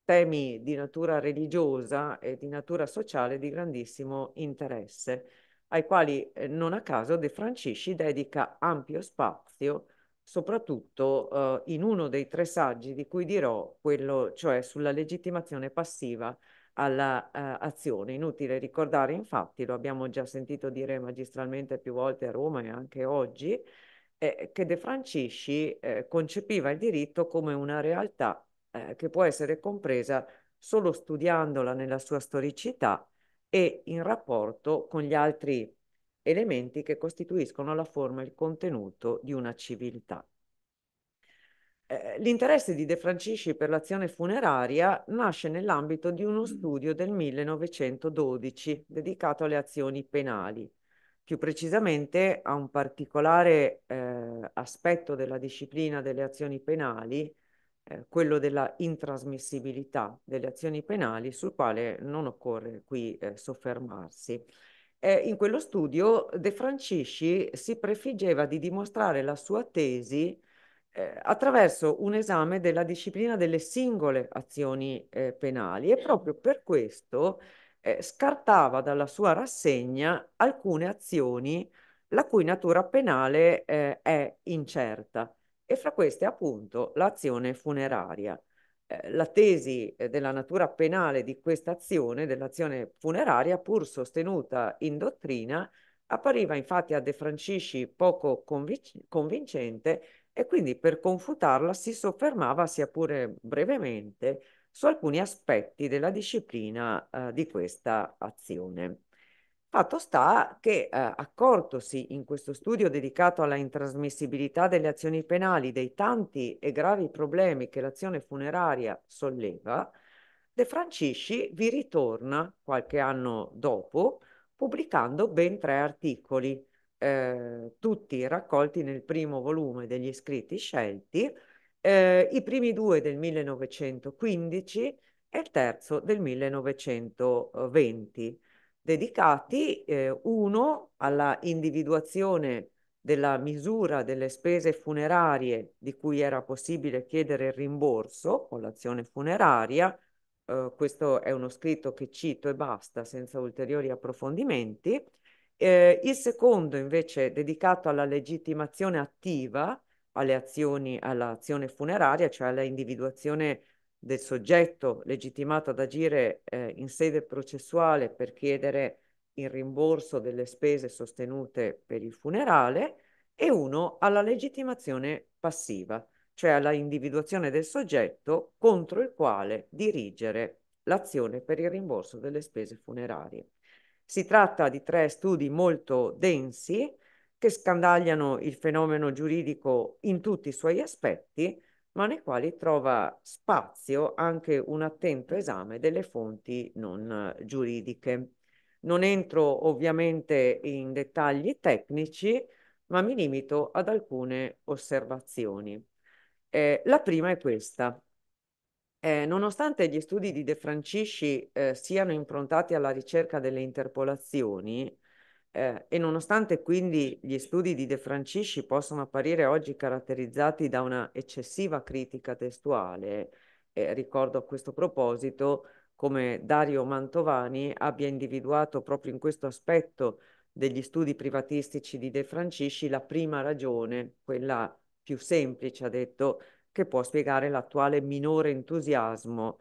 temi di natura religiosa e di natura sociale di grandissimo interesse, ai quali eh, non a caso De Francisci dedica ampio spazio, soprattutto eh, in uno dei tre saggi di cui dirò, quello cioè sulla legittimazione passiva all'azione. Eh, Inutile ricordare, infatti, lo abbiamo già sentito dire magistralmente più volte a Roma e anche oggi, eh, che De Francisci eh, concepiva il diritto come una realtà eh, che può essere compresa solo studiandola nella sua storicità e in rapporto con gli altri elementi che costituiscono la forma e il contenuto di una civiltà. Eh, l'interesse di De Francisci per l'azione funeraria nasce nell'ambito di uno studio del 1912 dedicato alle azioni penali, più precisamente a un particolare eh, aspetto della disciplina delle azioni penali eh, quello della intrasmissibilità delle azioni penali, sul quale non occorre qui eh, soffermarsi. Eh, in quello studio De Francisci si prefiggeva di dimostrare la sua tesi eh, attraverso un esame della disciplina delle singole azioni eh, penali e proprio per questo eh, scartava dalla sua rassegna alcune azioni la cui natura penale è incerta e fra queste appunto l'azione funeraria. Eh, la tesi eh, della natura penale di questa azione, dell'azione funeraria, pur sostenuta in dottrina, appariva infatti a De Francisci poco convic- convincente e quindi per confutarla si soffermava, sia pure brevemente, su alcuni aspetti della disciplina eh, di questa azione. Fatto sta che, eh, accortosi in questo studio dedicato alla intrasmissibilità delle azioni penali dei tanti e gravi problemi che l'azione funeraria solleva, De Francisci vi ritorna qualche anno dopo pubblicando ben tre articoli, eh, tutti raccolti nel primo volume degli scritti scelti, eh, i primi due del 1915 e il terzo del 1920 dedicati, eh, uno alla individuazione della misura delle spese funerarie di cui era possibile chiedere il rimborso con l'azione funeraria, eh, questo è uno scritto che cito e basta senza ulteriori approfondimenti, eh, il secondo invece dedicato alla legittimazione attiva, alle azioni, all'azione funeraria, cioè alla individuazione del soggetto legittimato ad agire eh, in sede processuale per chiedere il rimborso delle spese sostenute per il funerale e uno alla legittimazione passiva, cioè alla individuazione del soggetto contro il quale dirigere l'azione per il rimborso delle spese funerarie. Si tratta di tre studi molto densi che scandagliano il fenomeno giuridico in tutti i suoi aspetti, ma nei quali trova spazio anche un attento esame delle fonti non eh, giuridiche. Non entro ovviamente in dettagli tecnici, ma mi limito ad alcune osservazioni. Eh, la prima è questa. Eh, nonostante gli studi di De Francisci eh, siano improntati alla ricerca delle interpolazioni, eh, e nonostante quindi gli studi di De Francisci possano apparire oggi caratterizzati da una eccessiva critica testuale, eh, ricordo a questo proposito come Dario Mantovani abbia individuato proprio in questo aspetto degli studi privatistici di De Francisci la prima ragione, quella più semplice, ha detto, che può spiegare l'attuale minore entusiasmo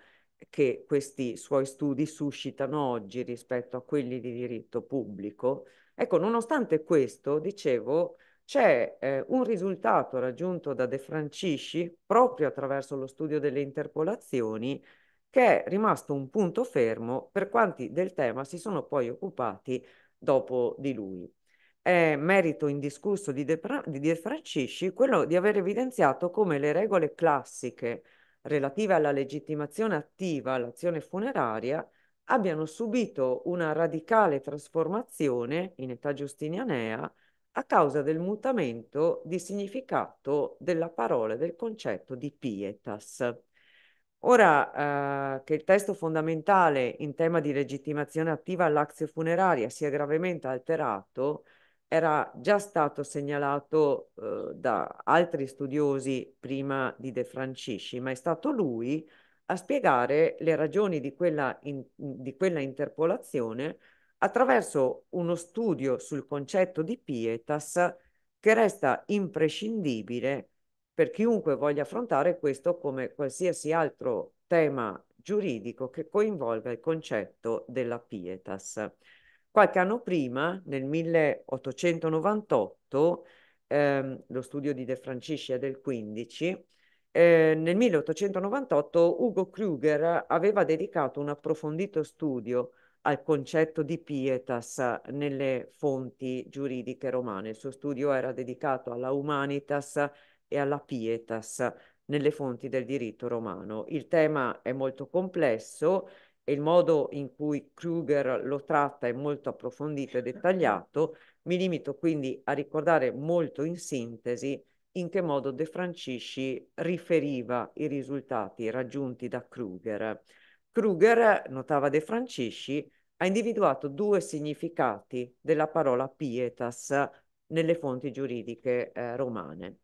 che questi suoi studi suscitano oggi rispetto a quelli di diritto pubblico, Ecco, nonostante questo, dicevo, c'è eh, un risultato raggiunto da De Francisci proprio attraverso lo studio delle interpolazioni che è rimasto un punto fermo per quanti del tema si sono poi occupati dopo di lui. È merito indiscusso di De, di De Francisci quello di aver evidenziato come le regole classiche relative alla legittimazione attiva all'azione funeraria abbiano subito una radicale trasformazione in età giustinianea a causa del mutamento di significato della parola e del concetto di pietas. Ora eh, che il testo fondamentale in tema di legittimazione attiva all'azio funeraria sia gravemente alterato, era già stato segnalato eh, da altri studiosi prima di De Francisci, ma è stato lui a spiegare le ragioni di quella, in, di quella interpolazione attraverso uno studio sul concetto di pietas che resta imprescindibile per chiunque voglia affrontare questo come qualsiasi altro tema giuridico che coinvolga il concetto della pietas. Qualche anno prima, nel 1898, ehm, lo studio di De Franciscia del 15, eh, nel 1898 Ugo Kruger aveva dedicato un approfondito studio al concetto di pietas nelle fonti giuridiche romane. Il suo studio era dedicato alla humanitas e alla pietas nelle fonti del diritto romano. Il tema è molto complesso e il modo in cui Kruger lo tratta è molto approfondito e dettagliato. Mi limito quindi a ricordare molto in sintesi in che modo De Francisci riferiva i risultati raggiunti da Kruger. Kruger, notava De Francisci, ha individuato due significati della parola pietas nelle fonti giuridiche eh, romane.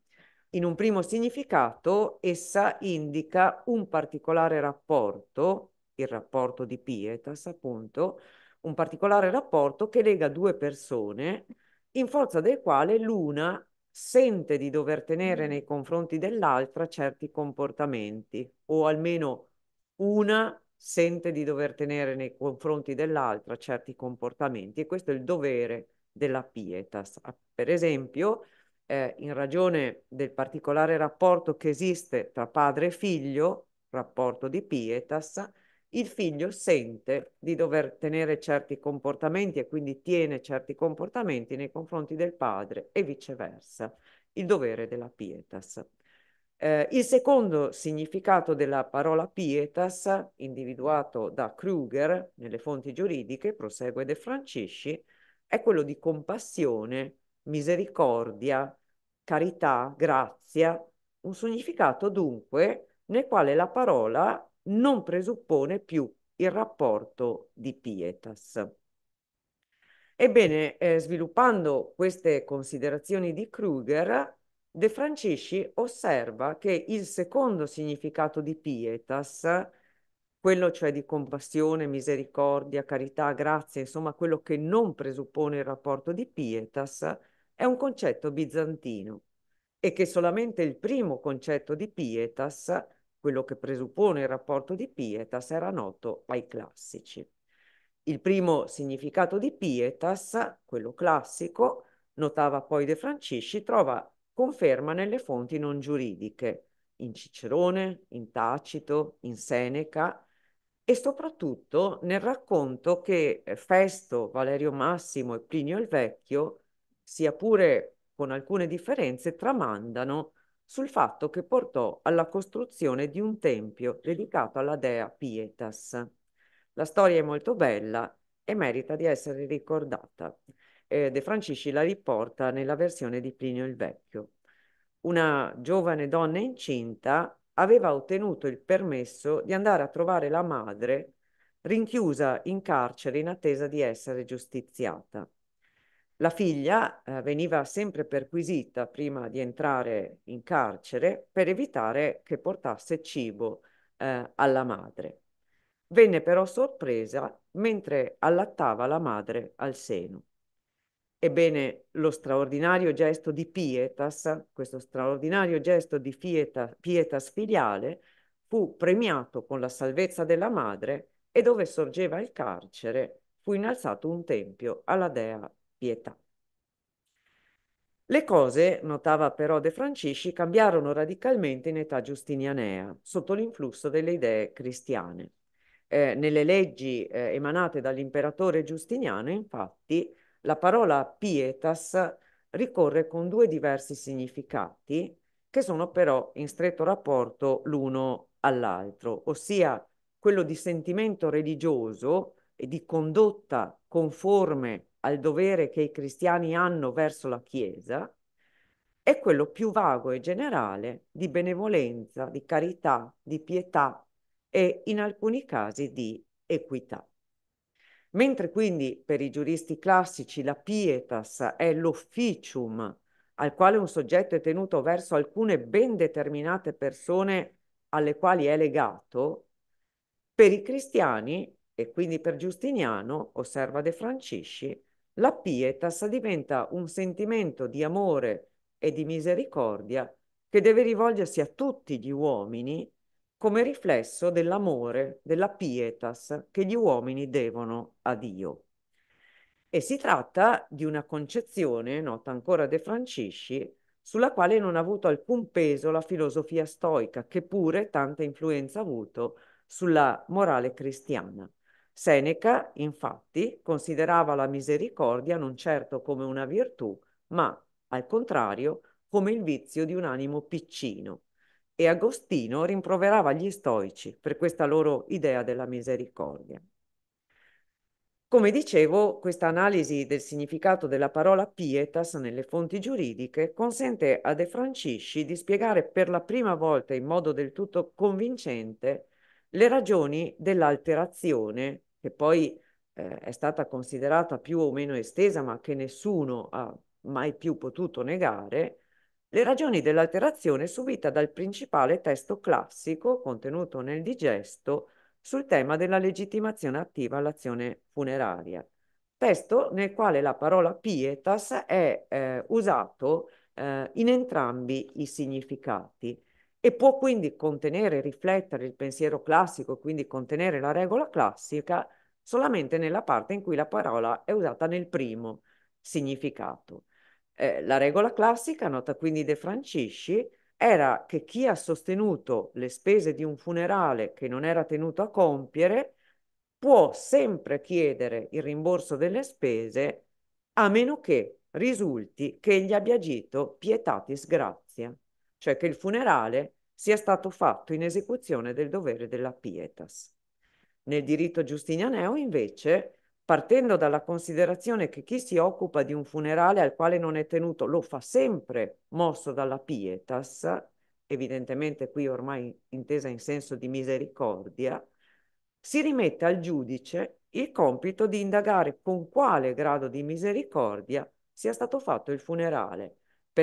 In un primo significato essa indica un particolare rapporto, il rapporto di pietas appunto, un particolare rapporto che lega due persone in forza del quale l'una sente di dover tenere mm. nei confronti dell'altra certi comportamenti, o almeno una sente di dover tenere nei confronti dell'altra certi comportamenti e questo è il dovere della pietas. Per esempio, eh, in ragione del particolare rapporto che esiste tra padre e figlio, rapporto di pietas, il figlio sente di dover tenere certi comportamenti e quindi tiene certi comportamenti nei confronti del padre e viceversa, il dovere della pietas. Eh, il secondo significato della parola pietas, individuato da Kruger nelle fonti giuridiche, prosegue De Francisci, è quello di compassione, misericordia, carità, grazia, un significato dunque nel quale la parola non presuppone più il rapporto di pietas. Ebbene, eh, sviluppando queste considerazioni di Kruger, De Francisci osserva che il secondo significato di pietas, quello cioè di compassione, misericordia, carità, grazia, insomma quello che non presuppone il rapporto di pietas, è un concetto bizantino e che solamente il primo concetto di pietas quello che presuppone il rapporto di pietas, era noto ai classici. Il primo significato di pietas, quello classico, notava poi De Francisci, trova conferma nelle fonti non giuridiche, in Cicerone, in Tacito, in Seneca e soprattutto nel racconto che Festo, Valerio Massimo e Plinio il Vecchio, sia pure con alcune differenze, tramandano sul fatto che portò alla costruzione di un tempio dedicato alla dea Pietas. La storia è molto bella e merita di essere ricordata. Eh, De Francisci la riporta nella versione di Plinio il Vecchio. Una giovane donna incinta aveva ottenuto il permesso di andare a trovare la madre rinchiusa in carcere in attesa di essere giustiziata. La figlia eh, veniva sempre perquisita prima di entrare in carcere per evitare che portasse cibo eh, alla madre. Venne però sorpresa mentre allattava la madre al seno. Ebbene, lo straordinario gesto di pietas, questo straordinario gesto di pieta, pietas filiale, fu premiato con la salvezza della madre e dove sorgeva il carcere fu innalzato un tempio alla dea pietà. Le cose, notava però De Francisci, cambiarono radicalmente in età giustinianea, sotto l'influsso delle idee cristiane. Eh, nelle leggi eh, emanate dall'imperatore Giustiniano, infatti, la parola pietas ricorre con due diversi significati che sono però in stretto rapporto l'uno all'altro, ossia quello di sentimento religioso e di condotta conforme al dovere che i cristiani hanno verso la Chiesa è quello più vago e generale di benevolenza, di carità, di pietà e in alcuni casi di equità. Mentre quindi per i giuristi classici la pietas è l'officium al quale un soggetto è tenuto verso alcune ben determinate persone alle quali è legato, per i cristiani, e quindi per Giustiniano, osserva De Francisci, la pietas diventa un sentimento di amore e di misericordia che deve rivolgersi a tutti gli uomini come riflesso dell'amore, della pietas che gli uomini devono a Dio. E si tratta di una concezione, nota ancora De Francisci, sulla quale non ha avuto alcun peso la filosofia stoica, che pure tanta influenza ha avuto sulla morale cristiana. Seneca, infatti, considerava la misericordia non certo come una virtù, ma, al contrario, come il vizio di un animo piccino. E Agostino rimproverava gli stoici per questa loro idea della misericordia. Come dicevo, questa analisi del significato della parola pietas nelle fonti giuridiche consente a De Francisci di spiegare per la prima volta in modo del tutto convincente le ragioni dell'alterazione che poi eh, è stata considerata più o meno estesa, ma che nessuno ha mai più potuto negare, le ragioni dell'alterazione subita dal principale testo classico contenuto nel digesto sul tema della legittimazione attiva all'azione funeraria, testo nel quale la parola pietas è eh, usato eh, in entrambi i significati e può quindi contenere, riflettere il pensiero classico, quindi contenere la regola classica solamente nella parte in cui la parola è usata nel primo significato. Eh, la regola classica, nota quindi De Francisci, era che chi ha sostenuto le spese di un funerale che non era tenuto a compiere può sempre chiedere il rimborso delle spese a meno che risulti che egli abbia agito pietatis gratia cioè che il funerale sia stato fatto in esecuzione del dovere della pietas. Nel diritto giustinianeo, invece, partendo dalla considerazione che chi si occupa di un funerale al quale non è tenuto lo fa sempre mosso dalla pietas, evidentemente qui ormai intesa in senso di misericordia, si rimette al giudice il compito di indagare con quale grado di misericordia sia stato fatto il funerale,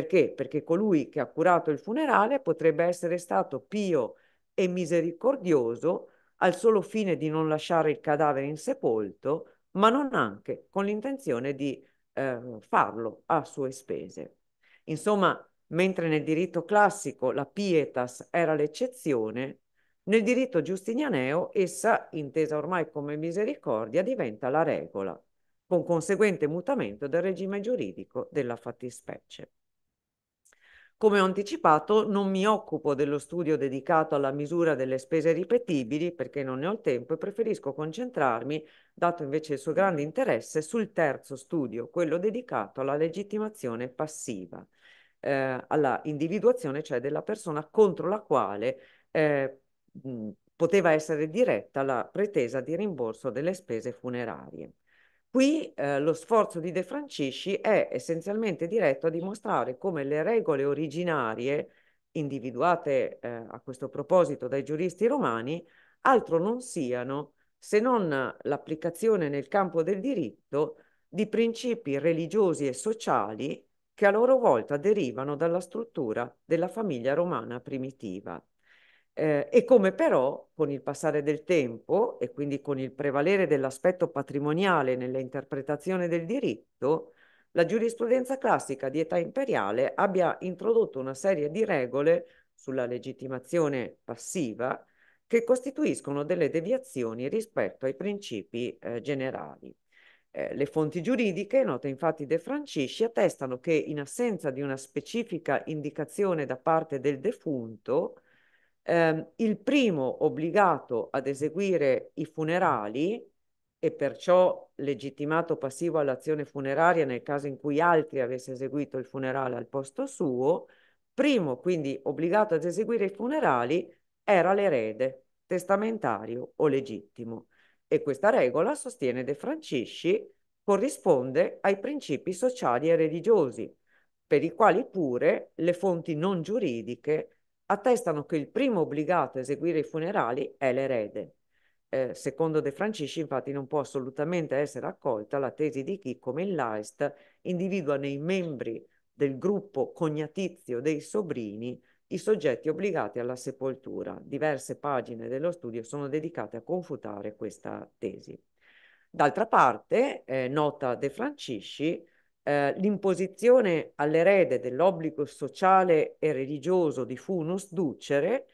perché? Perché colui che ha curato il funerale potrebbe essere stato pio e misericordioso al solo fine di non lasciare il cadavere insepolto, ma non anche con l'intenzione di eh, farlo a sue spese. Insomma, mentre nel diritto classico la pietas era l'eccezione, nel diritto giustinianeo essa, intesa ormai come misericordia, diventa la regola, con conseguente mutamento del regime giuridico della fattispecie. Come ho anticipato, non mi occupo dello studio dedicato alla misura delle spese ripetibili perché non ne ho il tempo e preferisco concentrarmi, dato invece il suo grande interesse, sul terzo studio, quello dedicato alla legittimazione passiva, eh, alla individuazione cioè della persona contro la quale eh, poteva essere diretta la pretesa di rimborso delle spese funerarie. Qui eh, lo sforzo di De Francisci è essenzialmente diretto a dimostrare come le regole originarie, individuate eh, a questo proposito dai giuristi romani, altro non siano se non l'applicazione nel campo del diritto di principi religiosi e sociali che a loro volta derivano dalla struttura della famiglia romana primitiva. Eh, e come però con il passare del tempo e quindi con il prevalere dell'aspetto patrimoniale nell'interpretazione del diritto, la giurisprudenza classica di età imperiale abbia introdotto una serie di regole sulla legittimazione passiva che costituiscono delle deviazioni rispetto ai principi eh, generali. Eh, le fonti giuridiche, note infatti De Francisci, attestano che in assenza di una specifica indicazione da parte del defunto, eh, il primo obbligato ad eseguire i funerali e perciò legittimato passivo all'azione funeraria nel caso in cui altri avesse eseguito il funerale al posto suo, primo quindi obbligato ad eseguire i funerali era l'erede, testamentario o legittimo. E questa regola, sostiene De Francisci, corrisponde ai principi sociali e religiosi, per i quali pure le fonti non giuridiche attestano che il primo obbligato a eseguire i funerali è l'erede. Eh, secondo De Francisci, infatti, non può assolutamente essere accolta la tesi di chi, come il Leist, individua nei membri del gruppo cognatizio dei sobrini i soggetti obbligati alla sepoltura. Diverse pagine dello studio sono dedicate a confutare questa tesi. D'altra parte, eh, nota De Francisci, eh, l'imposizione all'erede dell'obbligo sociale e religioso di funus ducere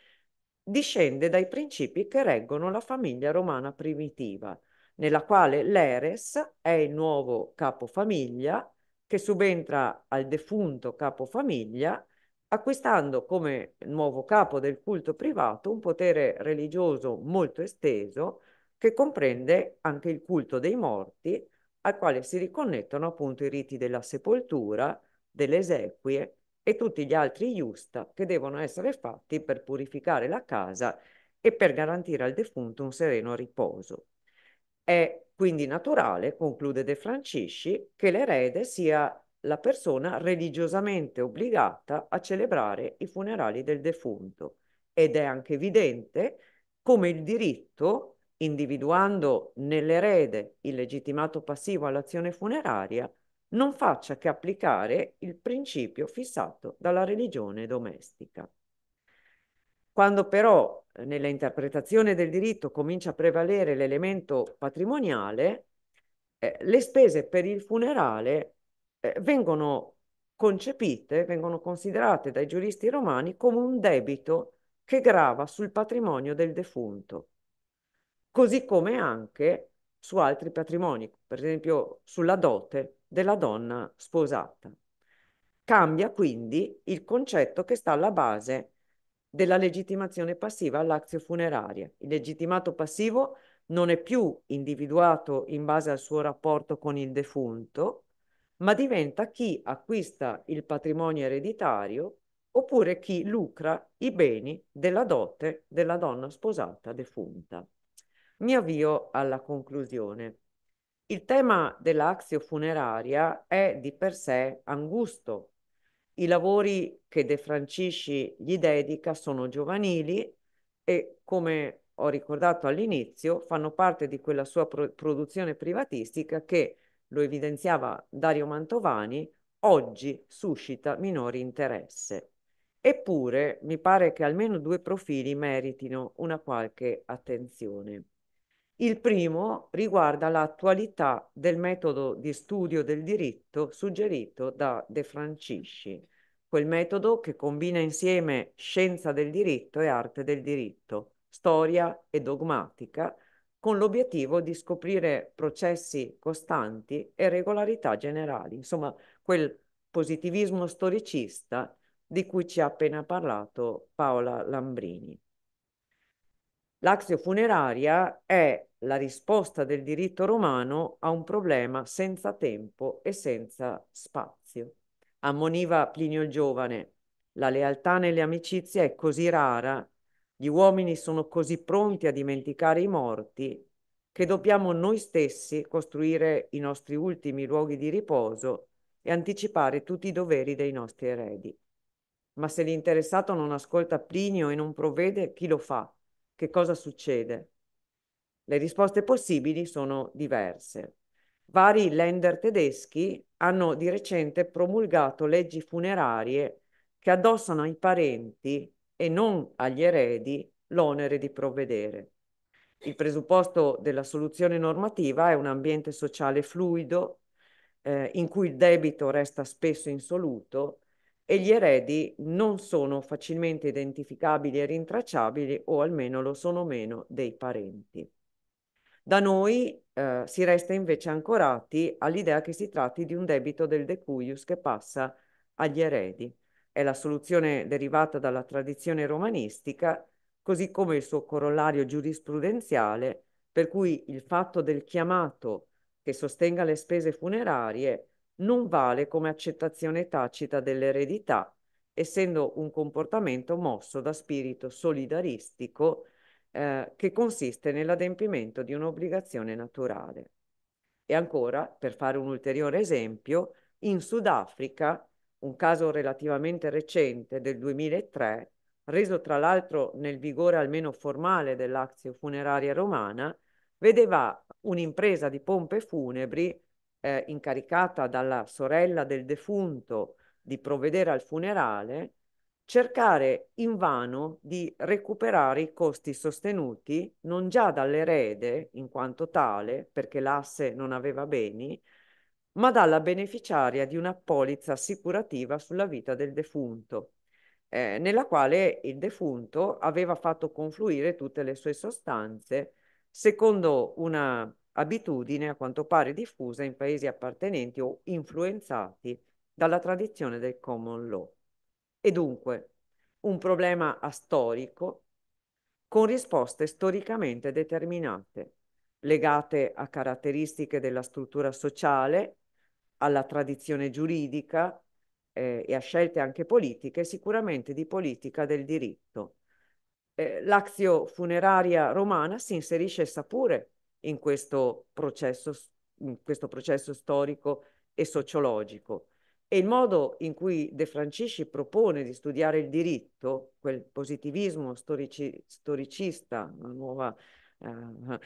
discende dai principi che reggono la famiglia romana primitiva, nella quale l'eres è il nuovo capofamiglia che subentra al defunto capofamiglia acquistando come nuovo capo del culto privato un potere religioso molto esteso che comprende anche il culto dei morti al quale si riconnettono appunto i riti della sepoltura, delle esequie e tutti gli altri giusta che devono essere fatti per purificare la casa e per garantire al defunto un sereno riposo. È quindi naturale, conclude De Francisci, che l'erede sia la persona religiosamente obbligata a celebrare i funerali del defunto ed è anche evidente come il diritto individuando nell'erede il legittimato passivo all'azione funeraria, non faccia che applicare il principio fissato dalla religione domestica. Quando però eh, nella interpretazione del diritto comincia a prevalere l'elemento patrimoniale, eh, le spese per il funerale eh, vengono concepite, vengono considerate dai giuristi romani come un debito che grava sul patrimonio del defunto così come anche su altri patrimoni, per esempio sulla dote della donna sposata. Cambia quindi il concetto che sta alla base della legittimazione passiva all'azio funeraria. Il legittimato passivo non è più individuato in base al suo rapporto con il defunto, ma diventa chi acquista il patrimonio ereditario oppure chi lucra i beni della dote della donna sposata defunta. Mi avvio alla conclusione. Il tema dell'axio funeraria è di per sé angusto. I lavori che De Francisci gli dedica sono giovanili e, come ho ricordato all'inizio, fanno parte di quella sua pro produzione privatistica che, lo evidenziava Dario Mantovani, oggi suscita minori interesse. Eppure mi pare che almeno due profili meritino una qualche attenzione. Il primo riguarda l'attualità del metodo di studio del diritto suggerito da De Francisci, quel metodo che combina insieme scienza del diritto e arte del diritto, storia e dogmatica, con l'obiettivo di scoprire processi costanti e regolarità generali, insomma quel positivismo storicista di cui ci ha appena parlato Paola Lambrini. L'axio funeraria è la risposta del diritto romano a un problema senza tempo e senza spazio. Ammoniva Plinio il Giovane, la lealtà nelle amicizie è così rara, gli uomini sono così pronti a dimenticare i morti, che dobbiamo noi stessi costruire i nostri ultimi luoghi di riposo e anticipare tutti i doveri dei nostri eredi. Ma se l'interessato non ascolta Plinio e non provvede, chi lo fa? che cosa succede? Le risposte possibili sono diverse. Vari lender tedeschi hanno di recente promulgato leggi funerarie che addossano ai parenti e non agli eredi l'onere di provvedere. Il presupposto della soluzione normativa è un ambiente sociale fluido eh, in cui il debito resta spesso insoluto e gli eredi non sono facilmente identificabili e rintracciabili o almeno lo sono meno dei parenti. Da noi eh, si resta invece ancorati all'idea che si tratti di un debito del decuius che passa agli eredi. È la soluzione derivata dalla tradizione romanistica, così come il suo corollario giurisprudenziale, per cui il fatto del chiamato che sostenga le spese funerarie non vale come accettazione tacita dell'eredità, essendo un comportamento mosso da spirito solidaristico eh, che consiste nell'adempimento di un'obbligazione naturale. E ancora, per fare un ulteriore esempio, in Sudafrica, un caso relativamente recente del 2003, reso tra l'altro nel vigore almeno formale dell'azio funeraria romana, vedeva un'impresa di pompe funebri eh, incaricata dalla sorella del defunto di provvedere al funerale, cercare invano di recuperare i costi sostenuti non già dall'erede in quanto tale, perché l'asse non aveva beni, ma dalla beneficiaria di una polizza assicurativa sulla vita del defunto, eh, nella quale il defunto aveva fatto confluire tutte le sue sostanze secondo una abitudine a quanto pare diffusa in paesi appartenenti o influenzati dalla tradizione del common law. E dunque un problema astorico con risposte storicamente determinate, legate a caratteristiche della struttura sociale, alla tradizione giuridica eh, e a scelte anche politiche, sicuramente di politica del diritto. Eh, l'axio funeraria romana si inserisce essa pure in questo processo, in questo processo storico e sociologico. E il modo in cui De Francisci propone di studiare il diritto, quel positivismo storici, storicista, una nuova Uh,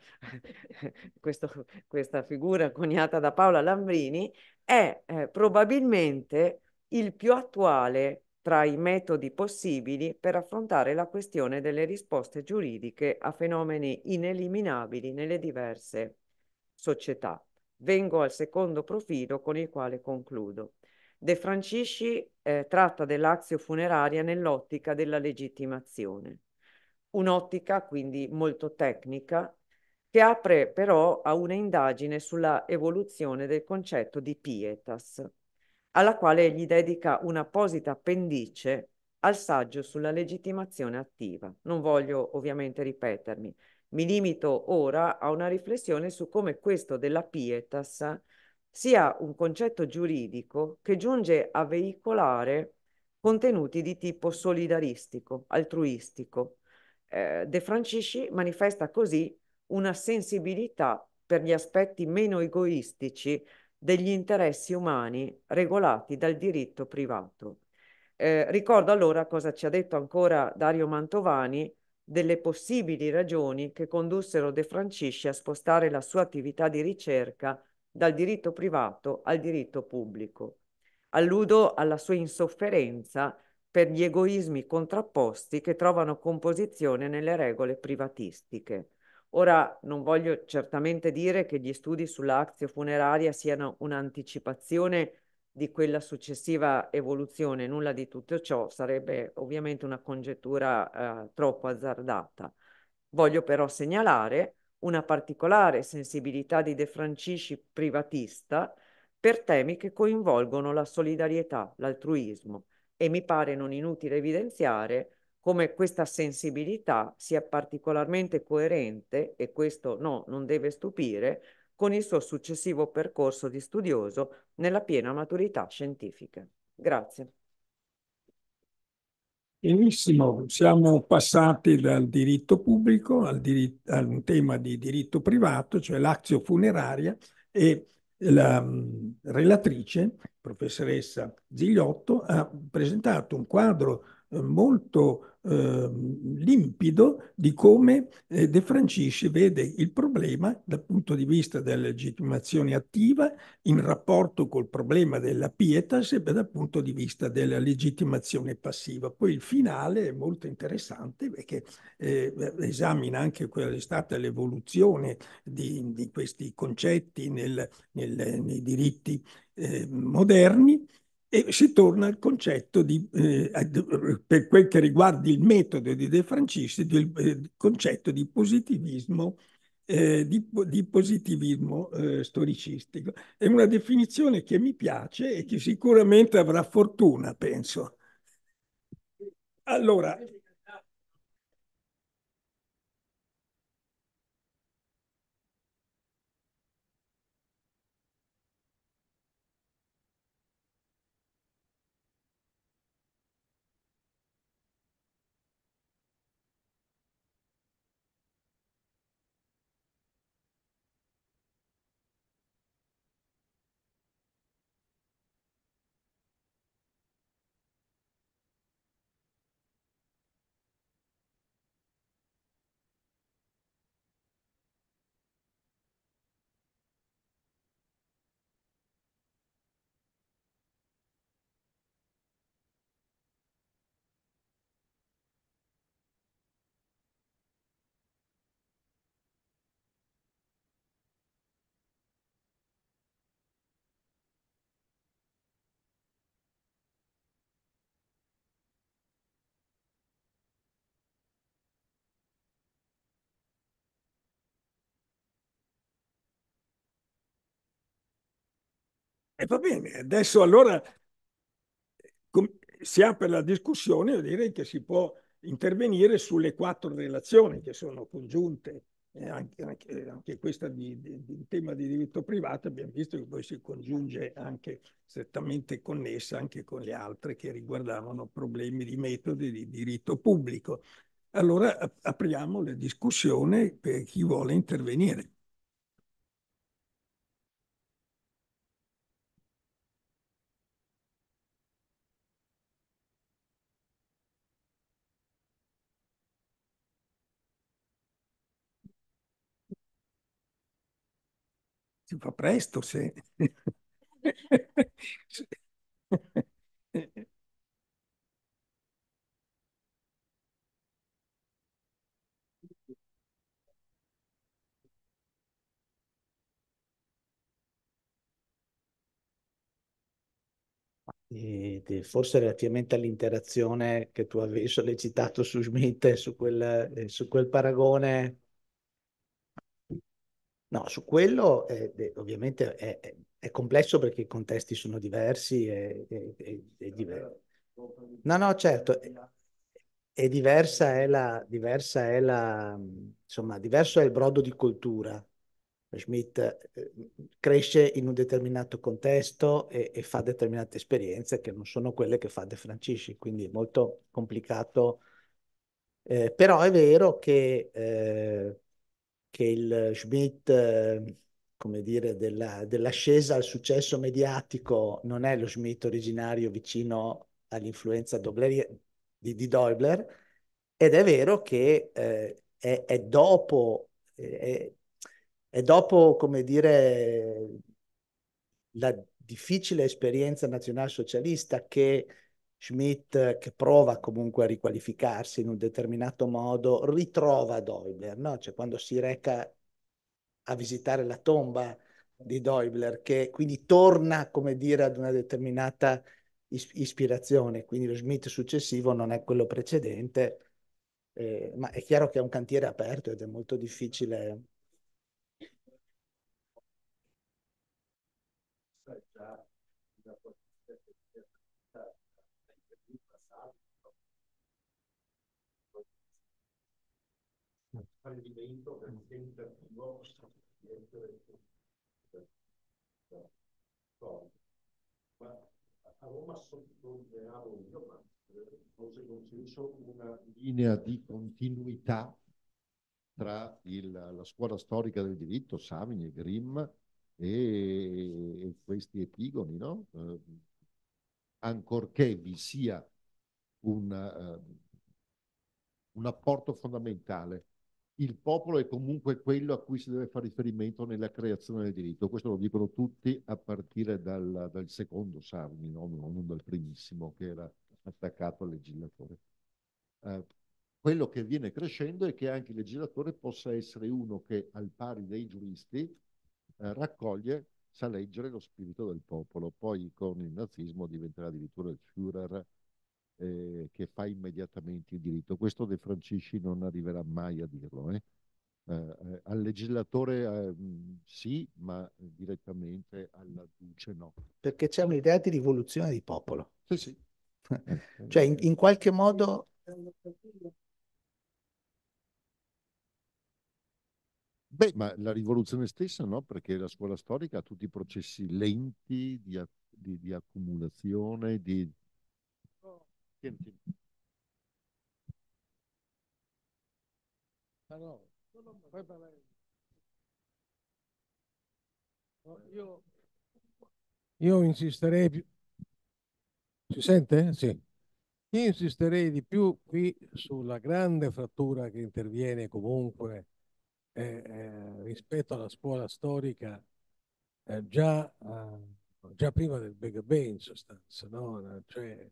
[LAUGHS] questo, questa figura coniata da Paola Lambrini, è eh, probabilmente il più attuale tra i metodi possibili per affrontare la questione delle risposte giuridiche a fenomeni ineliminabili nelle diverse società. Vengo al secondo profilo con il quale concludo. De Francisci eh, tratta dell'azio funeraria nell'ottica della legittimazione, un'ottica quindi molto tecnica che apre però a un'indagine sulla evoluzione del concetto di pietas, alla quale gli dedica un'apposita appendice al saggio sulla legittimazione attiva. Non voglio ovviamente ripetermi, mi limito ora a una riflessione su come questo della pietas sia un concetto giuridico che giunge a veicolare contenuti di tipo solidaristico, altruistico. Eh, De Francisci manifesta così una sensibilità per gli aspetti meno egoistici degli interessi umani regolati dal diritto privato. Eh, ricordo allora cosa ci ha detto ancora Dario Mantovani delle possibili ragioni che condussero De Francisci a spostare la sua attività di ricerca dal diritto privato al diritto pubblico. Alludo alla sua insofferenza per gli egoismi contrapposti che trovano composizione nelle regole privatistiche. Ora non voglio certamente dire che gli studi sull'azio funeraria siano un'anticipazione di quella successiva evoluzione, nulla di tutto ciò, sarebbe ovviamente una congettura eh, troppo azzardata. Voglio però segnalare una particolare sensibilità di De Francisci privatista per temi che coinvolgono la solidarietà, l'altruismo e mi pare non inutile evidenziare come questa sensibilità sia particolarmente coerente, e questo no, non deve stupire, con il suo successivo percorso di studioso nella piena maturità scientifica. Grazie. Benissimo, siamo passati dal diritto pubblico al, dir al tema di diritto privato, cioè l'azio funeraria e la mm, relatrice, professoressa Zigliotto, ha presentato un quadro eh, molto eh, limpido di come eh, De Francisci vede il problema dal punto di vista della legittimazione attiva in rapporto col problema della pietas e dal punto di vista della legittimazione passiva. Poi il finale è molto interessante perché eh, esamina anche quella che è stata l'evoluzione di, di, questi concetti nel, nel, nei diritti eh, moderni e si torna al concetto di, eh, per quel che riguarda il metodo di De Francisci, del eh, concetto di positivismo, eh, di, di positivismo eh, storicistico. È una definizione che mi piace e che sicuramente avrà fortuna, penso. Allora, E va bene, adesso allora si apre la discussione, io direi che si può intervenire sulle quattro relazioni che sono congiunte, eh, anche, anche, anche, questa di, di, di, tema di diritto privato, abbiamo visto che poi si congiunge anche strettamente connessa anche con le altre che riguardavano problemi di metodi di diritto pubblico. Allora apriamo la discussione per chi vuole intervenire. fa presto se... forse relativamente all'interazione che tu avevi sollecitato su Schmidt e su quel, su quel paragone, No, su quello eh, ovviamente è, è, complesso perché i contesti sono diversi e, e, e, diversi. No, no, certo. E diversa è la, diversa è la, insomma, diverso è il brodo di cultura. Schmidt eh, cresce in un determinato contesto e, e, fa determinate esperienze che non sono quelle che fa De Francisci, quindi è molto complicato. Eh, però è vero che eh, che il Schmidt, ehm, come dire, della, dell'ascesa al successo mediatico non è lo Schmidt originario vicino all'influenza Dobler, di, di Deubler, ed è vero che eh, è, è, dopo, è, è dopo, come dire, la difficile esperienza nazionalsocialista che Schmidt che prova comunque a riqualificarsi in un determinato modo, ritrova Däubler, no? cioè quando si reca a visitare la tomba di Däubler, che quindi torna, come dire, ad una determinata ispirazione, quindi lo Schmidt successivo non è quello precedente, eh, ma è chiaro che è un cantiere aperto ed è molto difficile fallimento del tentativo di essere Ma a Roma sottolineavo io, ma forse non c'è una linea di continuità tra il, la scuola storica del diritto, Savini e Grimm, e, e questi epigoni, no? Eh, ancorché vi sia un, uh, un apporto fondamentale il popolo è comunque quello a cui si deve fare riferimento nella creazione del diritto. Questo lo dicono tutti a partire dal, dal secondo Sarmi, no? non dal primissimo che era attaccato al legislatore. Eh, quello che viene crescendo è che anche il legislatore possa essere uno che, al pari dei giuristi, eh, raccoglie, sa leggere lo spirito del popolo. Poi con il nazismo diventerà addirittura il Führer eh, che fa immediatamente il diritto. Questo De Francisci non arriverà mai a dirlo. Eh? Eh, eh al legislatore eh, sì, ma eh, direttamente alla luce no. Perché c'è un'idea di rivoluzione di popolo. Sì, sì. [LAUGHS] cioè, in, in qualche modo... Beh, ma la rivoluzione stessa no, perché la scuola storica ha tutti i processi lenti di, di, di accumulazione, di Senti. Allora, io... insisterei più. Si sente? Sì. Io insisterei di più qui sulla grande frattura che interviene comunque eh, eh, rispetto alla scuola storica eh, già, eh, già, prima del Big Bang in sostanza, no? cioè,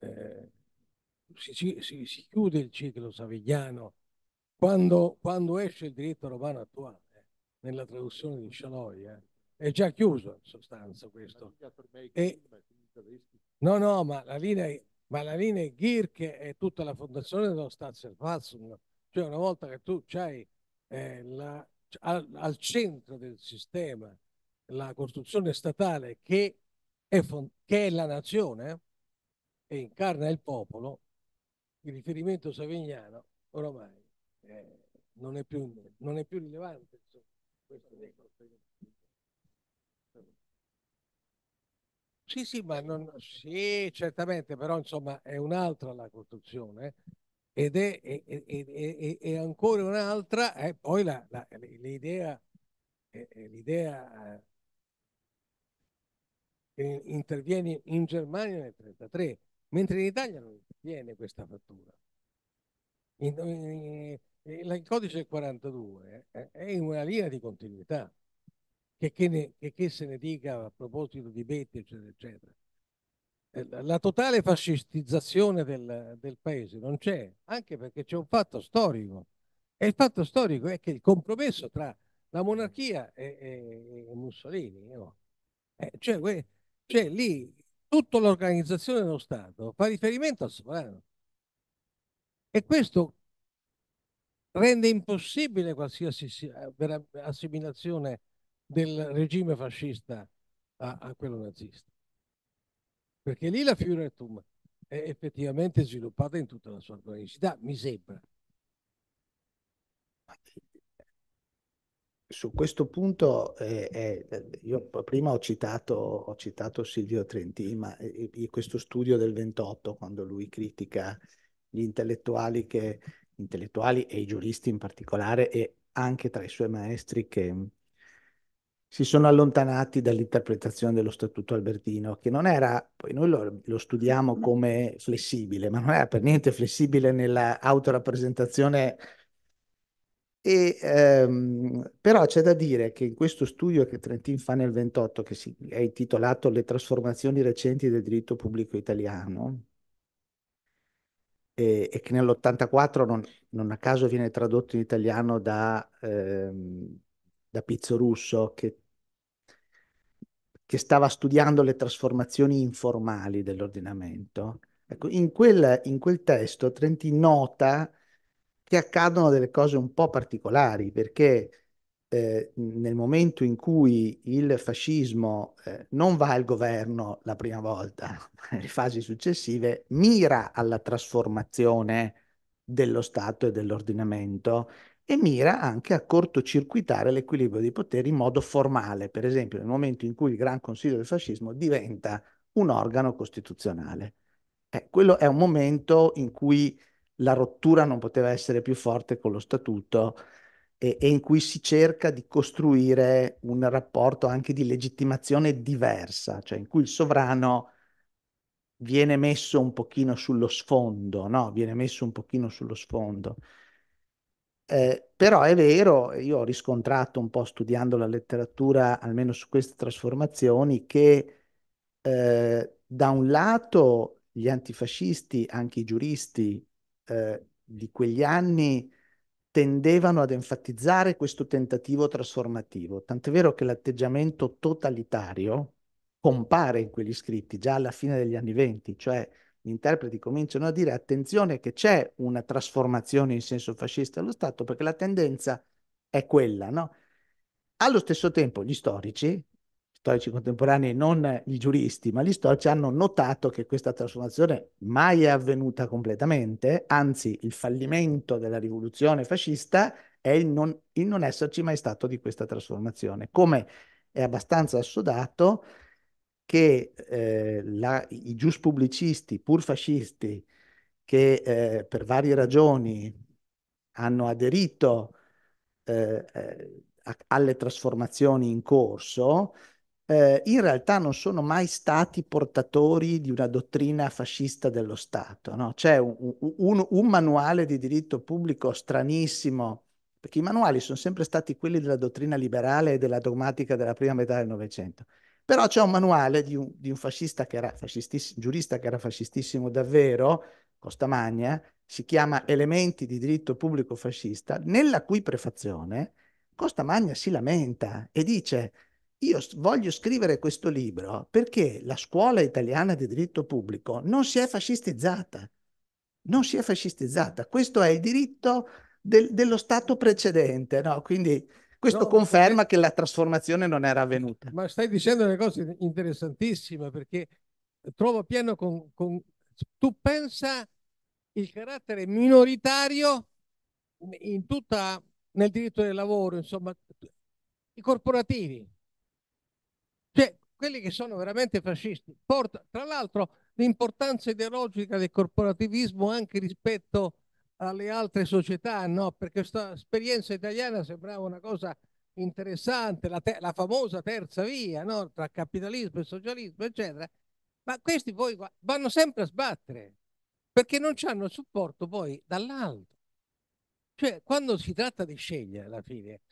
eh, si, si, si, chiude il ciclo savigliano quando, quando, esce il diritto romano attuale, eh, nella traduzione di Shaloi, eh. è già chiuso in sostanza questo. E, no, no, ma la linea è, ma la linea è tutta la fondazione dello Staatsverfassung, cioè una volta che tu hai eh, la, al, al, centro del sistema la costruzione statale che è, che è la nazione, e incarna il popolo, il riferimento savignano oramai eh, non, è più, non, è più, rilevante. Sì, sì, ma non, sì, certamente, però insomma è un'altra la costruzione eh, ed è, è, è, è, ancora un'altra, eh, poi la, la, l'idea, eh, eh, l'idea eh, interviene in Germania nel 1933 mentre in Italia non viene questa fattura. In, in, in, il codice 42 eh, è in una linea di continuità, che, che, ne, che, che, se ne dica a proposito di Betti, eccetera, eccetera. Eh, la totale fascistizzazione del, del paese non c'è, anche perché c'è un fatto storico. E il fatto storico è che il compromesso tra la monarchia e, e, e Mussolini, no? eh, cioè, cioè lì tutta l'organizzazione dello Stato fa riferimento al sovrano. E questo rende impossibile qualsiasi eh, assimilazione del regime fascista a, a quello nazista. Perché lì la Führertum è effettivamente sviluppata in tutta la sua cronicità, mi sembra su questo punto, eh, eh, io prima ho citato, ho citato Silvio Trentini, ma eh, questo studio del 28, quando lui critica gli intellettuali, che, intellettuali, e i giuristi in particolare, e anche tra i suoi maestri che si sono allontanati dall'interpretazione dello Statuto Albertino, che non era, poi noi lo, lo studiamo come flessibile, ma non era per niente flessibile nell'autorappresentazione e, ehm, però c'è da dire che in questo studio che Trentin fa nel 28, che si, è intitolato Le trasformazioni recenti del diritto pubblico italiano, e, e che nell'84 non, non, a caso viene tradotto in italiano da, ehm, da Pizzo Russo, che, che stava studiando le trasformazioni informali dell'ordinamento. Ecco, in, quel, in quel testo Trentin nota che accadono delle cose un po' particolari, perché eh, nel momento in cui il fascismo eh, non va al governo la prima volta, [LAUGHS] nelle fasi successive, mira alla trasformazione dello Stato e dell'ordinamento e mira anche a cortocircuitare l'equilibrio dei poteri in modo formale, per esempio nel momento in cui il Gran Consiglio del Fascismo diventa un organo costituzionale. Eh, quello è un momento in cui la rottura non poteva essere più forte con lo statuto e, e, in cui si cerca di costruire un rapporto anche di legittimazione diversa, cioè in cui il sovrano viene messo un pochino sullo sfondo, no? Viene messo un pochino sullo sfondo. Eh, però è vero, io ho riscontrato un po' studiando la letteratura, almeno su queste trasformazioni, che eh, da un lato gli antifascisti, anche i giuristi, eh, di quegli anni tendevano ad enfatizzare questo tentativo trasformativo, tant'è vero che l'atteggiamento totalitario compare in quegli scritti già alla fine degli anni venti, cioè gli interpreti cominciano a dire attenzione che c'è una trasformazione in senso fascista dello Stato perché la tendenza è quella, no? Allo stesso tempo gli storici storici contemporanei, non i giuristi, ma gli storici hanno notato che questa trasformazione mai è avvenuta completamente, anzi il fallimento della rivoluzione fascista è il non, il non esserci mai stato di questa trasformazione, come è abbastanza assodato che eh, la, i giuspubblicisti, pur fascisti, che eh, per varie ragioni hanno aderito eh, eh alle trasformazioni in corso, eh, in realtà non sono mai stati portatori di una dottrina fascista dello Stato. No? C'è un, un, un, manuale di diritto pubblico stranissimo, perché i manuali sono sempre stati quelli della dottrina liberale e della dogmatica della prima metà del Novecento. Però c'è un manuale di un, di un fascista che era fascistissimo, giurista che era fascistissimo davvero, Costamagna, si chiama Elementi di diritto pubblico fascista, nella cui prefazione Costamagna si lamenta e dice io voglio scrivere questo libro perché la scuola italiana di diritto pubblico non si è fascistizzata. Non si è fascistizzata. Questo è il diritto del, dello Stato precedente, no? Quindi questo no, conferma stai... che la trasformazione non era avvenuta. Ma stai dicendo una cosa interessantissima perché trovo pieno con... con... Tu pensa il carattere minoritario in tutta, nel diritto del lavoro, insomma, i corporativi quelli che sono veramente fascisti. Porta, tra l'altro l'importanza ideologica del corporativismo anche rispetto alle altre società, no? perché questa esperienza italiana sembrava una cosa interessante, la, te- la famosa terza via no? tra capitalismo e socialismo, eccetera, ma questi poi vanno sempre a sbattere perché non hanno supporto poi dall'alto. Cioè, quando si tratta di scegliere alla fine,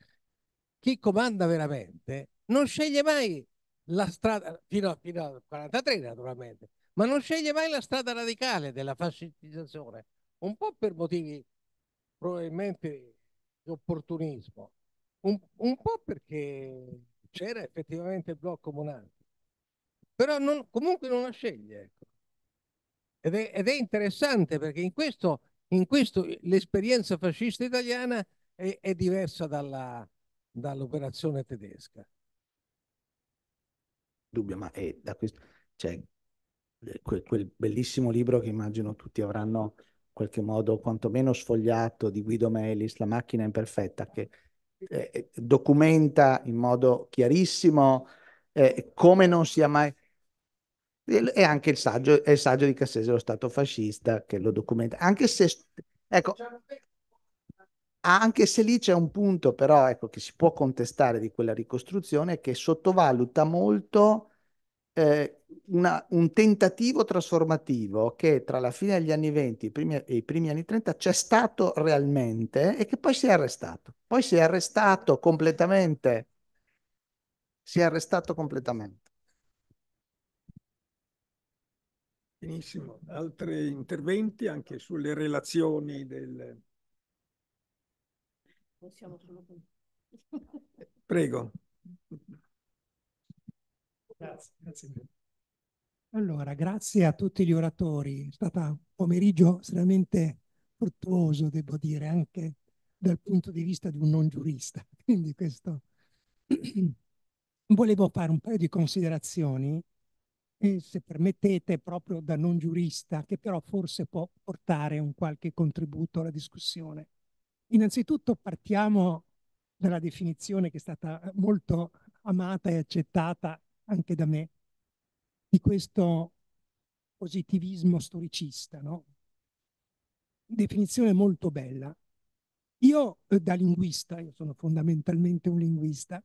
chi comanda veramente non sceglie mai la strada, fino, al 1943 naturalmente, ma non sceglie mai la strada radicale della fascistizzazione, un po' per motivi probabilmente di opportunismo, un, un po' perché c'era effettivamente il blocco comunale, però non, comunque non la sceglie. Ecco. Ed, è, ed è interessante perché in questo, in questo l'esperienza fascista italiana è, è diversa dall'operazione tedesca dubbio, ma è da questo, cioè, eh, quel, quel bellissimo libro che immagino tutti avranno in qualche modo quantomeno sfogliato di Guido Melis, La macchina imperfetta, che eh, eh documenta in modo chiarissimo eh, come non sia mai... E anche il saggio, è il saggio di Cassese, lo Stato fascista, che lo documenta, anche se... Ecco, anche se lì c'è un punto però ecco, che si può contestare di quella ricostruzione che sottovaluta molto eh, una, un tentativo trasformativo che tra la fine degli anni 20 primi, e i primi anni 30 c'è stato realmente e che poi si è arrestato. Poi si è arrestato completamente. Si è arrestato completamente. Benissimo. Altri interventi anche sulle relazioni del Possiamo solo Prego. Grazie, grazie. Allora, grazie a tutti gli oratori. È stato un pomeriggio estremamente fruttuoso, devo dire, anche dal punto di vista di un non giurista. [LAUGHS] Quindi questo... [CLEARS THROAT] Volevo fare un paio di considerazioni, e se permettete, proprio da non giurista, che però forse può portare un qualche contributo alla discussione. Innanzitutto partiamo dalla definizione che è stata molto amata e accettata anche da me di questo positivismo storicista, no? Definizione molto bella. Io eh, da linguista, io sono fondamentalmente un linguista,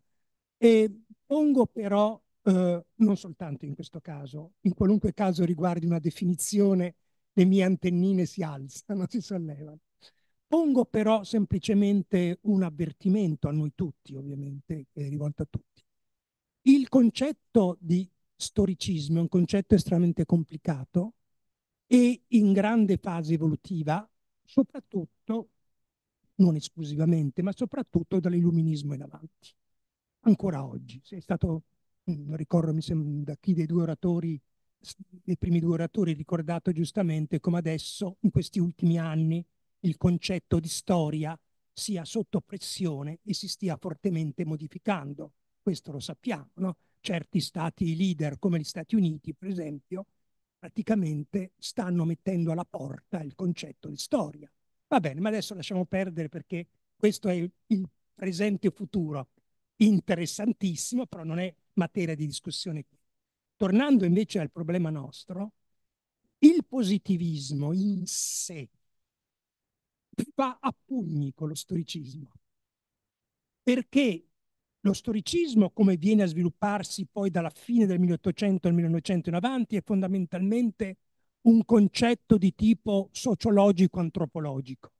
e pongo però, eh, non soltanto in questo caso, in qualunque caso riguardi una definizione, le mie antennine si alzano, [LAUGHS] si sollevano. Pongo però semplicemente un avvertimento a noi tutti, ovviamente, è rivolto a tutti. Il concetto di storicismo è un concetto estremamente complicato e in grande fase evolutiva, soprattutto, non esclusivamente, ma soprattutto dall'illuminismo in avanti. Ancora oggi, Se è stato, mm, non ricordo, mi sembra, da chi dei due oratori, dei primi due oratori, ricordato giustamente come adesso, in questi ultimi anni, il concetto di storia sia sotto pressione e si stia fortemente modificando. Questo lo sappiamo, no? Certi stati leader come gli Stati Uniti, per esempio, praticamente stanno mettendo alla porta il concetto di storia. Va bene, ma adesso lasciamo perdere perché questo è il presente e futuro interessantissimo, però non è materia di discussione qui. Tornando invece al problema nostro, il positivismo in sé fa a pugni con lo storicismo. Perché lo storicismo, come viene a svilupparsi poi dalla fine del 1800 al 1900 in avanti, è fondamentalmente un concetto di tipo sociologico-antropologico.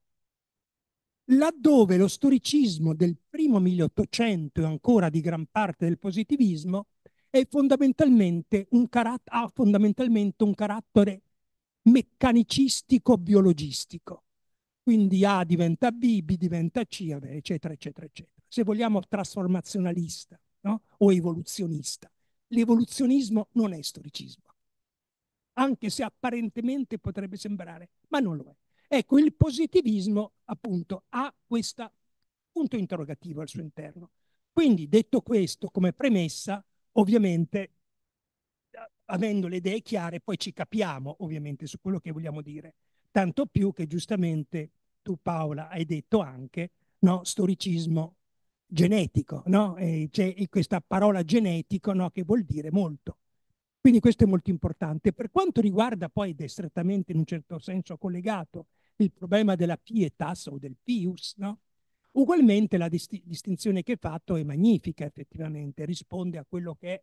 Laddove lo storicismo del primo 1800 e ancora di gran parte del positivismo fondamentalmente ha fondamentalmente un carattere meccanicistico-biologistico. Quindi A diventa B, B diventa C, eccetera, eccetera, eccetera. Se vogliamo trasformazionalista no? o evoluzionista. L'evoluzionismo non è storicismo, anche se apparentemente potrebbe sembrare, ma non lo è. Ecco, il positivismo appunto ha questo punto interrogativo al suo interno. Quindi detto questo come premessa, ovviamente eh, avendo le idee chiare poi ci capiamo ovviamente su quello che vogliamo dire tanto più che giustamente tu Paola hai detto anche no, storicismo genetico, no? c'è questa parola genetico no, che vuol dire molto. Quindi questo è molto importante. Per quanto riguarda poi, ed è strettamente in un certo senso collegato, il problema della pietas o del pius, no? ugualmente la disti distinzione che hai fatto è magnifica effettivamente, risponde a quello che è.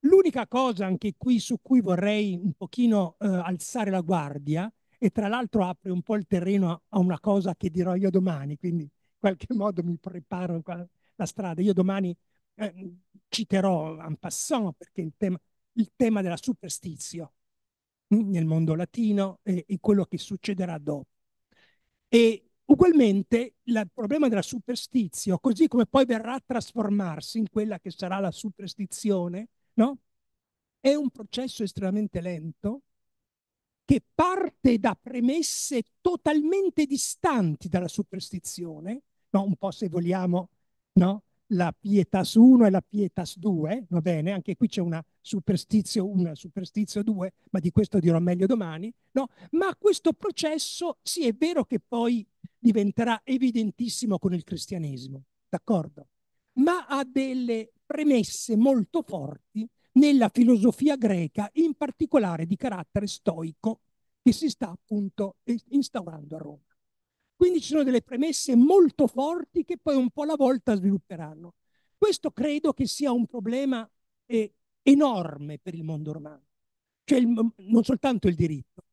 L'unica cosa anche qui su cui vorrei un pochino eh, alzare la guardia e tra l'altro apre un po' il terreno a una cosa che dirò io domani, quindi in qualche [LAUGHS] modo mi preparo la strada. Io domani eh, citerò en passant perché il tema, il tema della superstizio nel mondo latino e, e quello che succederà dopo. E ugualmente la, il problema della superstizio, così come poi verrà a trasformarsi in quella che sarà la superstizione, no? è un processo estremamente lento che parte da premesse totalmente distanti dalla superstizione, no? un po' se vogliamo no? la pietas 1 e la pietas 2, va bene? Anche qui c'è una superstizio 1 e superstizio 2, ma di questo dirò meglio domani, no? Ma questo processo, sì, è vero che poi diventerà evidentissimo con il cristianesimo, d'accordo? Ma ha delle premesse molto forti nella filosofia greca, in particolare di carattere stoico, che si sta appunto instaurando a Roma. Quindi ci sono delle premesse molto forti che poi un po' alla volta svilupperanno. Questo credo che sia un problema eh, enorme per il mondo romano, cioè il, non soltanto il diritto,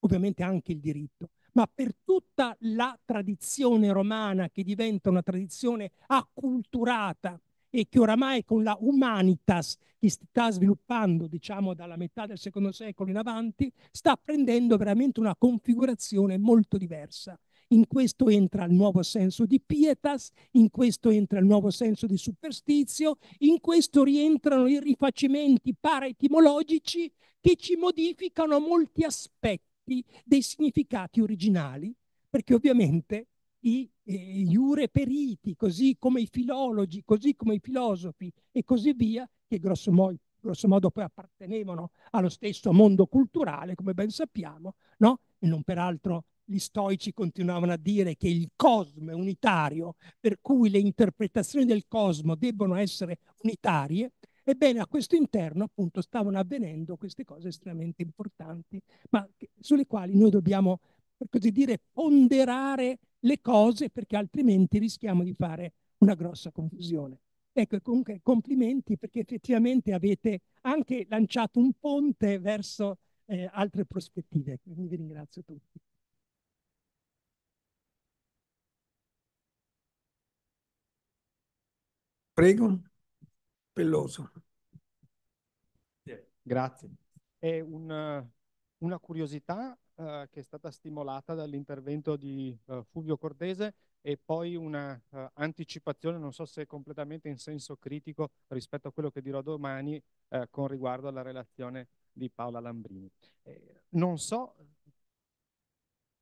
ovviamente anche il diritto, ma per tutta la tradizione romana che diventa una tradizione acculturata e che oramai con la humanitas che si sta sviluppando diciamo dalla metà del secondo secolo in avanti sta prendendo veramente una configurazione molto diversa. In questo entra il nuovo senso di pietas, in questo entra il nuovo senso di superstizio, in questo rientrano i rifacimenti paraetimologici che ci modificano molti aspetti dei significati originali, perché ovviamente i eh, iure periti, così come i filologi, così come i filosofi e così via, che grosso modo, grosso modo poi appartenevano allo stesso mondo culturale, come ben sappiamo, no? e non peraltro gli stoici continuavano a dire che il cosmo è unitario, per cui le interpretazioni del cosmo debbono essere unitarie, ebbene a questo interno appunto stavano avvenendo queste cose estremamente importanti, ma sulle quali noi dobbiamo, per così dire, ponderare le cose perché altrimenti rischiamo di fare una grossa confusione. Ecco, comunque complimenti perché effettivamente avete anche lanciato un ponte verso eh, altre prospettive. Quindi vi ringrazio tutti. Prego, Pelloso. Grazie. È un, una curiosità eh, che è stata stimolata dall'intervento di eh, Fulvio Cortese e poi una eh, anticipazione, non so se completamente in senso critico rispetto a quello che dirò domani eh, con riguardo alla relazione di Paola Lambrini. Eh, non so,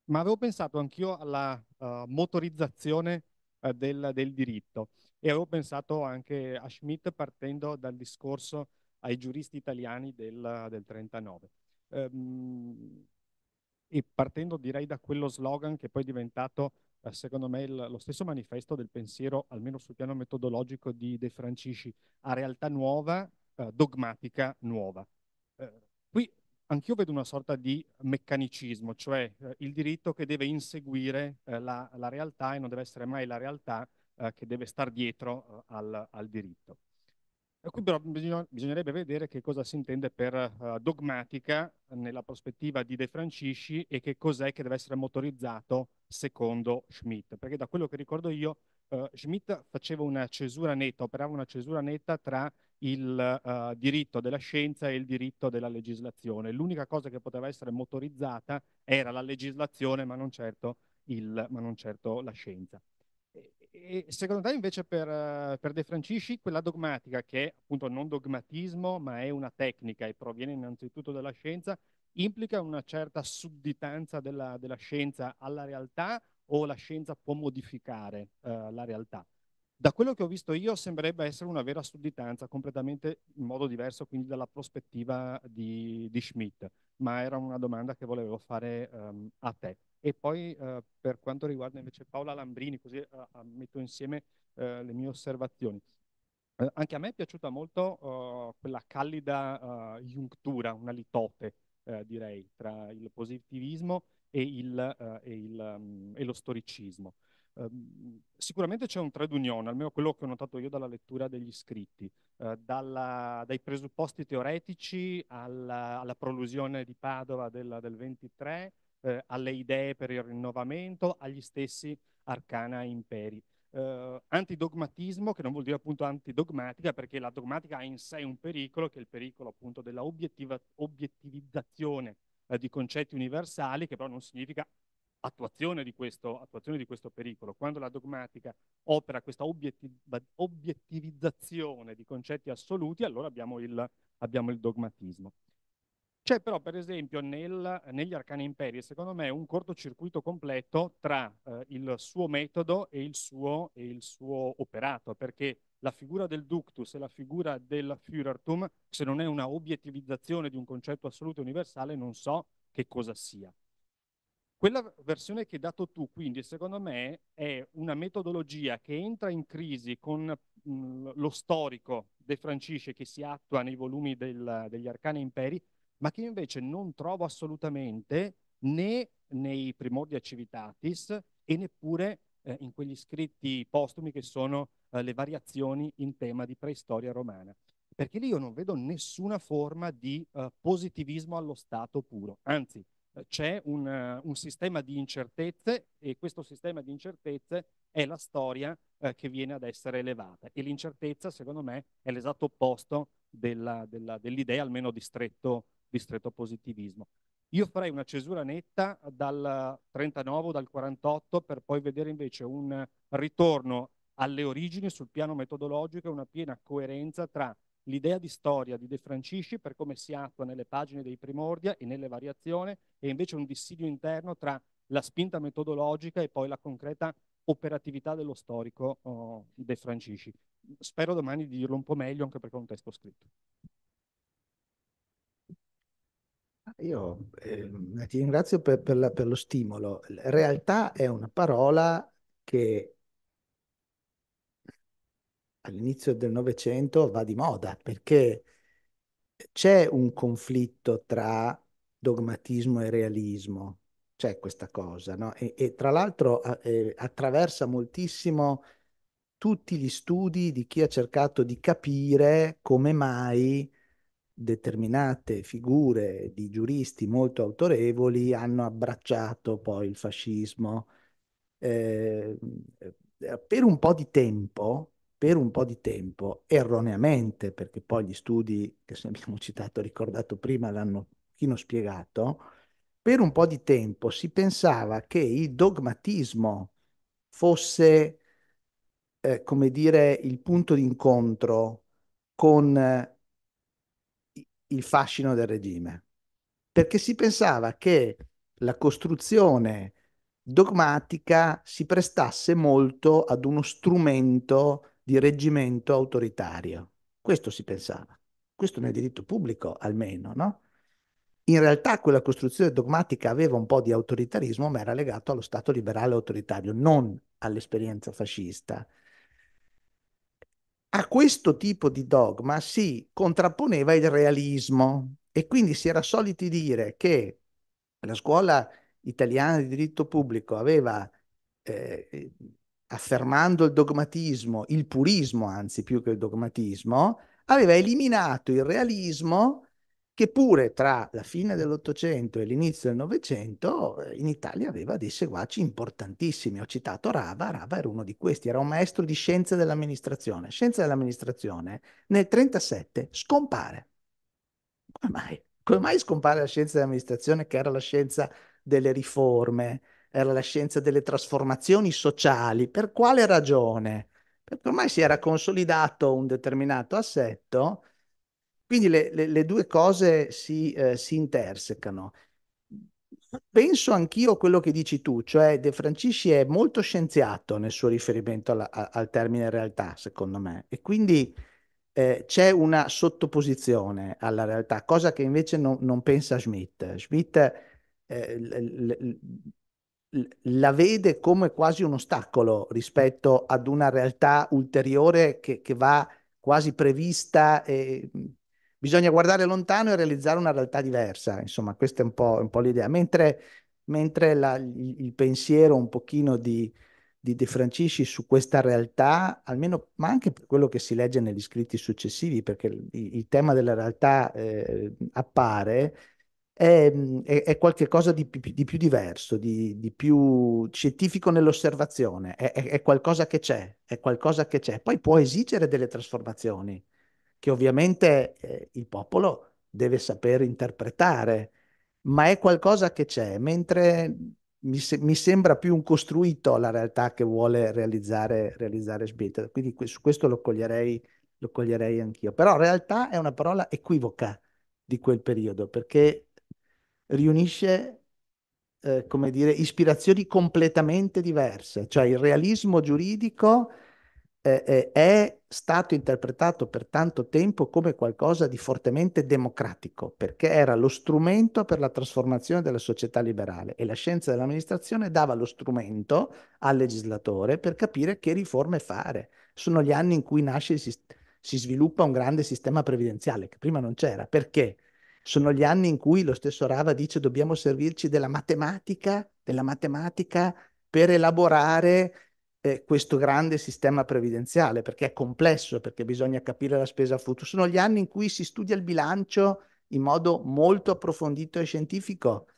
ma avevo pensato anch'io alla uh, motorizzazione uh, del, del, diritto e avevo pensato anche a Schmidt partendo dal discorso ai giuristi italiani del, del 39. Um, ehm, e partendo direi da quello slogan che poi è diventato eh, secondo me il, lo stesso manifesto del pensiero, almeno sul piano metodologico di De Francisci, a realtà nuova, eh, dogmatica nuova. Eh, qui anch'io vedo una sorta di meccanicismo, cioè eh, il diritto che deve inseguire eh, la, la, realtà e non deve essere mai la realtà eh, che deve star dietro al, al diritto qui però bisognerebbe vedere che cosa si intende per uh, dogmatica nella prospettiva di De Francisci e che cos'è che deve essere motorizzato secondo Schmidt, perché da quello che ricordo io uh, eh, Schmidt faceva una cesura netta, operava una cesura netta tra il uh, diritto della scienza e il diritto della legislazione. L'unica cosa che poteva essere motorizzata era la legislazione, ma non certo, il, ma non certo la scienza. E secondo te invece per, eh, per, De Francisci quella dogmatica, che è appunto non dogmatismo ma è una tecnica e proviene innanzitutto dalla scienza, implica una certa sudditanza della, della scienza alla realtà o la scienza può modificare uh, la realtà? Da quello che ho visto io sembrerebbe essere una vera sudditanza, completamente in modo diverso quindi dalla prospettiva di, di Schmidt, ma era una domanda che volevo fare um, a te. E poi eh, per quanto riguarda invece Paola Lambrini, così eh, ah, metto insieme eh, le mie osservazioni. Eh, anche a me è piaciuta molto oh, quella callida giuntura, eh, una litote eh, direi, tra il positivismo e, il, e, il, um, e lo storicismo. Ehm, sicuramente c'è un trade union, almeno quello che ho notato io dalla lettura degli scritti, dalla, dai presupposti teoretici alla, alla prolusione di Padova del, del 23 eh, alle idee per il rinnovamento, agli stessi arcana imperi. Eh, antidogmatismo, che non vuol dire appunto antidogmatica, perché la dogmatica ha in sé un pericolo, che è il pericolo appunto della obiettivizzazione eh, di concetti universali, che però non significa attuazione di, questo, attuazione di questo pericolo. Quando la dogmatica opera questa obiettivizzazione di concetti assoluti, allora abbiamo il, abbiamo il dogmatismo. C'è cioè, però, per esempio, nel, negli Arcani Imperi, secondo me, un cortocircuito completo tra eh, il suo metodo e il suo, e il suo, operato, perché la figura del ductus e la figura del Führertum, se non è una obiettivizzazione di un concetto assoluto e universale, non so che cosa sia. Quella versione che hai dato tu, quindi, secondo me, è una metodologia che entra in crisi con mh, lo storico De Francisce che si attua nei volumi del, degli Arcani Imperi, ma che invece non trovo assolutamente né nei primordia Civitatis e neppure eh, in quegli scritti postumi che sono eh, le variazioni in tema di preistoria romana. Perché lì io non vedo nessuna forma di eh, positivismo allo Stato puro, anzi eh, c'è un, uh, un, sistema di incertezze e questo sistema di incertezze è la storia uh, che viene ad essere elevata e l'incertezza secondo me è l'esatto opposto dell'idea almeno di stretto ristretto positivismo. Io farei una cesura netta dal 39 o dal 48 per poi vedere invece un ritorno alle origini sul piano metodologico e una piena coerenza tra l'idea di storia di De Francisci per come si attua nelle pagine dei Primordia e nelle variazioni e invece un dissidio interno tra la spinta metodologica e poi la concreta operatività dello storico oh, De Francisci. Spero domani di dirlo un po' meglio anche perché è un testo scritto. Io eh, ti ringrazio per, per, la, per lo stimolo. Realtà è una parola che all'inizio del Novecento va di moda perché c'è un conflitto tra dogmatismo e realismo, c'è questa cosa, no? e, e tra l'altro eh, attraversa moltissimo tutti gli studi di chi ha cercato di capire come mai determinate figure di giuristi molto autorevoli hanno abbracciato poi il fascismo. Eh, per un po' di tempo, per un po' di tempo, erroneamente, perché poi gli studi che abbiamo citato, ricordato prima, l'hanno un spiegato, per un po' di tempo si pensava che il dogmatismo fosse, eh, come dire, il punto d'incontro con il fascino del regime, perché si pensava che la costruzione dogmatica si prestasse molto ad uno strumento di reggimento autoritario. Questo si pensava, questo nel diritto pubblico almeno, no? In realtà quella costruzione dogmatica aveva un po' di autoritarismo, ma era legato allo Stato liberale autoritario, non all'esperienza fascista a questo tipo di dogma si contrapponeva il realismo e quindi si era soliti dire che la scuola italiana di diritto pubblico aveva, eh, affermando il dogmatismo, il purismo anzi più che il dogmatismo, aveva eliminato il realismo che pure tra la fine dell'Ottocento e l'inizio del Novecento eh, in Italia aveva dei seguaci importantissimi. Ho citato Rava, Rava era uno di questi, era un maestro di scienza dell'amministrazione. Scienza dell'amministrazione nel 1937 scompare. Come mai? Come mai scompare la scienza dell'amministrazione che era la scienza delle riforme, era la scienza delle trasformazioni sociali? Per quale ragione? Perché ormai si era consolidato un determinato assetto quindi le, le, le due cose si, eh, si intersecano. Penso anch'io a quello che dici tu, cioè De Francisci è molto scienziato nel suo riferimento alla, al termine realtà, secondo me, e quindi eh, c'è una sottoposizione alla realtà, cosa che invece no, non pensa Schmidt. Schmidt eh, l, l, l, la vede come quasi un ostacolo rispetto ad una realtà ulteriore che, che va quasi prevista e bisogna guardare lontano e realizzare una realtà diversa, insomma questa è un po', un po l'idea, mentre, mentre la, il, il, pensiero un pochino di, di De Francisci su questa realtà, almeno, ma anche per quello che si legge negli scritti successivi, perché il, il tema della realtà eh, appare, è, è, è qualcosa di, di, più diverso, di, di più scientifico nell'osservazione, è, è, qualcosa che c'è, è qualcosa che c'è, poi può esigere delle trasformazioni che ovviamente eh, il popolo deve saper interpretare, ma è qualcosa che c'è, mentre mi, se- mi sembra più un costruito la realtà che vuole realizzare, realizzare Schmitt. Quindi que- su questo lo coglierei, lo coglierei anch'io. Però realtà è una parola equivoca di quel periodo, perché riunisce eh, come dire, ispirazioni completamente diverse, cioè il realismo giuridico eh, eh, è stato interpretato per tanto tempo come qualcosa di fortemente democratico, perché era lo strumento per la trasformazione della società liberale e la scienza dell'amministrazione dava lo strumento al legislatore per capire che riforme fare. Sono gli anni in cui nasce e sistema si sviluppa un grande sistema previdenziale che prima non c'era. Perché? Sono gli anni in cui lo stesso Rava dice dobbiamo servirci della matematica, della matematica per elaborare eh, questo grande sistema previdenziale, perché è complesso, perché bisogna capire la spesa futura. Sono gli anni in cui si studia il bilancio in modo molto approfondito e scientifico.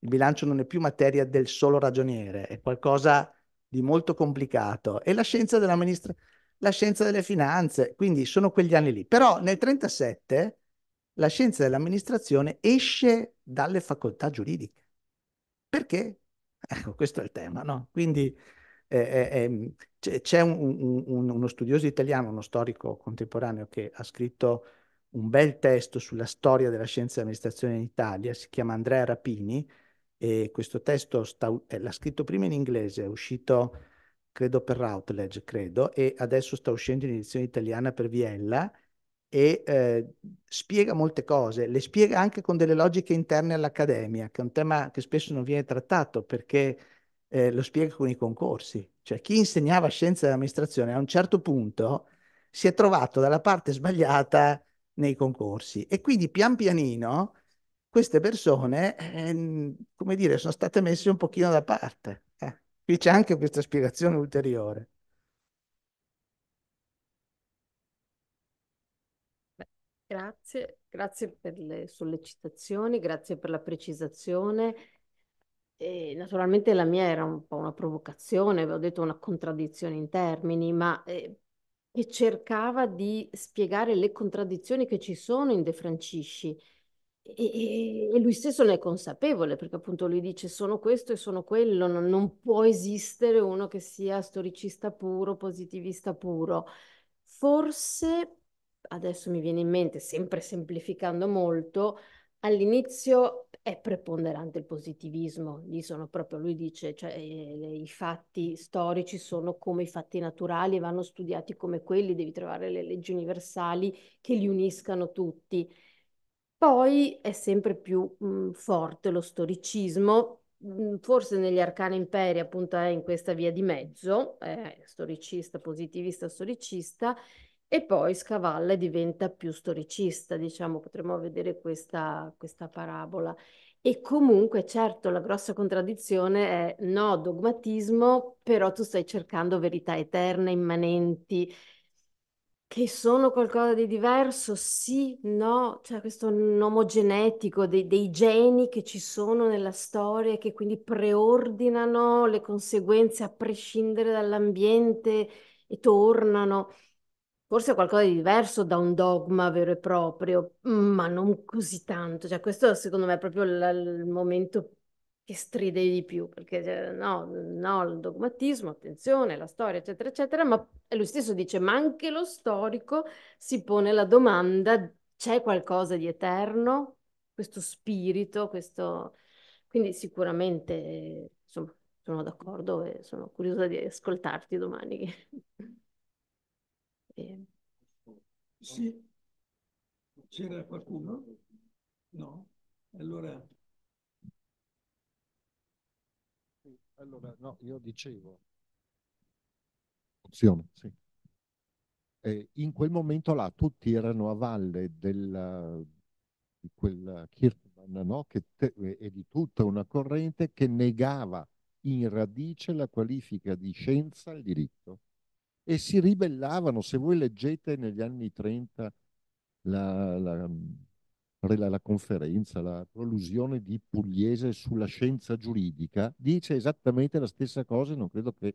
Il bilancio non è più materia del solo ragioniere, è qualcosa di molto complicato. E la scienza dell'amministrazione, la scienza delle finanze, quindi sono quegli anni lì. Però nel 37 la scienza dell'amministrazione esce dalle facoltà giuridiche. Perché? Ecco, questo è il tema, no? Quindi eh, eh, c'è un, un, uno studioso italiano, uno storico contemporaneo che ha scritto un bel testo sulla storia della scienza e dell'amministrazione in Italia, si chiama Andrea Rapini, e questo testo eh, l'ha scritto prima in inglese, è uscito credo per Routledge, credo, e adesso sta uscendo in edizione italiana per Viella e eh, spiega molte cose, le spiega anche con delle logiche interne all'accademia, che è un tema che spesso non viene trattato perché eh, lo spiega con i concorsi. Cioè, chi insegnava scienze dell'amministrazione a un certo punto si è trovato dalla parte sbagliata nei concorsi e quindi pian pianino queste persone, eh, come dire, sono state messe un pochino da parte. Eh. Qui c'è anche questa spiegazione ulteriore. Grazie, grazie per le sollecitazioni, grazie per la precisazione naturalmente la mia era un po' una provocazione, avevo detto una contraddizione in termini, ma eh, che cercava di spiegare le contraddizioni che ci sono in De Francisci. E, e lui stesso ne è consapevole, perché appunto lui dice sono questo e sono quello, non, non può esistere uno che sia storicista puro, positivista puro. Forse, adesso mi viene in mente, sempre semplificando molto, all'inizio è preponderante il positivismo, lì sono proprio, lui dice, cioè, eh, i fatti storici sono come i fatti naturali e vanno studiati come quelli, devi trovare le leggi universali che li uniscano tutti. Poi è sempre più mh, forte lo storicismo, mh, forse negli arcani imperi appunto è in questa via di mezzo, eh, storicista, positivista, storicista, e poi scavalla e diventa più storicista, diciamo, potremmo vedere questa, questa parabola. E comunque, certo, la grossa contraddizione è no, dogmatismo, però tu stai cercando verità eterne, immanenti, che sono qualcosa di diverso, sì, no, cioè questo nomogenetico dei, dei geni che ci sono nella storia e che quindi preordinano le conseguenze a prescindere dall'ambiente e tornano forse qualcosa di diverso da un dogma vero e proprio, ma non così tanto. Cioè, questo secondo me è proprio il, il momento che stride di più, perché cioè, no, no, il dogmatismo, attenzione, la storia, eccetera, eccetera, ma lui stesso dice, ma anche lo storico si pone la domanda, c'è qualcosa di eterno? Questo spirito, questo... Quindi sicuramente, insomma, sono d'accordo e sono curiosa di ascoltarti domani. Sì. C'era qualcuno? No? Allora... Allora, no, io dicevo. Sì. Eh, in quel momento là tutti erano a valle del, di quel Kirchmann no? che te, e di tutta una corrente che negava in radice la qualifica di scienza al diritto e si ribellavano. Se voi leggete negli anni 30 la, la, la, la conferenza, la prolusione di Pugliese sulla scienza giuridica, dice esattamente la stessa cosa e non credo che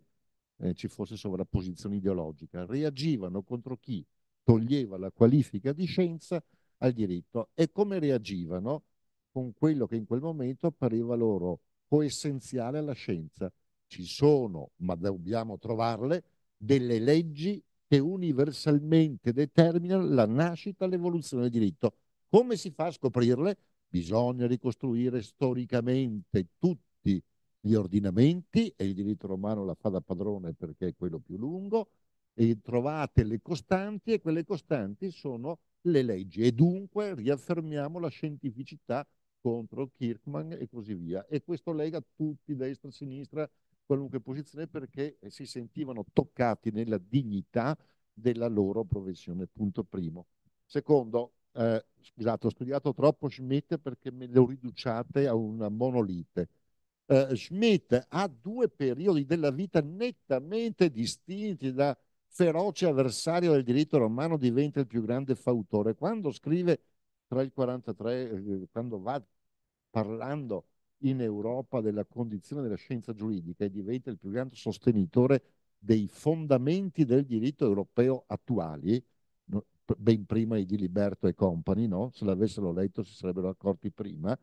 eh, ci fosse sovrapposizione ideologica. Reagivano contro chi toglieva la qualifica di scienza al diritto e come reagivano con quello che in quel momento appariva loro coessenziale alla scienza. Ci sono, ma dobbiamo trovarle, delle leggi che universalmente determinano la nascita e l'evoluzione del diritto. Come si fa a scoprirle? Bisogna ricostruire storicamente tutti gli ordinamenti e il diritto romano la fa da padrone perché è quello più lungo e trovate le costanti e quelle costanti sono le leggi e dunque riaffermiamo la scientificità contro Kirkman e così via e questo lega tutti destra, e sinistra, qualunque posizione perché si sentivano toccati nella dignità della loro professione, punto primo. Secondo, eh, scusate, ho studiato troppo Schmidt perché me lo riduciate a una monolite. Eh, Schmidt ha due periodi della vita nettamente distinti da feroce avversario del diritto romano, diventa il più grande fautore. Quando scrive tra il 43, eh, quando va parlando in Europa della condizione della scienza giuridica e diventa il più grande sostenitore dei fondamenti del diritto europeo attuali, ben prima di Liberto e compagni, no? se l'avessero letto si sarebbero accorti prima,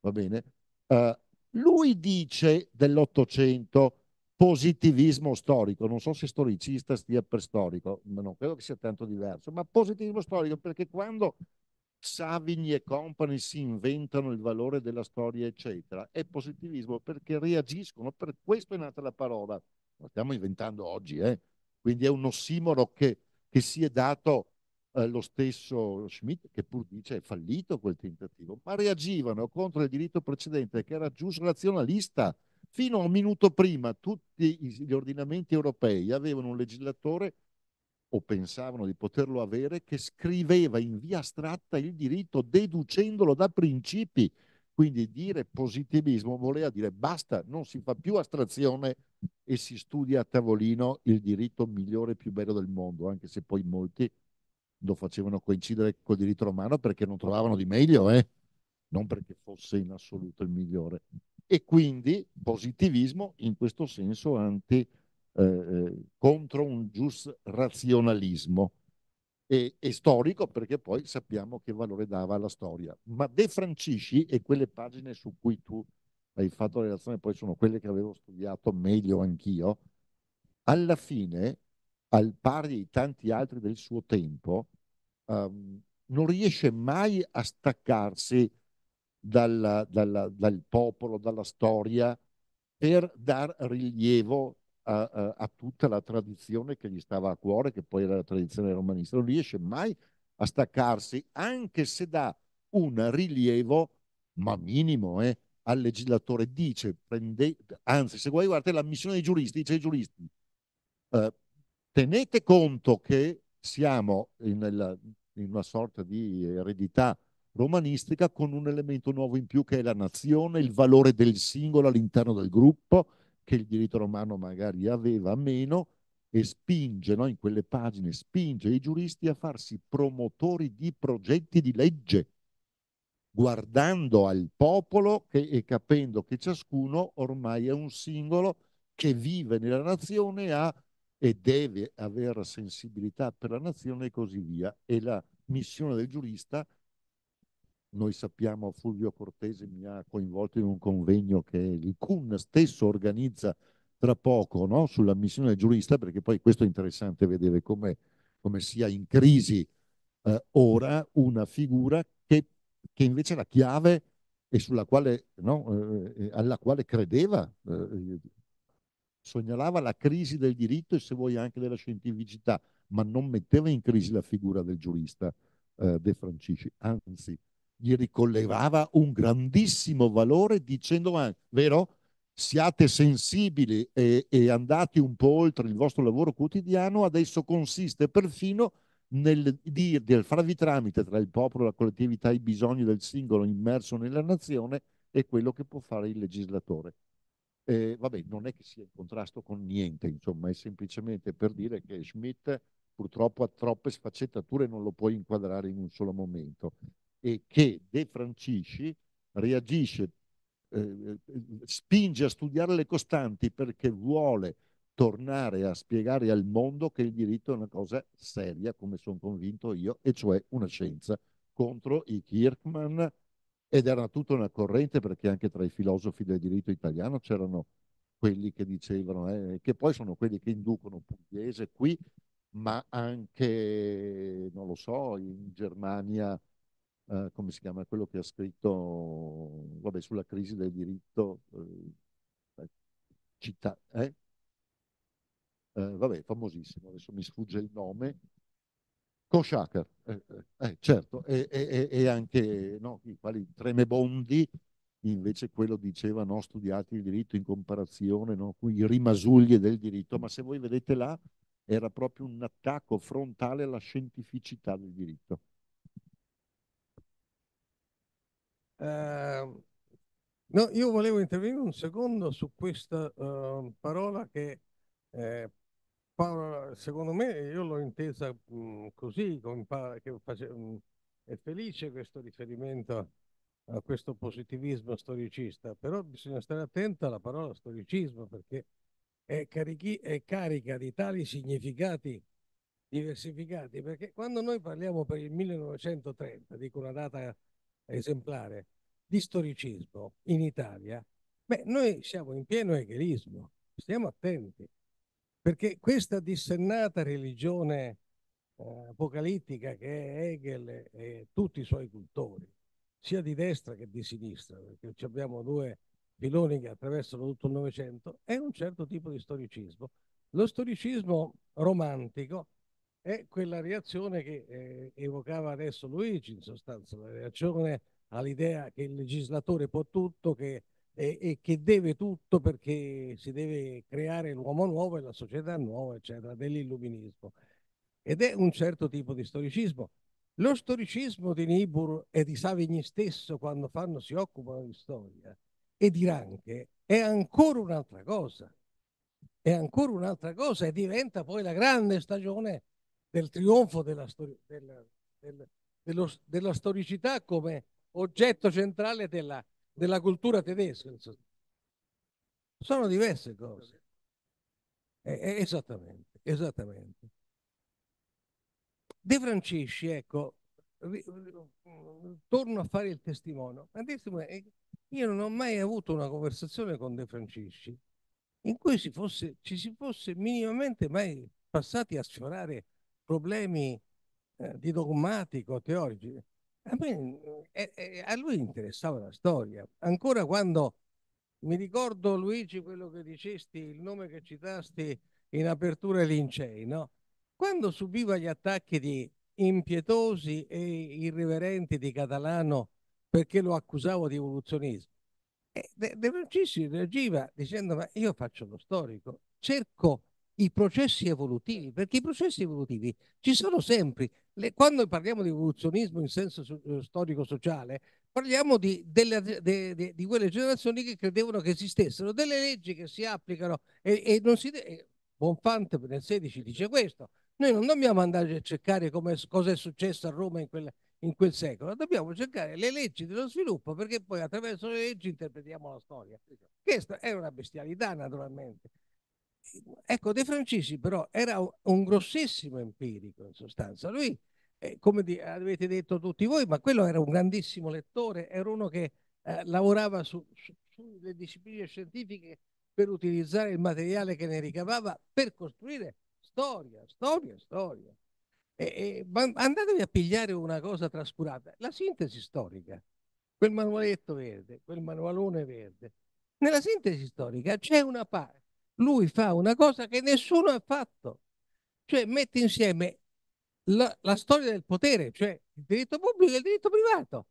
va bene? Uh, lui dice dell'Ottocento positivismo storico, non so se storicista stia per storico, ma non credo che sia tanto diverso, ma positivismo storico perché quando Savigny e Company si inventano il valore della storia, eccetera. È positivismo perché reagiscono, per questo è nata la parola. Lo stiamo inventando oggi, eh? quindi è un ossimoro che, che si è dato eh, lo stesso Schmidt, che pur dice è fallito quel tentativo, ma reagivano contro il diritto precedente che era razionalista. Fino a un minuto prima tutti gli ordinamenti europei avevano un legislatore o pensavano di poterlo avere, che scriveva in via astratta il diritto deducendolo da principi. Quindi dire positivismo voleva dire basta, non si fa più astrazione e si studia a tavolino il diritto migliore e più bello del mondo, anche se poi molti lo facevano coincidere col diritto romano perché non trovavano di meglio, eh? non perché fosse in assoluto il migliore. E quindi positivismo in questo senso anti eh, eh, contro un gius razionalismo. E, e, storico perché poi sappiamo che valore dava alla storia. Ma De Francisci e quelle pagine su cui tu hai fatto la relazione, poi sono quelle che avevo studiato meglio anch'io, alla fine, al pari di tanti altri del suo tempo, um, non riesce mai a staccarsi dalla, dalla, dal popolo, dalla storia, per dar rilievo a, a, a, tutta la tradizione che gli stava a cuore, che poi era la tradizione romanista. Non riesce mai a staccarsi, anche se dà un rilievo, ma minimo, eh, al legislatore. Dice, prende, anzi, se vuoi guardate la missione dei giuristi, dice ai giuristi, eh, tenete conto che siamo in, in una sorta di eredità romanistica con un elemento nuovo in più che è la nazione, il valore del singolo all'interno del gruppo, che il diritto romano magari aveva meno e spinge, no? in quelle pagine, spinge i giuristi a farsi promotori di progetti di legge, guardando al popolo che, e capendo che ciascuno ormai è un singolo che vive nella nazione ha, e deve avere sensibilità per la nazione e così via. E la missione del giurista è noi sappiamo, Fulvio Cortese mi ha coinvolto in un convegno che il CUN stesso organizza tra poco no? sulla missione del giurista, perché poi questo è interessante vedere come, come sia in crisi eh, ora una figura che, che invece la chiave e sulla quale, no, eh, eh, alla quale credeva, eh, segnalava la crisi del diritto e se vuoi anche della scientificità, ma non metteva in crisi la figura del giurista eh, De Francisci, anzi gli ricollevava un grandissimo valore dicendo, ah, vero, siate sensibili e, e, andate un po' oltre il vostro lavoro quotidiano, adesso consiste perfino nel dirvi, al farvi tramite tra il popolo, la collettività, i bisogni del singolo immerso nella nazione e quello che può fare il legislatore. Eh, vabbè, non è che sia in contrasto con niente, insomma, è semplicemente per dire che Schmidt purtroppo ha troppe sfaccettature e non lo puoi inquadrare in un solo momento e che De Francisci reagisce, eh, spinge a studiare le costanti perché vuole tornare a spiegare al mondo che il diritto è una cosa seria, come sono convinto io, e cioè una scienza contro i Kirkman ed era tutta una corrente perché anche tra i filosofi del diritto italiano c'erano quelli che dicevano, eh, che poi sono quelli che inducono Pugliese qui, ma anche, non lo so, in Germania eh, come si chiama, quello che ha scritto vabbè, sulla crisi del diritto, eh, eh città, eh? eh? vabbè, famosissimo, adesso mi sfugge il nome, Koshaker, certo, e, e, e anche no, i quali tremebondi, invece quello diceva no, studiate il diritto in comparazione, no, qui rimasuglie del diritto, ma se voi vedete là era proprio un attacco frontale alla scientificità del diritto. Ehm, no, io volevo intervenire un secondo su questa uh, parola che eh, Paola, secondo me, io l'ho intesa mh, mhmm, così, con, che face, mh, mhmm, è felice questo riferimento a questo positivismo storicista, però bisogna stare attenta alla parola storicismo perché è, carichi, è carica di tali significati diversificati, perché quando noi parliamo per il 1930, dico una data esemplare di storicismo in Italia, beh, noi siamo in pieno egelismo, stiamo attenti, perché questa dissennata religione eh, apocalittica che è Hegel e tutti i suoi cultori, sia di destra che di sinistra, perché abbiamo due piloni che attraversano tutto il Novecento, è un certo tipo di storicismo. Lo storicismo romantico è quella reazione che eh, evocava adesso Luigi, in sostanza, la reazione all'idea che il legislatore può tutto che, e, e, che deve tutto perché si deve creare l'uomo nuovo e la società nuova, eccetera, dell'illuminismo. Ed è un certo tipo di storicismo. Lo storicismo di Nibur e di Savigny stesso, quando fanno, si occupano di storia e di ranche, è ancora un'altra cosa. È ancora un'altra cosa e diventa poi la grande stagione del trionfo della, stor- della, del, dello, della storicità come oggetto centrale della, della cultura tedesca. Sono diverse cose. Eh, eh, esattamente, esattamente. De Francisci, ecco, torno a fare il testimone. Eh, io non ho mai avuto una conversazione con De Francisci in cui si fosse, ci si fosse minimamente mai passati a sfiorare problemi eh, di dogmatico, teorici. A, me, eh, eh, a lui interessava la storia. Ancora quando mi ricordo, Luigi, quello che dicesti, il nome che citasti in apertura ai Lincei, no? Quando subiva gli attacchi di impietosi e irriverenti di Catalano perché lo accusavo di evoluzionismo, eh, De Vinci reagiva dicendo ma io faccio lo storico, cerco i processi evolutivi, perché i processi evolutivi ci sono sempre. Le, quando parliamo di evoluzionismo in senso eh, storico-sociale, parliamo di, delle, de, de, di, quelle generazioni che credevano che esistessero delle leggi che si applicano e, e non si... De- Bonfante nel 16 dice questo. Noi non dobbiamo andare a cercare cosa è successo a Roma in quel, in quel secolo, dobbiamo cercare le leggi dello sviluppo perché poi attraverso le leggi interpretiamo la storia. Questa è una bestialità naturalmente, Ecco, De Francisci però era un grossissimo empirico in sostanza. Lui, eh, come avete detto tutti voi, ma quello era un grandissimo lettore, era uno che eh, lavorava su, su, sulle discipline scientifiche per utilizzare il materiale che ne ricavava per costruire storia, storia, storia. E, e, andatevi a pigliare una cosa trascurata, la sintesi storica, quel manualetto verde, quel manualone verde. Nella sintesi storica c'è una parte lui fa una cosa che nessuno ha fatto, cioè mette insieme la, la storia del potere, cioè il diritto pubblico e il diritto privato.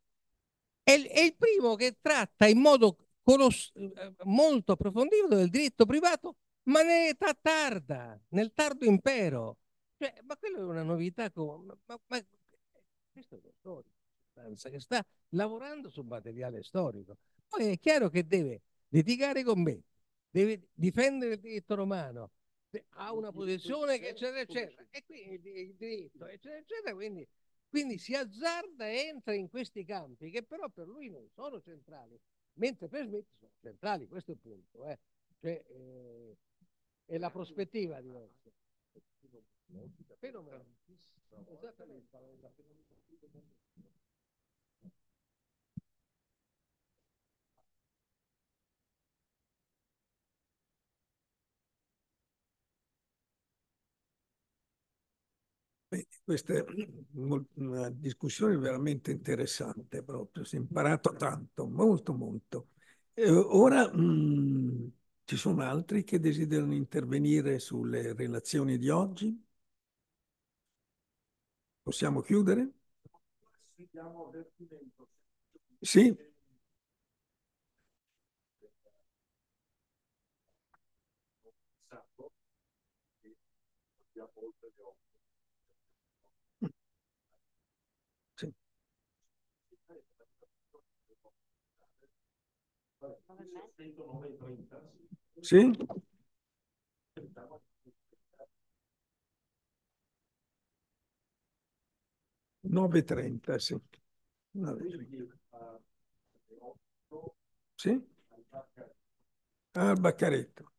È, è il primo che tratta in modo conos- eh, molto approfondito del diritto privato, ma nell'età tarda, nel tardo impero. Cioè, ma quello è una novità, ma, ma, ma questo è lo storico, che sta lavorando su materiale storico. Poi è chiaro che deve litigare con me, deve difendere il diritto romano, ha una posizione che eccetera eccetera, e quindi il diritto eccetera eccetera, quindi, quindi si azzarda e entra in questi campi che però per lui non sono centrali, mentre per Smith sono centrali, questo è il punto, eh. Cioè, eh, è la prospettiva di diversa. Fenomeno. Esattamente. Questa è una discussione veramente interessante proprio, si è imparato tanto, molto molto. Eh, ora mh, mm, ci sono altri che desiderano intervenire sulle relazioni di oggi? Possiamo chiudere? Sì? Sì? Nove trenta, sì. Sì? Al ah, Baccaretto.